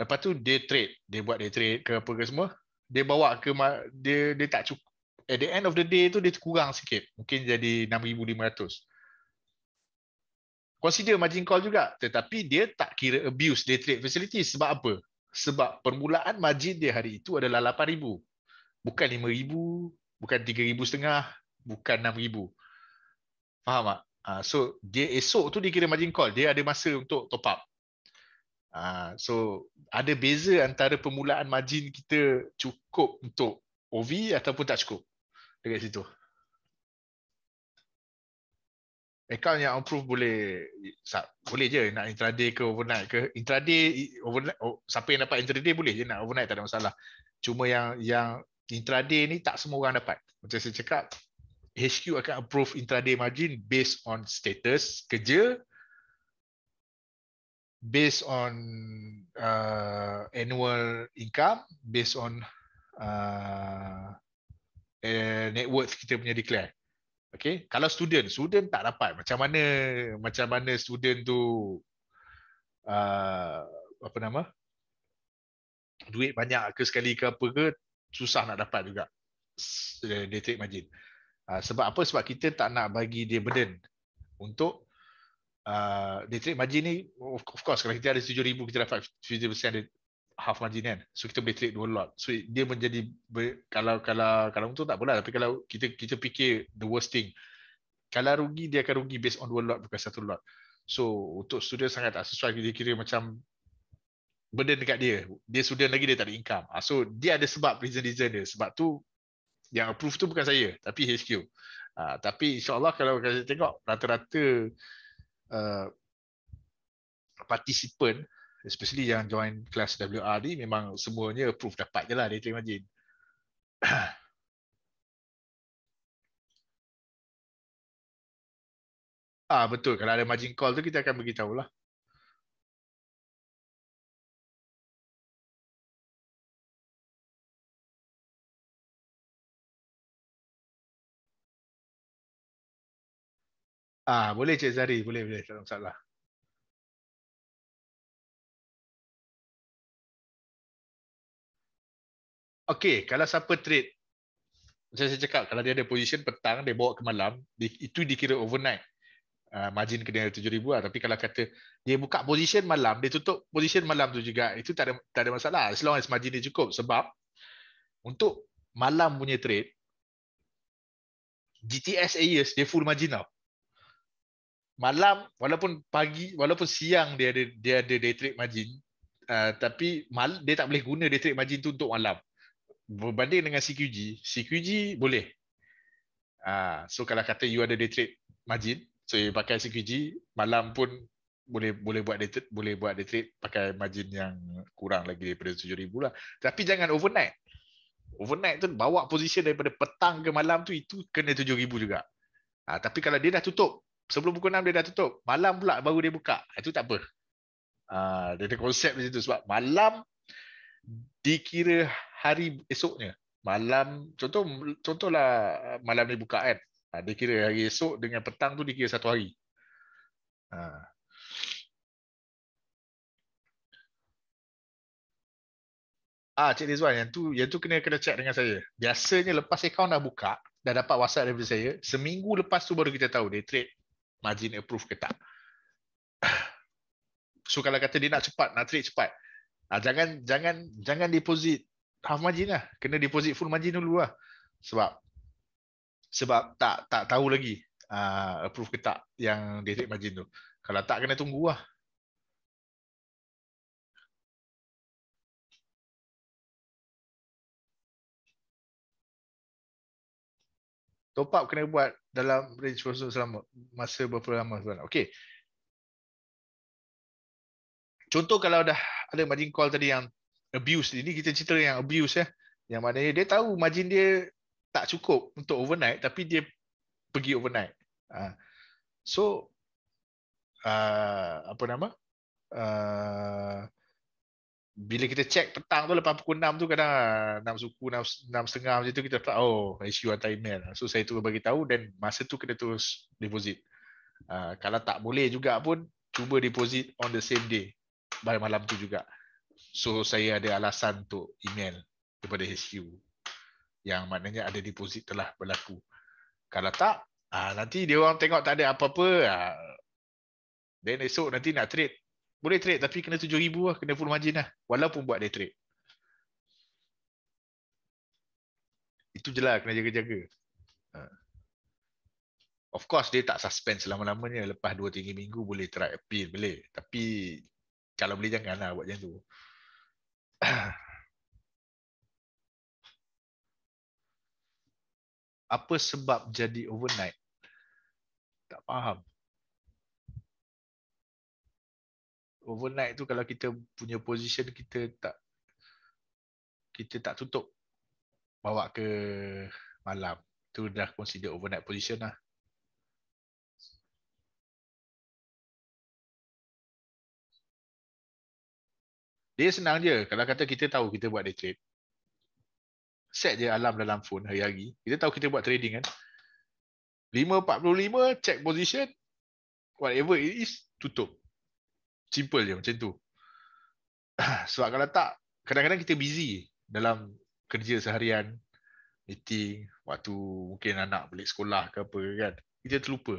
A: Lepas tu dia trade, dia buat dia trade ke apa ke semua, dia bawa ke dia dia tak cukup at the end of the day tu dia kurang sikit, mungkin jadi 6500. Consider margin call juga tetapi dia tak kira abuse day trade facility sebab apa? Sebab permulaan margin dia hari itu adalah 8000. Bukan 5000, bukan 3000 setengah, bukan 6000. Faham tak? Ah, so dia esok tu dia kira margin call dia ada masa untuk top up ah, so ada beza antara permulaan margin kita cukup untuk OV ataupun tak cukup dekat situ account yang approve boleh boleh je nak intraday ke overnight ke intraday overnight oh, siapa yang dapat intraday boleh je nak overnight tak ada masalah cuma yang yang intraday ni tak semua orang dapat macam saya cakap HQ akan approve intraday margin based on status kerja, based on uh, annual income, based on uh, uh, net worth kita punya declare. Okay, kalau student, student tak dapat. Macam mana, macam mana student tu uh, apa nama? Duit banyak ke sekali ke apa ke susah nak dapat juga. Detik margin. Ah, sebab apa? Sebab kita tak nak bagi dia burden untuk uh, ah, detrik margin ni of, course kalau kita ada 7000 kita dapat 50% ada half margin kan. So kita boleh trade dua lot. So dia menjadi kalau kalau kalau untung tak apalah tapi kalau kita kita fikir the worst thing kalau rugi dia akan rugi based on dua lot bukan satu lot. So untuk student sangat tak sesuai dia kira macam burden dekat dia. Dia student lagi dia tak ada income. Ah, so dia ada sebab reason-reason dia. Sebab tu yang approve tu bukan saya tapi HQ. Uh, ah, tapi insyaallah kalau kita tengok rata-rata uh, participant especially yang join kelas WR ni memang semuanya approve dapat jelah dia terima jin.
B: Ah betul kalau ada margin call tu kita akan bagi tahulah. Ah, boleh Cik Zari, boleh boleh tak ada masalah. Okey, kalau siapa
A: trade macam saya cakap, kalau dia ada position petang, dia bawa ke malam, itu dikira overnight. Ah, margin kena RM7,000 lah. Tapi kalau kata dia buka position malam, dia tutup position malam tu juga, itu tak ada, tak ada masalah. As long as margin dia cukup. Sebab untuk malam punya trade, GTS AES dia full margin tau malam walaupun pagi walaupun siang dia ada dia ada day trade margin uh, tapi mal, dia tak boleh guna day trade margin tu untuk malam berbanding dengan CQG CQG boleh uh, so kalau kata you ada day trade margin so you pakai CQG malam pun boleh boleh buat day trade boleh buat day trade pakai margin yang kurang lagi daripada 7000 lah tapi jangan overnight overnight tu bawa position daripada petang ke malam tu itu kena 7000 juga Ha, tapi kalau dia dah tutup sebelum pukul 6 dia dah tutup. Malam pula baru dia buka. Itu tak apa. Ah, dia ada konsep di situ. Sebab malam dikira hari esoknya. Malam, contoh contohlah malam ni buka kan. Ah, dia kira hari esok dengan petang tu dikira satu hari. Ah. ah, Cik Rizwan, yang tu, yang tu kena kena check dengan saya. Biasanya lepas akaun dah buka, dah dapat WhatsApp daripada saya, seminggu lepas tu baru kita tahu dia trade margin approve ke tak. So kalau kata dia nak cepat, nak trade cepat, ah, jangan jangan jangan deposit half margin lah. Kena deposit full margin dulu lah. Sebab sebab tak tak tahu lagi uh, approve ke tak yang dia trade margin tu. Kalau tak kena tunggu lah.
B: top up kena buat dalam range masa selama
A: masa berapa lama sebenarnya okey contoh kalau dah ada margin call tadi yang abuse ini kita cerita yang abuse ya yang mana dia tahu margin dia tak cukup untuk overnight tapi dia pergi overnight ha. so ah, apa nama ah, bila kita check petang tu lepas pukul 6 tu kadang 6 suku 6, 6 setengah macam tu kita tak oh issue hantar email so saya terus bagi tahu dan masa tu kena terus deposit uh, kalau tak boleh juga pun cuba deposit on the same day pada malam tu juga so saya ada alasan untuk email kepada HQ yang maknanya ada deposit telah berlaku kalau tak uh, nanti dia orang tengok tak ada apa-apa uh, esok nanti nak trade boleh trade tapi kena 7000 lah, kena full margin lah walaupun buat day trade. Itu jelah kena jaga-jaga. Ha. Of course dia tak suspend selama-lamanya lepas dua 3 minggu boleh try appeal boleh tapi kalau boleh janganlah buat macam tu.
B: Apa sebab jadi overnight? Tak
A: faham. overnight tu kalau kita punya position kita tak kita tak tutup bawa ke malam tu dah consider overnight position lah dia senang je kalau kata kita tahu kita buat day trade set je alam dalam phone hari-hari kita tahu kita buat trading kan 5.45 check position whatever it is tutup simple je macam tu sebab kalau tak kadang-kadang kita busy dalam kerja seharian meeting waktu mungkin anak balik sekolah ke apa kan kita terlupa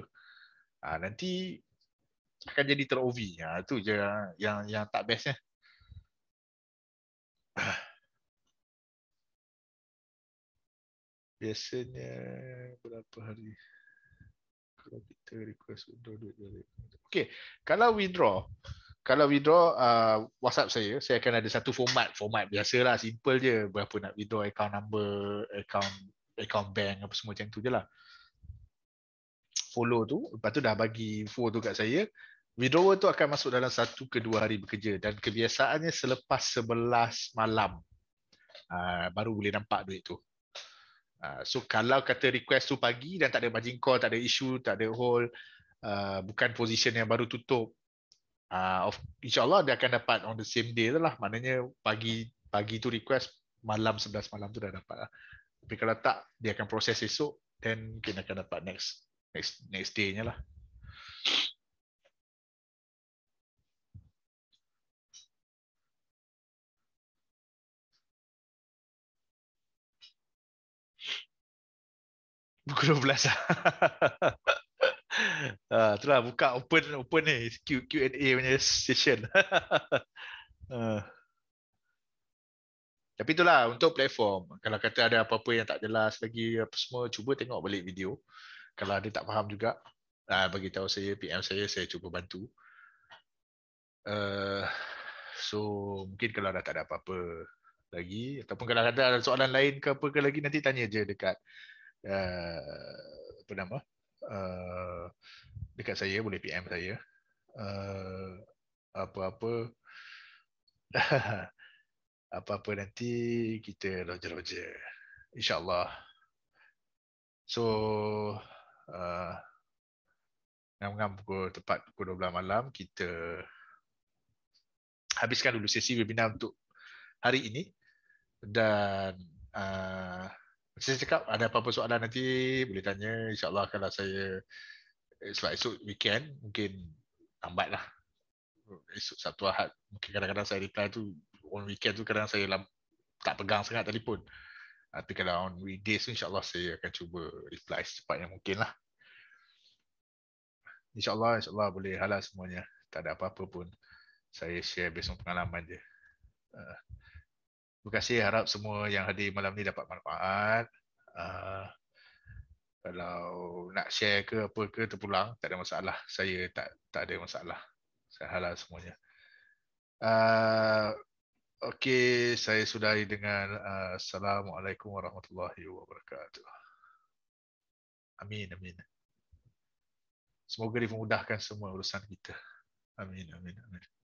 A: ha, nanti akan jadi terovi ha, tu je yang yang tak bestnya biasanya berapa hari kalau kita request untuk duit dari okey kalau withdraw kalau withdraw uh, WhatsApp saya, saya akan ada satu format, format biasa lah, simple je, berapa nak withdraw account number, account account bank apa semua macam tu je lah. Follow tu, lepas tu dah bagi follow tu kat saya, Withdraw tu akan masuk dalam satu ke dua hari bekerja dan kebiasaannya selepas sebelas malam uh, baru boleh nampak duit tu. Uh, so kalau kata request tu pagi dan tak ada margin call, tak ada issue, tak ada hold, uh, bukan position yang baru tutup, uh, insyaallah dia akan dapat on the same day lah maknanya pagi pagi tu request malam 11 malam tu dah dapat lah tapi kalau tak dia akan proses esok then kita akan dapat next next next day nya lah Pukul 12 lah. Ah, uh, itulah buka open open ni Q, Q&A punya session. uh. Tapi itulah untuk platform. Kalau kata ada apa-apa yang tak jelas lagi apa semua, cuba tengok balik video. Kalau ada tak faham juga, ah uh, bagi tahu saya PM saya saya cuba bantu. Uh, so mungkin kalau ada tak ada apa-apa lagi ataupun kalau ada soalan lain ke apa ke lagi nanti tanya je dekat uh, apa nama Eh, dekat saya boleh PM saya uh, apa-apa apa-apa nanti kita roja-roja insyaallah so uh, pukul tepat pukul 12 malam kita habiskan dulu sesi webinar untuk hari ini dan uh, saya cakap ada apa-apa soalan nanti boleh tanya insyaallah kalau saya eh, sebab esok weekend mungkin lambat lah esok Sabtu Ahad mungkin kadang-kadang saya reply tu on weekend tu kadang saya tak pegang sangat telefon tapi kalau on weekdays tu insyaAllah saya akan cuba reply secepat yang mungkin lah insyaAllah insyaAllah boleh halal semuanya tak ada apa-apa pun saya share based on pengalaman je uh. Terima kasih harap semua yang hadir malam ni dapat manfaat. Uh, kalau nak share ke apa ke terpulang, tak ada masalah. Saya tak tak ada masalah. Saya halal semuanya. Uh, Okey, saya sudahi dengan uh, Assalamualaikum warahmatullahi wabarakatuh. Amin, amin. Semoga dimudahkan semua urusan kita. Amin, amin, amin.